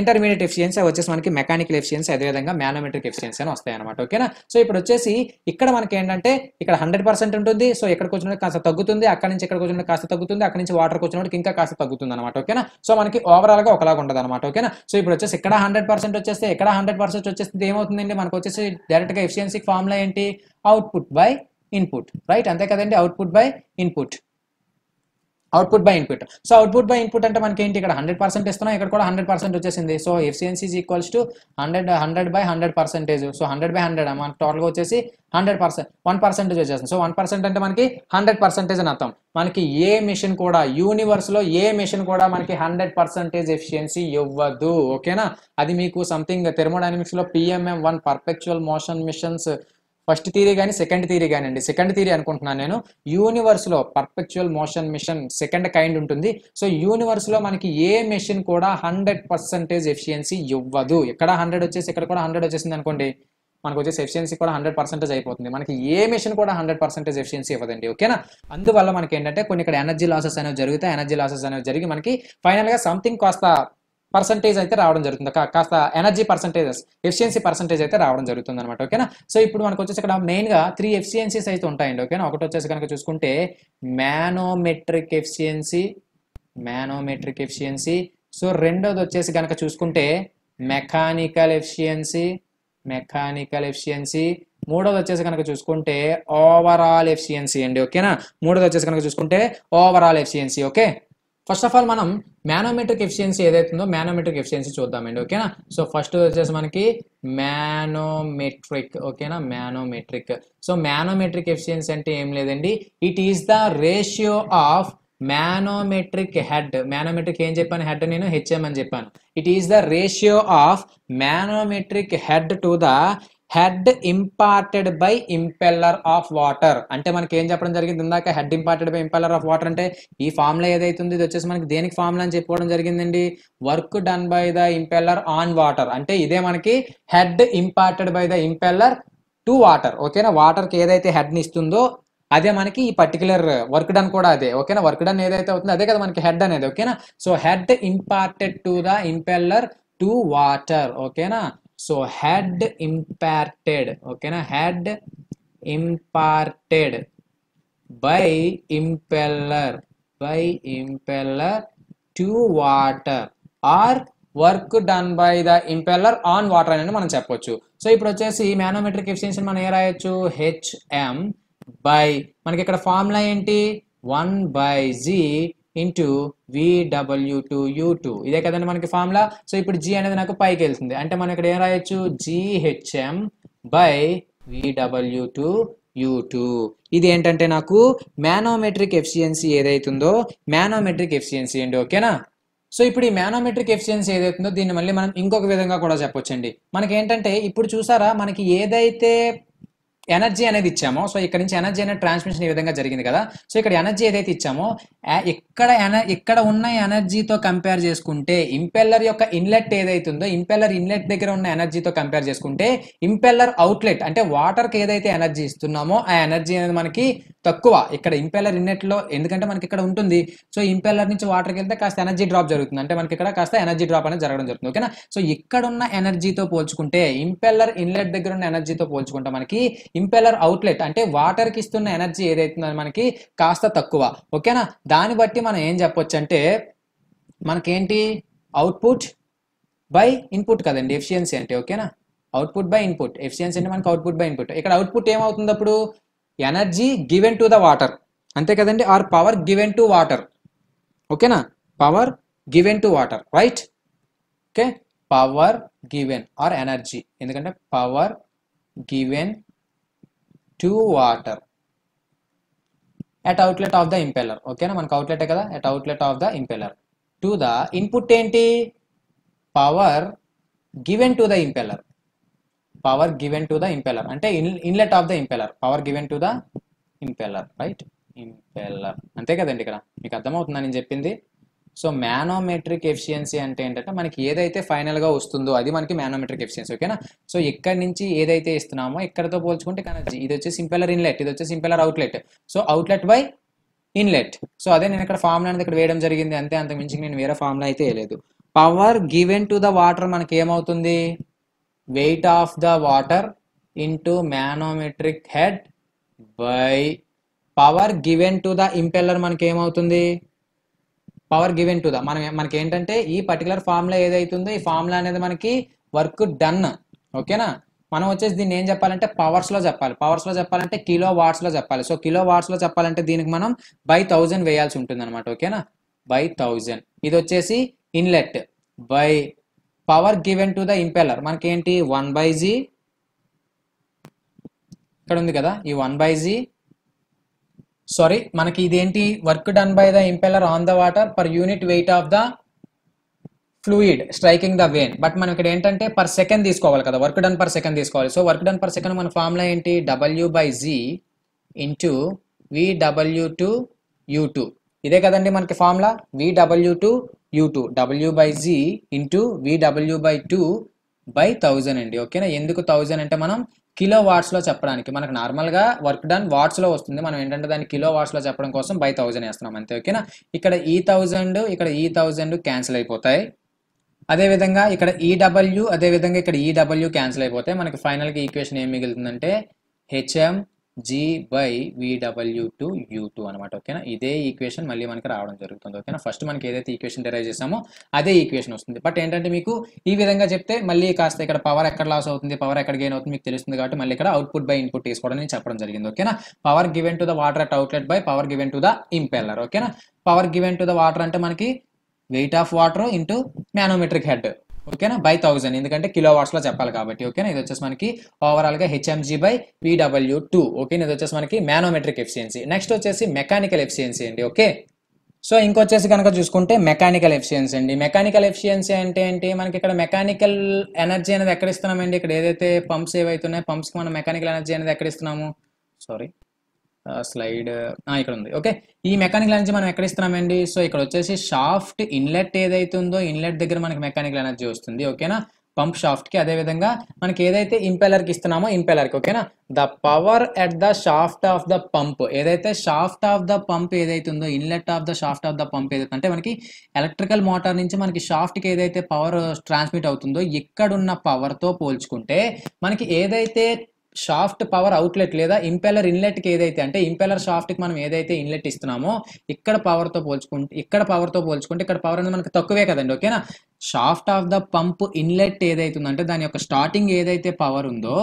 ఇంటర్మీడియట్ ఎఫిషియన్సీ వచ్చేసి మనకి మెకానికల్ ఎఫిషియన్సీ అదేవిధంగా మ్యానోమెట్రిక్ ఎఫిషియన్సీ అని వస్తాయి అనమాట ఓకేనా సో ఇప్పుడు వచ్చేసి ఇక్కడ మనకి ఏంటంటే ఇక్కడ హండ్రెడ్ పర్సెంట్ ఉంటుంది సో ఇక్కడ కూర్చున్నది కాస్త తగ్గుతుంది అక్కడ నుంచి ఇక్కడ కూర్చున్నది కాస్త తగ్గుతుంది అక్కడ నుంచి వాటర్ కూర్చున్నప్పుడు ఇంకా కాస్త తగ్గుతుంది అనమాట ఓకేనా సో మనకి ఓవరాల్ గా ఒకలాగా ఉండదు అనమాట ఓకేనా సో ఇప్పుడు వచ్చేసి ఇక్కడ హండ్రెడ్ పర్సెంట్ వచ్చేస్తే ఇక్కడ హండ్రెడ్ పర్సెంట్ వచ్చేస్తే ఏమవుతుందండి మనకు వచ్చేసి డైరెక్ట్ గా ఎఫిషియన్సీ ఫార్ములా ఏంటి అవుట్పుట్ బై ఇన్పుట్ రైట్ అంతే కదండి output by input output by input so output by input అంటే మనకి ఏంటి ఇక్కడ హండ్రెడ్ పర్సెంట్ ఇస్తున్నాం ఇక్కడ కూడా హండ్రెడ్ పర్సెంట్ వచ్చేసింది so efficiency equals to hundred hundred by hundred percentage so hundred by hundred మన టోటల్గా వచ్చేసి హండ్రెడ్ పర్సెంట్ వన్ పర్సెంటేజ్ వచ్చేస్తుంది సో వన్ పర్సెంట్ అంటే మనకి హండ్రెడ్ పర్సెంటేజ్ అని అర్థం మనకి ఏ మిషన్ కూడా యూనివర్స్లో ఏ మిషన్ కూడా మనకి హండ్రెడ్ పర్సెంటేజ్ ఎఫిషియన్సీ ఇవ్వదు ఓకేనా అది మీకు సంథింగ్ థెర్మోడైనమిక్స్లో PMM one perpetual motion machines first theory కానీ సెకండ్ థీరీ కానీ అండి సెకండ్ థీరీ అనుకుంటున్నాను నేను యూనివర్స్లో perpetual motion machine second kind ఉంటుంది సో యూనివర్స్లో మనకి ఏ మెషిన్ కూడా హండ్రెడ్ పర్సెంటేజ్ ఎఫిషియన్సీ ఇవ్వదు ఎక్కడ హండ్రెడ్ వచ్చేసి ఎక్కడ కూడా హండ్రెడ్ వచ్చేసింది అనుకోండి మనకు వచ్చేసి ఎఫిషియన్సీ కూడా హండ్రెడ్ పర్సెంటేజ్ అయిపోతుంది మనకి ఏ మిషన్ కూడా హండ్రెడ్ పర్సెంటేజ్ ఎఫిషియన్సీ ఇవ్వదండి ఓకేనా అందువల్ల మనకి ఏంటంటే కొన్ని ఇక్కడ ఎనర్జీ లాసెస్ అనేవి జరుగుతాయి ఎనర్జీ లాసెస్ అనేవి జరిగి మనకి ఫైనల్గా సంథింగ్ కాస్త పర్సంటేజ్ అయితే రావడం జరుగుతుంది కాస్త ఎనర్జీ పర్సంటేజెస్ ఎఫిషియన్సీ పర్సంటేజ్ అయితే రావడం జరుగుతుంది అనమాట ఓకేనా సో ఇప్పుడు మనకు వచ్చేసి ఇక్కడ మెయిన్గా త్రీ ఎఫిషియన్సీస్ అయితే ఉంటాయండి ఓకేనా ఒకటి వచ్చేసి కనుక చూసుకుంటే manometric efficiency manometric efficiency so రెండోది వచ్చేసి కనుక చూసుకుంటే మెకానికల్ ఎఫిషియన్సీ మెకానికల్ ఎఫిషియన్సీ మూడోది వచ్చేసి కనుక చూసుకుంటే ఓవరాల్ ఎఫిషియన్సీ అండి ఓకేనా మూడోది వచ్చేసి కనుక చూసుకుంటే overall efficiency okay first of all మనం మ్యానోమెట్రిక్ ఎఫిషియన్సీ ఏదైతుందో మ్యానోమెట్రిక్ ఎఫిషియన్సీ చూద్దామండి ఓకేనా సో ఫస్ట్ వచ్చేసి మనకి మ్యానోమెట్రిక్ ఓకేనా మ్యానోమెట్రిక్ సో మ్యానోమెట్రిక్ ఎఫిషియన్సీ అంటే ఏం లేదండి it is the ratio of manometric head manometric ఏం చెప్పాను హెడ్ నేను హెచ్ఎం అని చెప్పాను it is the ratio of manometric head to the head imparted by impeller of water అంటే మనకి ఏం చెప్పడం జరిగింది ఇందాక head imparted by impeller of water అంటే ఈ ఫార్ములా ఏదైతే ఇది వచ్చేసి మనకి దేనికి ఫార్ములా అని చెప్పుకోవడం జరిగిందండి work done by the impeller on water అంటే ఇదే మనకి head imparted by the impeller to water ఓకేనా వాటర్ కి ఏదైతే హెడ్ని ఇస్తుందో అదే మనకి ఈ పర్టికులర్ వర్క్ డన్ కూడా అదే ఓకేనా వర్క్ డన్ ఏదైతే అవుతుందో అదే కదా మనకి హెడ్ అనేది ఓకేనా so head imparted to the impeller to water ఓకేనా సో హ్యాడ్ ఇంపార్టెడ్ ఓకేనా head imparted by impeller by impeller to water or work done by the impeller on water అనేది మనం చెప్పొచ్చు సో ఇప్పుడు వచ్చేసి మానోమెట్రిక్ ఎఫిషియన్సీ మనం ఏ రాయొచ్చు హెచ్ఎం బై మనకి ఇక్కడ ఫార్ములా ఏంటి one by G into VW two you two ఇదే కదండి మనకి ఫార్ములా సో ఇప్పుడు జి అనేది నాకు పైకి వెళ్తుంది అంటే మనం ఇక్కడ ఏం రాయొచ్చు GHM by VW two you two ఇది ఏంటంటే నాకు మ్యానోమెట్రిక్ ఎఫిషియన్సీ ఏదైతుందో మ్యానోమెట్రిక్ ఎఫిషియన్సీ అండి ఓకేనా సో ఇప్పుడు ఈ మ్యానోమెట్రిక్ ఎఫిషియన్సీ ఏదైతుందో దీన్ని మళ్ళీ మనం ఇంకొక విధంగా కూడా చెప్పొచ్చండి మనకి ఏంటంటే ఇప్పుడు చూసారా మనకి ఏదైతే ఎనర్జీ అనేది ఇచ్చామో సో ఇక్కడ నుంచి ఎనర్జీ అనేది ట్రాన్స్మిషన్ ఈ విధంగా జరిగింది కదా సో ఇక్కడ ఎనర్జీ ఏదైతే ఇచ్చామో ఇక్కడ ఇక్కడ ఉన్న ఎనర్జీతో కంపేర్ చేసుకుంటే ఇంపెల్లర్ యొక్క ఇన్లెట్ ఏదైతే ఉందో ఇంపెల్లర్ ఇన్లెట్ దగ్గర ఉన్న ఎనర్జీతో కంపేర్ చేసుకుంటే ఇంపెల్లర్ అవుట్లెట్ అంటే వాటర్కి ఏదైతే ఎనర్జీ ఇస్తున్నామో ఆ ఎనర్జీ అనేది మనకి తక్కువ ఇక్కడ ఇంపెల్లర్ ఇన్నెట్లో ఎందుకంటే మనకి ఇక్కడ ఉంటుంది సో ఇంపెల్లర్ నుంచి వాటర్కి వెళ్తే కాస్త ఎనర్జీ డ్రాప్ జరుగుతుంది అంటే మనకి ఇక్కడ కాస్త ఎనర్జీ డ్రాప్ అనేది జరగడం జరుగుతుంది ఓకేనా సో ఇక్కడ ఉన్న ఎనర్జీతో పోల్చుకుంటే ఇంపెల్లర్ ఇన్లెట్ దగ్గర ఉన్న ఎనర్జీతో పోల్చుకుంటే మనకి ఇంపెల్లర్ అవుట్లెట్ అంటే వాటర్కి ఇస్తున్న ఎనర్జీ ఏదైతుందో మనకి కాస్త తక్కువ ఓకేనా దాన్ని బట్టి మనం ఏం చెప్పొచ్చు అంటే మనకేంటి అవుట్పుట్ బై ఇన్పుట్ కదండి ఎఫిషియన్సీ అంటే ఓకేనా అవుట్పుట్ బై ఇన్పుట్ ఎఫిషియన్సీ అంటే మనకి అవుట్పుట్ బై ఇన్పుట్ ఇక్కడ అవుట్పుట్ ఏమవుతుంది అప్పుడు energy given to the water అంతే కదండి or power given to water ఓకేనా power given to water right okay power given or energy ఎందుకంటే power given to water at outlet of the impeller ఓకేనా మనకు అవుట్లెటే కదా at outlet of the impeller to the input ఏంటి power given to the impeller power given to the impeller అంటే inlet of the impeller power given to the impeller right impeller అంతే కదండి ఇక్కడ మీకు అర్థమవుతుందా నేను చెప్పింది సో మ్యానోమెట్రిక్ ఎఫిషియన్సీ అంటే ఏంటంటే మనకి ఏదైతే ఫైనల్గా వస్తుందో అది మనకి మ్యానోమెట్రిక్ ఎఫిషియన్సీ ఓకేనా సో ఇక్కడ నుంచి ఏదైతే ఇస్తున్నామో ఇక్కడతో పోల్చుకుంటే కానీ ఇది వచ్చేసి ఇంపెలర్ ఇన్లెట్ ఇది వచ్చేసి impeller outlet so outlet by inlet so అదే నేను ఇక్కడ ఫార్ములా అనేది ఇక్కడ వేయడం జరిగింది అంతే అంతకు మించి నేను వేరే ఫార్ములా అయితే వేయలేదు power given to the water మనకి ఏమవుతుంది weight of the water into manometric head by power given to the impeller మనకి ఏమవుతుంది పవర్ గివెన్ టు ద మనం మనకి ఏంటంటే ఈ పర్టికులర్ ఫార్ములా ఏదైతుందో ఈ ఫార్ములా అనేది మనకి వర్క్ డన్ ఓకేనా మనం వచ్చేసి దీన్ని ఏం చెప్పాలంటే పవర్స్లో చెప్పాలి పవర్స్లో చెప్పాలంటే కిలో వాట్స్లో చెప్పాలి సో కిలో వాట్స్లో చెప్పాలంటే దీనికి మనం బై థౌజండ్ వేయాల్సి ఉంటుంది అనమాట ఓకేనా బై థౌజండ్ ఇది వచ్చేసి inlet by power given to the impeller మనకేంటి వన్ బై జీ ఇక్కడ ఉంది కదా ఈ వన్ బై జీ సారీ మనకి ఇదేంటి work done by the impeller on the water per unit weight of the fluid striking the vane but మనం ఇక్కడ ఏంటంటే పర్ సెకండ్ తీసుకోవాలి కదా వర్క్ డన్ పర్ సెకండ్ తీసుకోవాలి so work done per second మన formula ఏంటి W by G into VW two you two ఇదే కదండి మనకి formula VW two you two W by z into vw by two by thousand అండి ఓకేనా ఎందుకు thousand అంటే మనం కిలో వాట్స్లో చెప్పడానికి మనకు నార్మల్గా వర్క్ డన్ వాట్స్లో వస్తుంది మనం ఏంటంటే దాన్ని కిలో వాట్స్లో చెప్పడం కోసం బై థౌజండ్ వేస్తున్నాం అంతే ఓకేనా ఇక్కడ ఈ e థౌజండ్ ఇక్కడ ఈ థౌజండ్ క్యాన్సిల్ అయిపోతాయి అదేవిధంగా ఇక్కడ ఈ e ఈడబ్ల్యూ అదేవిధంగా ఇక్కడ ఈడబ్ల్యూ e క్యాన్సిల్ అయిపోతే మనకి ఫైనల్గా ఈక్వేషన్ ఏం మిగులుతుందంటే HM g by VW two you two అనమాట ఓకేనా ఇదే ఈక్వేషన్ మళ్ళీ మనకి రావడం జరుగుతుంది ఓకేనా ఫస్ట్ మనకి ఏదైతే ఈక్వేషన్ డెరైవ్ చేసామో అదే ఈక్వేషన్ వస్తుంది బట్ ఏంటంటే మీకు ఈ విధంగా చెప్తే మళ్ళీ కాస్త ఇక్కడ పవర్ ఎక్కడ లాస్ అవుతుంది పవర్ ఎక్కడ గెయిన్ అవుతుంది మీకు తెలుస్తుంది కాబట్టి మళ్ళీ ఇక్కడ అవుట్పుట్ బై ఇన్పుట్ తీసుకోవడం నేను చెప్పడం జరిగింది ఓకేనా power given to the water at outlet by power given to the impeller ఓకేనా power given to the water అంటే మనకి weight of water into manometric head ఓకేనా బై థౌజండ్ ఎందుకంటే కిలో వాట్స్లో చెప్పాలి కాబట్టి ఓకేనా ఇది వచ్చేసి మనకి ఓవరాల్గా HMG by PW two okay ఇది వచ్చేసి మనకి మ్యానోమెట్రిక్ ఎఫిషియన్సీ నెక్స్ట్ వచ్చేసి మెకానికల్ ఎఫిషియన్సీ అండి ఓకే సో ఇంకొచ్చేసి కనుక చూసుకుంటే మెకానికల్ ఎఫిషియన్సీ అండి మెకానికల్ ఎఫిషియన్సీ అంటే ఏంటి మనకి ఇక్కడ మెకానికల్ ఎనర్జీ అనేది ఎక్కడ ఇస్తున్నామండి ఇక్కడ ఏదైతే పంప్స్ ఏవైతున్నాయో పంప్స్కి మనం మెకానికల్ ఎనర్జీ అనేది ఎక్కడ ఇస్తున్నాము సారీ స్లైడ్ ఇక్కడ ఉంది ఓకే ఈ మెకానిక్ ఎనర్జీ మనం ఎక్కడ ఇస్తున్నామండి సో ఇక్కడ వచ్చేసి షాఫ్ట్ ఇన్లెట్ ఏదైతే ఉందో ఇన్లెట్ దగ్గర మనకి మెకానికల్ ఎనర్జీ వస్తుంది ఓకేనా పంప్ షాఫ్ట్కి అదేవిధంగా మనకి ఏదైతే ఇంపెలర్కి ఇస్తున్నామో ఇంపెలర్కి ఓకేనా the power at the shaft of the pump ఏదైతే షాఫ్ట్ ఆఫ్ ద పంప్ ఏదైతే ఉందో inlet of the shaft of the pump ఏదైతే అంటే మనకి ఎలక్ట్రికల్ మోటార్ నుంచి మనకి షాఫ్ట్కి ఏదైతే పవర్ ట్రాన్స్మిట్ అవుతుందో ఇక్కడున్న పవర్తో పోల్చుకుంటే మనకి ఏదైతే షాఫ్ట్ పవర్ అవుట్లెట్ లేదా ఇంపెలర్ ఇన్లెట్కి ఏదైతే అంటే ఇంపెలర్ షాఫ్ట్కి మనం ఏదైతే ఇన్లెట్ ఇస్తున్నామో ఇక్కడ పవర్తో పోల్చుకుంటే ఇక్కడ పవర్తో పోల్చుకుంటే ఇక్కడ పవర్ అనేది మనకి తక్కువే కదండి ఓకేనా shaft of the pump inlet ఏదైతే ఉందంటే దాని యొక్క స్టార్టింగ్ ఏదైతే పవర్ ఉందో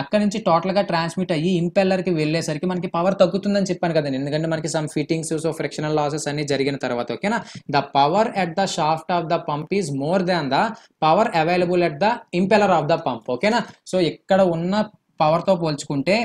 అక్కడ నుంచి టోటల్గా ట్రాన్స్మిట్ అయ్యి ఇంపెల్లర్కి వెళ్ళేసరికి మనకి పవర్ తగ్గుతుందని చెప్పాను కదండి ఎందుకంటే మనకి some fittings so frictional losses అన్ని జరిగిన తర్వాత ఓకేనా the power at the shaft of the pump is more than the power available at the impeller of the pump ఓకేనా సో ఇక్కడ ఉన్న పవర్తో పోల్చుకుంటే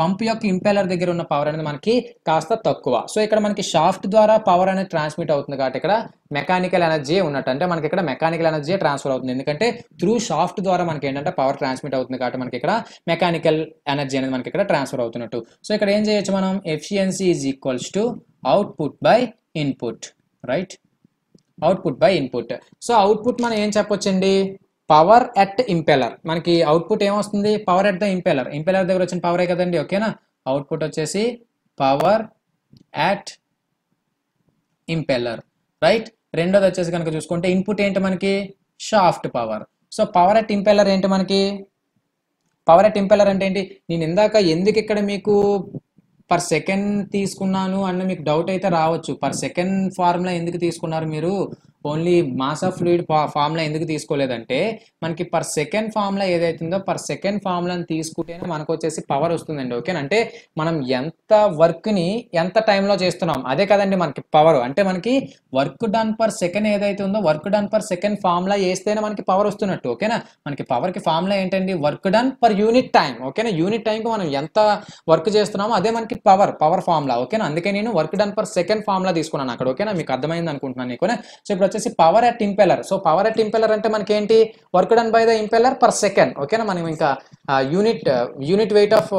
పంప్ యొక్క ఇంపెలర్ దగ్గర ఉన్న పవర్ అనేది మనకి కాస్త తక్కువ సో ఇక్కడ మనకి షాఫ్ట్ ద్వారా పవర్ అనేది ట్రాన్స్మిట్ అవుతుంది కాబట్టి ఇక్కడ మెకానికల్ ఎనర్జీ ఉన్నట్టు అంటే మనకి ఇక్కడ మెకానికల్ ఎనర్జీ ట్రాన్స్ఫర్ అవుతుంది ఎందుకంటే త్రూ షాఫ్ట్ ద్వారా మనకి ఏంటంటే పవర్ ట్రాన్స్మిట్ అవుతుంది కాబట్టి మనకి ఇక్కడ మెకానికల్ ఎనర్జీ అనేది మనకి ఇక్కడ ట్రాన్స్ఫర్ అవుతున్నట్టు సో ఇక్కడ ఏం చేయొచ్చు మనం efficiency is equals to output by input right output by input so output మనం ఏం చెప్పొచ్చండి పవర్ ఎట్ ఇంపెలర్ మనకి అవుట్పుట్ ఏమొస్తుంది power at the impeller impeller దగ్గర వచ్చిన పవరే కదండి ఓకేనా అవుట్పుట్ వచ్చేసి పవర్ యాట్ ఇంపెల్లర్ రైట్ రెండోది వచ్చేసి కనుక చూసుకుంటే ఇన్పుట్ ఏంటి మనకి shaft power so power at impeller ఏంటి మనకి పవర్ అట్ ఇంపెల్లర్ అంటే ఏంటి నేను ఇందాక ఎందుకు ఇక్కడ మీకు పర్ సెకండ్ తీసుకున్నాను అన్న మీకు డౌట్ అయితే రావచ్చు పర్ సెకండ్ ఫార్ములా ఎందుకు తీసుకున్నారు మీరు only mass of fluid formula ఎందుకు తీసుకోలేదంటే మనకి పర్ సెకండ్ ఫార్ములా ఏదైతుందో పర్ సెకండ్ ఫార్ములాని తీసుకుంటేనే మనకు వచ్చేసి పవర్ వస్తుందండి ఓకే అంటే మనం ఎంత వర్క్ని ఎంత టైంలో చేస్తున్నాం అదే కదండి మనకి పవర్ అంటే మనకి వర్క్ డన్ పర్ సెకండ్ ఏదైతే ఉందో work done per second formula వేస్తేనే మనకి పవర్ వస్తున్నట్టు ఓకేనా మనకి పవర్కి ఫార్ములా ఏంటండి work done per unit time ఓకేనా యూనిట్ టైంకి మనం ఎంత వర్క్ చేస్తున్నామో అదే మనకి పవర్ పవర్ ఫార్ములా ఓకేనా అందుకే నేను work done per second formula తీసుకున్నాను అక్కడ ఓకేనా మీకు అర్థమైంది అనుకుంటున్నాను నీకు సో ఇప్పుడు వచ్చేసి power at impeller so power at impeller అంటే మనకి ఏంటి work done by the impeller per second ఓకేనా మనం ఇంకా unit unit weight of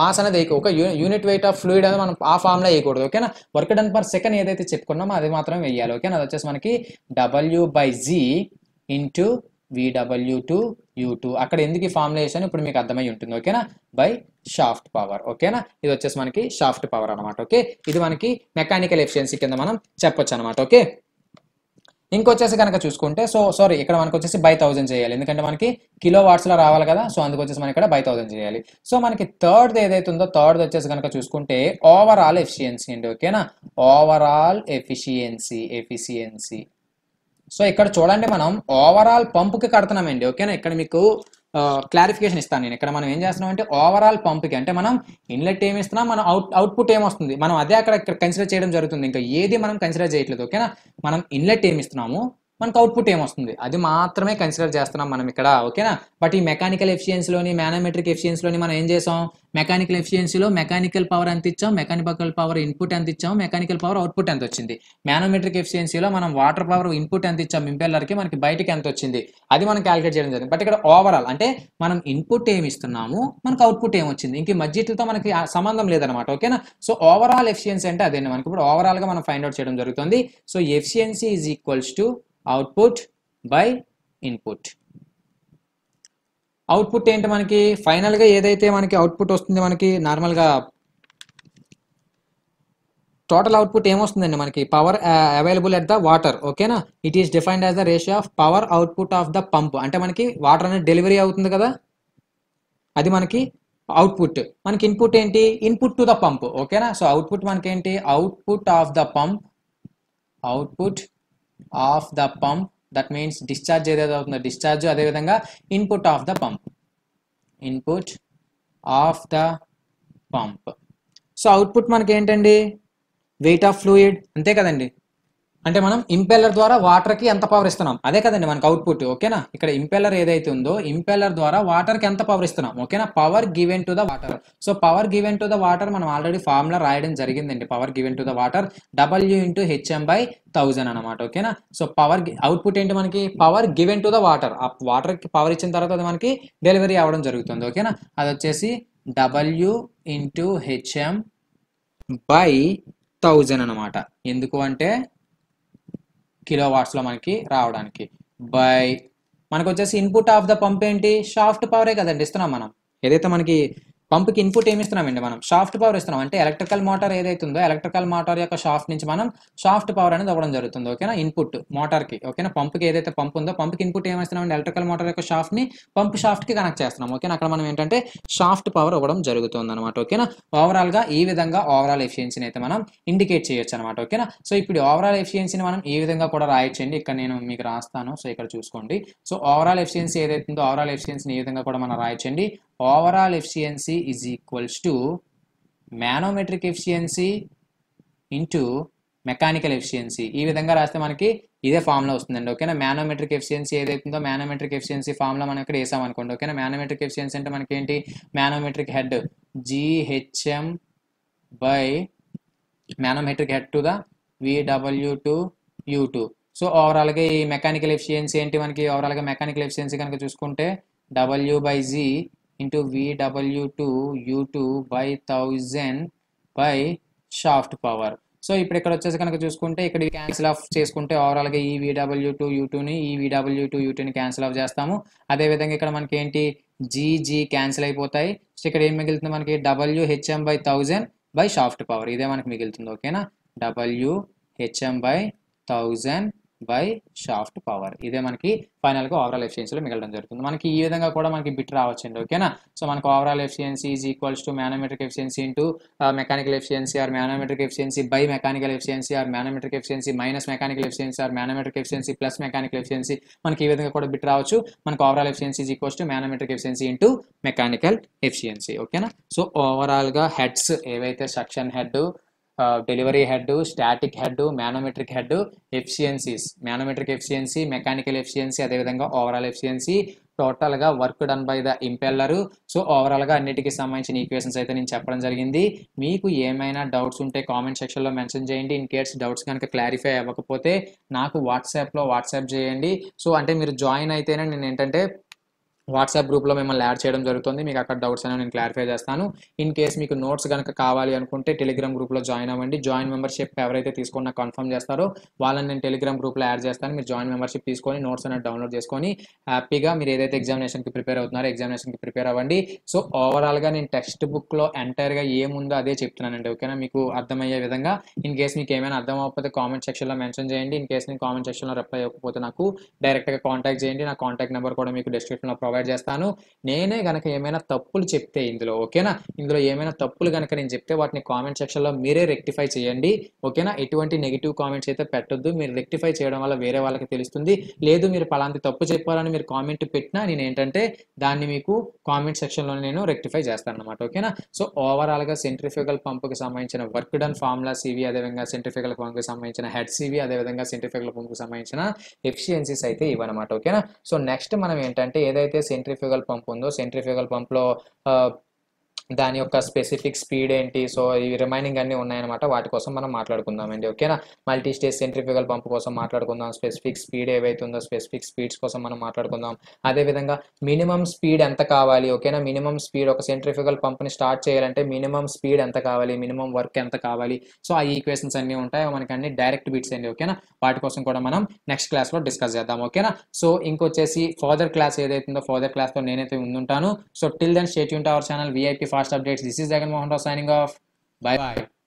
mass అనేది ఒక యూనిట్ వెయిట్ ఆఫ్ ఫ్లూయిడ్ అనేది మనం ఆ ఫామ్లో వేయకూడదు ఓకేనా వర్క్ డన్ పర్ సెకండ్ ఏదైతే చెప్పుకున్నామో అది మాత్రం వేయాలి ఓకేనా అది వచ్చేసి మనకి W by G into V W two you two అక్కడ ఎందుకు ఈ వేసాను ఇప్పుడు మీకు అర్థమై ఉంటుంది ఓకేనా బై షాఫ్ట్ పవర్ ఓకేనా ఇది వచ్చేసి మనకి షాఫ్ట్ పవర్ అనమాట ఓకే ఇది మనకి మెకానికల్ ఎఫిషియన్సీ కింద మనం చెప్పొచ్చు అనమాట ఓకే ఇంకొచ్చేసి కనుక చూసుకుంటే సో సారీ ఇక్కడ మనకు వచ్చేసి బై థౌజండ్ చేయాలి ఎందుకంటే మనకి కిలో వాట్స్లో రావాలి కదా సో అందుకొచ్చేసి మనం ఇక్కడ బై థౌజండ్ చేయాలి సో మనకి థర్డ్ ఏదైతే ఉందో థర్డ్ వచ్చేసి కనుక చూసుకుంటే ఓవరాల్ ఎఫిషియన్సీ అండి ఓకేనా ఓవరాల్ ఎఫిషియన్సీ ఎఫిషియన్సీ సో ఇక్కడ చూడండి మనం ఓవరాల్ కడుతున్నాం కడుతున్నామండి ఓకేనా ఇక్కడ మీకు క్లారిఫికేషన్ ఇస్తాను నేను ఇక్కడ మనం ఏం చేస్తున్నాం అంటే ఓవరాల్ పంప్కి అంటే మనం ఇన్లెట్ ఏమి ఇస్తున్నాం మనం అవుట్ అవుట్పుట్ ఏమొస్తుంది మనం అదే అక్కడ కన్సిడర్ చేయడం జరుగుతుంది ఇంకా ఏది మనం కన్సిడర్ చేయట్లేదు ఓకేనా మనం ఇన్లెట్ ఏమి ఇస్తున్నాము మనకు అవుట్పుట్ ఏమొస్తుంది అది మాత్రమే కన్సిడర్ చేస్తున్నాం మనం ఇక్కడ ఓకేనా బట్ ఈ మెకానికల్ ఎఫిషియన్సీలోని మేనమెట్రిక్ ఎఫిషియన్సీలోని మనం ఏం చేసాం మెకానికల్ ఎఫిషియన్సీలో మెకానికల్ పవర్ ఎంత ఇచ్చాం మెకానికల్ పవర్ ఇన్పుట్ ఎంత ఇచ్చాం మెకానికల్ పవర్ అవుట్పుట్ ఎంత వచ్చింది మేనోమెట్రిక్ ఎఫిషియన్సీలో మనం వాటర్ పవర్ ఇన్పుట్ ఎంత ఇచ్చాం ఇంపెల్లర్కి మనకి బయటకి ఎంత వచ్చింది అది మనం క్యాలిక్యులేట్ చేయడం జరిగింది బట్ ఇక్కడ ఓవరాల్ అంటే మనం ఇన్పుట్ ఏమి ఇస్తున్నాము మనకు అవుట్పుట్ ఏమొచ్చింది ఇంక మధ్యతో మనకి సంబంధం లేదనమాట ఓకేనా సో ఓవరాల్ ఎఫిషియన్సీ అంటే అదే మనకి ఇప్పుడు ఓవరాల్గా మనం ఫైండ్ అవుట్ చేయడం జరుగుతుంది so efficiency is equals to output by input output ఏంటి మనకి ఫైనల్గా ఏదైతే మనకి అవుట్పుట్ వస్తుంది మనకి నార్మల్గా టోటల్ అవుట్పుట్ ఏమొస్తుందండి మనకి power available at the water ఓకేనా it is defined as the ratio of power output of the pump అంటే మనకి వాటర్ అనేది డెలివరీ అవుతుంది కదా అది మనకి అవుట్పుట్ మనకి ఇన్పుట్ ఏంటి ఇన్పుట్ టు ద పంప్ ఓకేనా సో అవుట్పుట్ మనకేంటి output of the pump output of the pump that means discharge ఏదైతే అవుతుందో డిశ్చార్జ్ అదేవిధంగా input of the pump input of the pump so output మనకి ఏంటండి వెయిట్ ఆఫ్ ఫ్లూయిడ్ అంతే కదండి అంటే మనం ఇంపెల్లర్ ద్వారా వాటర్కి ఎంత పవర్ ఇస్తున్నాం అదే కదండి మనకు అవుట్పుట్ ఓకేనా ఇక్కడ ఇంపెల్లర్ ఏదైతే ఉందో ఇంపెల్లర్ ద్వారా వాటర్కి ఎంత పవర్ ఇస్తున్నాం ఓకేనా power given to the water so power given to the water మనం ఆల్రెడీ ఫార్ములా రాయడం జరిగిందండి power given to the water W into H M by thousand అనమాట ఓకేనా సో పవర్ అవుట్పుట్ ఏంటి మనకి power given to the water ఆ వాటర్కి power ఇచ్చిన తర్వాత అది మనకి డెలివరీ అవ్వడం జరుగుతుంది ఓకేనా అది వచ్చేసి W into H M by thousand అనమాట ఎందుకు అంటే కిలో వాట్స్లో మనకి రావడానికి బై మనకు వచ్చేసి ఇన్పుట్ ఆఫ్ ద పంప్ ఏంటి షాఫ్ట్ పవరే కదండి ఇస్తున్నాం మనం ఏదైతే మనకి పంప్కి ఇన్పుట్ ఏమి ఇస్తున్నామండి మనం షాఫ్ట్ పవర్ ఇస్తున్నాం అంటే ఎలక్ట్రికల్ మోటార్ ఏదైతే ఉందో ఎలక్ట్రికల్ మోటార్ యొక్క షాఫ్ట్ నుంచి మనం షాఫ్ట్ పవర్ అనేది అవ్వడం జరుగుతుంది ఓకేనా ఇన్పుట్ మోటార్కి ఓకేనా పంప్కి ఏదైతే పంప్ ఉందో పంప్కి ఇన్పుట్ ఏమిస్తున్నామండి ఎలక్ట్రికల్ మోటార్ యొక్క షాఫ్ట్ని పంప్ షాఫ్ట్కి కనెక్ట్ చేస్తున్నాం ఓకేనా అక్కడ మనం ఏంటంటే షాఫ్ట్ పవర్ ఇవ్వడం జరుగుతుంది అనమాట ఓకేనా ఓవరాల్గా ఈ విధంగా ఓవరాల్ ఎఫిషియన్సీని అయితే మనం ఇండికేట్ చేయొచ్చు అనమాట ఓకేనా సో ఇప్పుడు ఓవరాల్ ఎఫిషియన్సీని మనం ఈ విధంగా కూడా రాయొచ్చండి ఇక్కడ నేను మీకు రాస్తాను సో ఇక్కడ చూసుకోండి సో ఓవరాల్ ఎఫిషియన్సీ ఏదైతే ఉందో ఓవరాల్ ఎఫిషియన్సీని ఈ విధంగా కూడా మనం రాయొచ్చండి overall efficiency is equals to manometric efficiency into mechanical efficiency ఈ విధంగా రాస్తే మనకి ఇదే ఫామ్లో వస్తుందండి ఓకేనా మ్యానోమెట్రిక్ ఎఫిషియన్సీ ఏదైతుందో మ్యానోమెట్రిక్ ఎఫిషియన్సీ ఫామ్లో మనం ఇక్కడ వేసాం అనుకోండి ఓకేనా మ్యానోమెట్రిక్ ఎఫిషియన్సీ అంటే మనకి ఏంటి manometric head G H M by manometric head to the V W two you two so ఓవరాల్గా ఈ మెకానికల్ ఎఫిషియన్సీ ఏంటి మనకి ఓవరాల్గా మెకానికల్ ఎఫిషియన్సీ కనుక చూసుకుంటే W by G into into U two by thousand by shaft power so ఇప్పుడు ఇక్కడ వచ్చేసి కనుక చూసుకుంటే ఇక్కడ క్యాన్సిల్ ఆఫ్ చేసుకుంటే ఓవరాల్గా ఈ వీడబ్ల్యూ టూ టూని ఈ వీడబ్ల్యూ టూ యూటూని క్యాన్సిల్ ఆఫ్ చేస్తాము అదేవిధంగా ఇక్కడ మనకి ఏంటి జీజీ క్యాన్సిల్ అయిపోతాయి సో ఇక్కడ ఏం మిగులుతుంది మనకి W H M by thousand by shaft power ఇదే మనకి మిగులుతుంది ఓకేనా W H M by thousand by shaft power ఇదే మనకి ఫైనల్ గా ఓవరాల్ ఎఫిషియన్సీలో మిగలడం జరుగుతుంది మనకి ఈ విధంగా కూడా మనకి బిట్ రావచ్చండి ఓకేనా సో మనకు overall efficiency is equals to manometric efficiency into mechanical efficiency or manometric efficiency by mechanical efficiency or manometric efficiency minus mechanical efficiency or manometric efficiency plus mechanical efficiency మనకి ఈ విధంగా కూడా బిట్ రావచ్చు మనకు overall efficiency is equals to manometric efficiency into mechanical efficiency ఓకేనా so overall గా heads ఏవైతే section head delivery head static head manometric head efficiencies manometric efficiency mechanical efficiency అదేవిధంగా ఓవరాల్ ఎఫిషియన్సీ టోటల్గా work done by the impeller so ఓవరాల్గా అన్నిటికీ సంబంధించిన equations అయితే నేను చెప్పడం జరిగింది మీకు ఏమైనా డౌట్స్ ఉంటే కామెంట్ సెక్షన్లో మెన్షన్ చేయండి ఇన్ కేస్ డౌట్స్ కనుక క్లారిఫై అవ్వకపోతే నాకు వాట్సాప్లో వాట్సాప్ చేయండి సో అంటే మీరు జాయిన్ అయితేనే నేను ఏంటంటే వాట్సాప్ గ్రూప్లో మిమ్మల్ని యాడ్ చేయడం జరుగుతుంది మీకు అక్కడ డౌట్స్ అనేవి నేను క్లారిఫై చేస్తాను ఇన్ కేస్ మీకు నోట్స్ కనుక కావాలి అనుకుంటే టెలిగ్రామ్ గ్రూప్లో జాయిన్ అవ్వండి జాయిన్ మెంబర్షిప్ ఎవరైతే తీసుకున్నా కన్ఫర్మ్ చేస్తారో వాళ్ళని నేను టెలిగ్రామ్ గ్రూప్లో యాడ్ చేస్తాను మీరు జాయిన్ మెంబర్షిప్ తీసుకొని నోట్స్ అనేది డౌన్లోడ్ చేసుకొని హ్యాపీగా మీరు ఏదైతే ఎగ్జామినేషన్కి ప్రిపేర్ అవుతున్నారో ఎగ్జామినేషన్కి ప్రిపేర్ అవ్వండి సో ఓవరాల్గా నేను టెక్స్ట్ బుక్లో ఎంటైర్గా ఏముందో అదే చెప్తున్నానండి ఓకేనా మీకు అర్థమయ్యే విధంగా ఇన్ కేస్ మీకు ఏమైనా అర్థం అవ్వకపోతే కామెంట్ సెక్షన్లో మెన్షన్ చేయండి ఇన్ కేస్ నేను కామెంట్ సెక్షన్లో రిప్లై అవ్వకపోతే నాకు డైరెక్ట్గా కాంటాక్ట్ చేయండి నా కాంటాక్ట్ నెంబర్ కూడా మీకు డిస్క్రిప్షన్లో ప్రొవైడ్ చేస్తాను నేనే కనుక ఏమైనా తప్పులు చెప్తే ఇందులో ఓకేనా ఇందులో ఏమైనా తప్పులు కనుక నేను చెప్తే వాటిని కామెంట్ సెక్షన్లో మీరే రెక్టిఫై చేయండి ఓకేనా ఎటువంటి నెగిటివ్ కామెంట్స్ అయితే పెట్టొద్దు మీరు రెక్టిఫై చేయడం వల్ల వేరే వాళ్ళకి తెలుస్తుంది లేదు మీరు పలాంటి తప్పు చెప్పాలని మీరు కామెంట్ పెట్టినా నేను ఏంటంటే దాన్ని మీకు కామెంట్ సెక్షన్లో నేను రెక్టిఫై చేస్తాను అనమాట ఓకేనా సో ఓవరాల్గా సెంట్రిఫికల్ పంప్కి సంబంధించిన వర్క్ డన్ ఫార్ములా సివి అదేవిధంగా సెంట్రిఫికల్ పంప్కి సంబంధించిన హెడ్ సివి అదేవిధంగా సెంట్రిఫికల్ పంప్కి సంబంధించిన ఎఫిషియన్సీస్ అయితే ఇవన్నమాట ఓకేనా సో నెక్స్ట్ మనం ఏంటంటే ఏదైతే సెంట్రిఫ్యూగల్ పంప్ ఉందో సెంట్రిఫ్యూగల్ పంప్లో దాని యొక్క స్పెసిఫిక్ స్పీడ్ ఏంటి సో ఈ రిమైనింగ్ అన్నీ ఉన్నాయన్నమాట వాటి కోసం మనం మాట్లాడుకుందామండి ఓకేనా మల్టీ స్టేజ్ సెంట్రిఫికల్ పంప్ కోసం మాట్లాడుకుందాం స్పెసిఫిక్ స్పీడ్ ఏవైతే ఉందో స్పెసిఫిక్ స్పీడ్స్ కోసం మనం మాట్లాడుకుందాం అదేవిధంగా మినిమం స్పీడ్ ఎంత కావాలి ఓకేనా మినిమం స్పీడ్ ఒక సెంట్రిఫికల్ పంప్ని స్టార్ట్ చేయాలంటే మినిమం స్పీడ్ ఎంత కావాలి మినిమం వర్క్ ఎంత కావాలి సో ఆ ఈక్వేషన్స్ అన్నీ ఉంటాయి మనకి అన్ని డైరెక్ట్ బీట్స్ అండి ఓకేనా వాటి కోసం కూడా మనం నెక్స్ట్ క్లాస్లో డిస్కస్ చేద్దాం ఓకేనా సో ఇంకొచ్చేసి ఫర్దర్ క్లాస్ ఏదైతుందో ఫర్దర్ క్లాస్లో నేనైతే ఉందుంటాను సో టిల్ దెన్ స్టేట్ యూన్ our channel VIP for Last updates. This is Jagan Mohan signing off. Bye bye.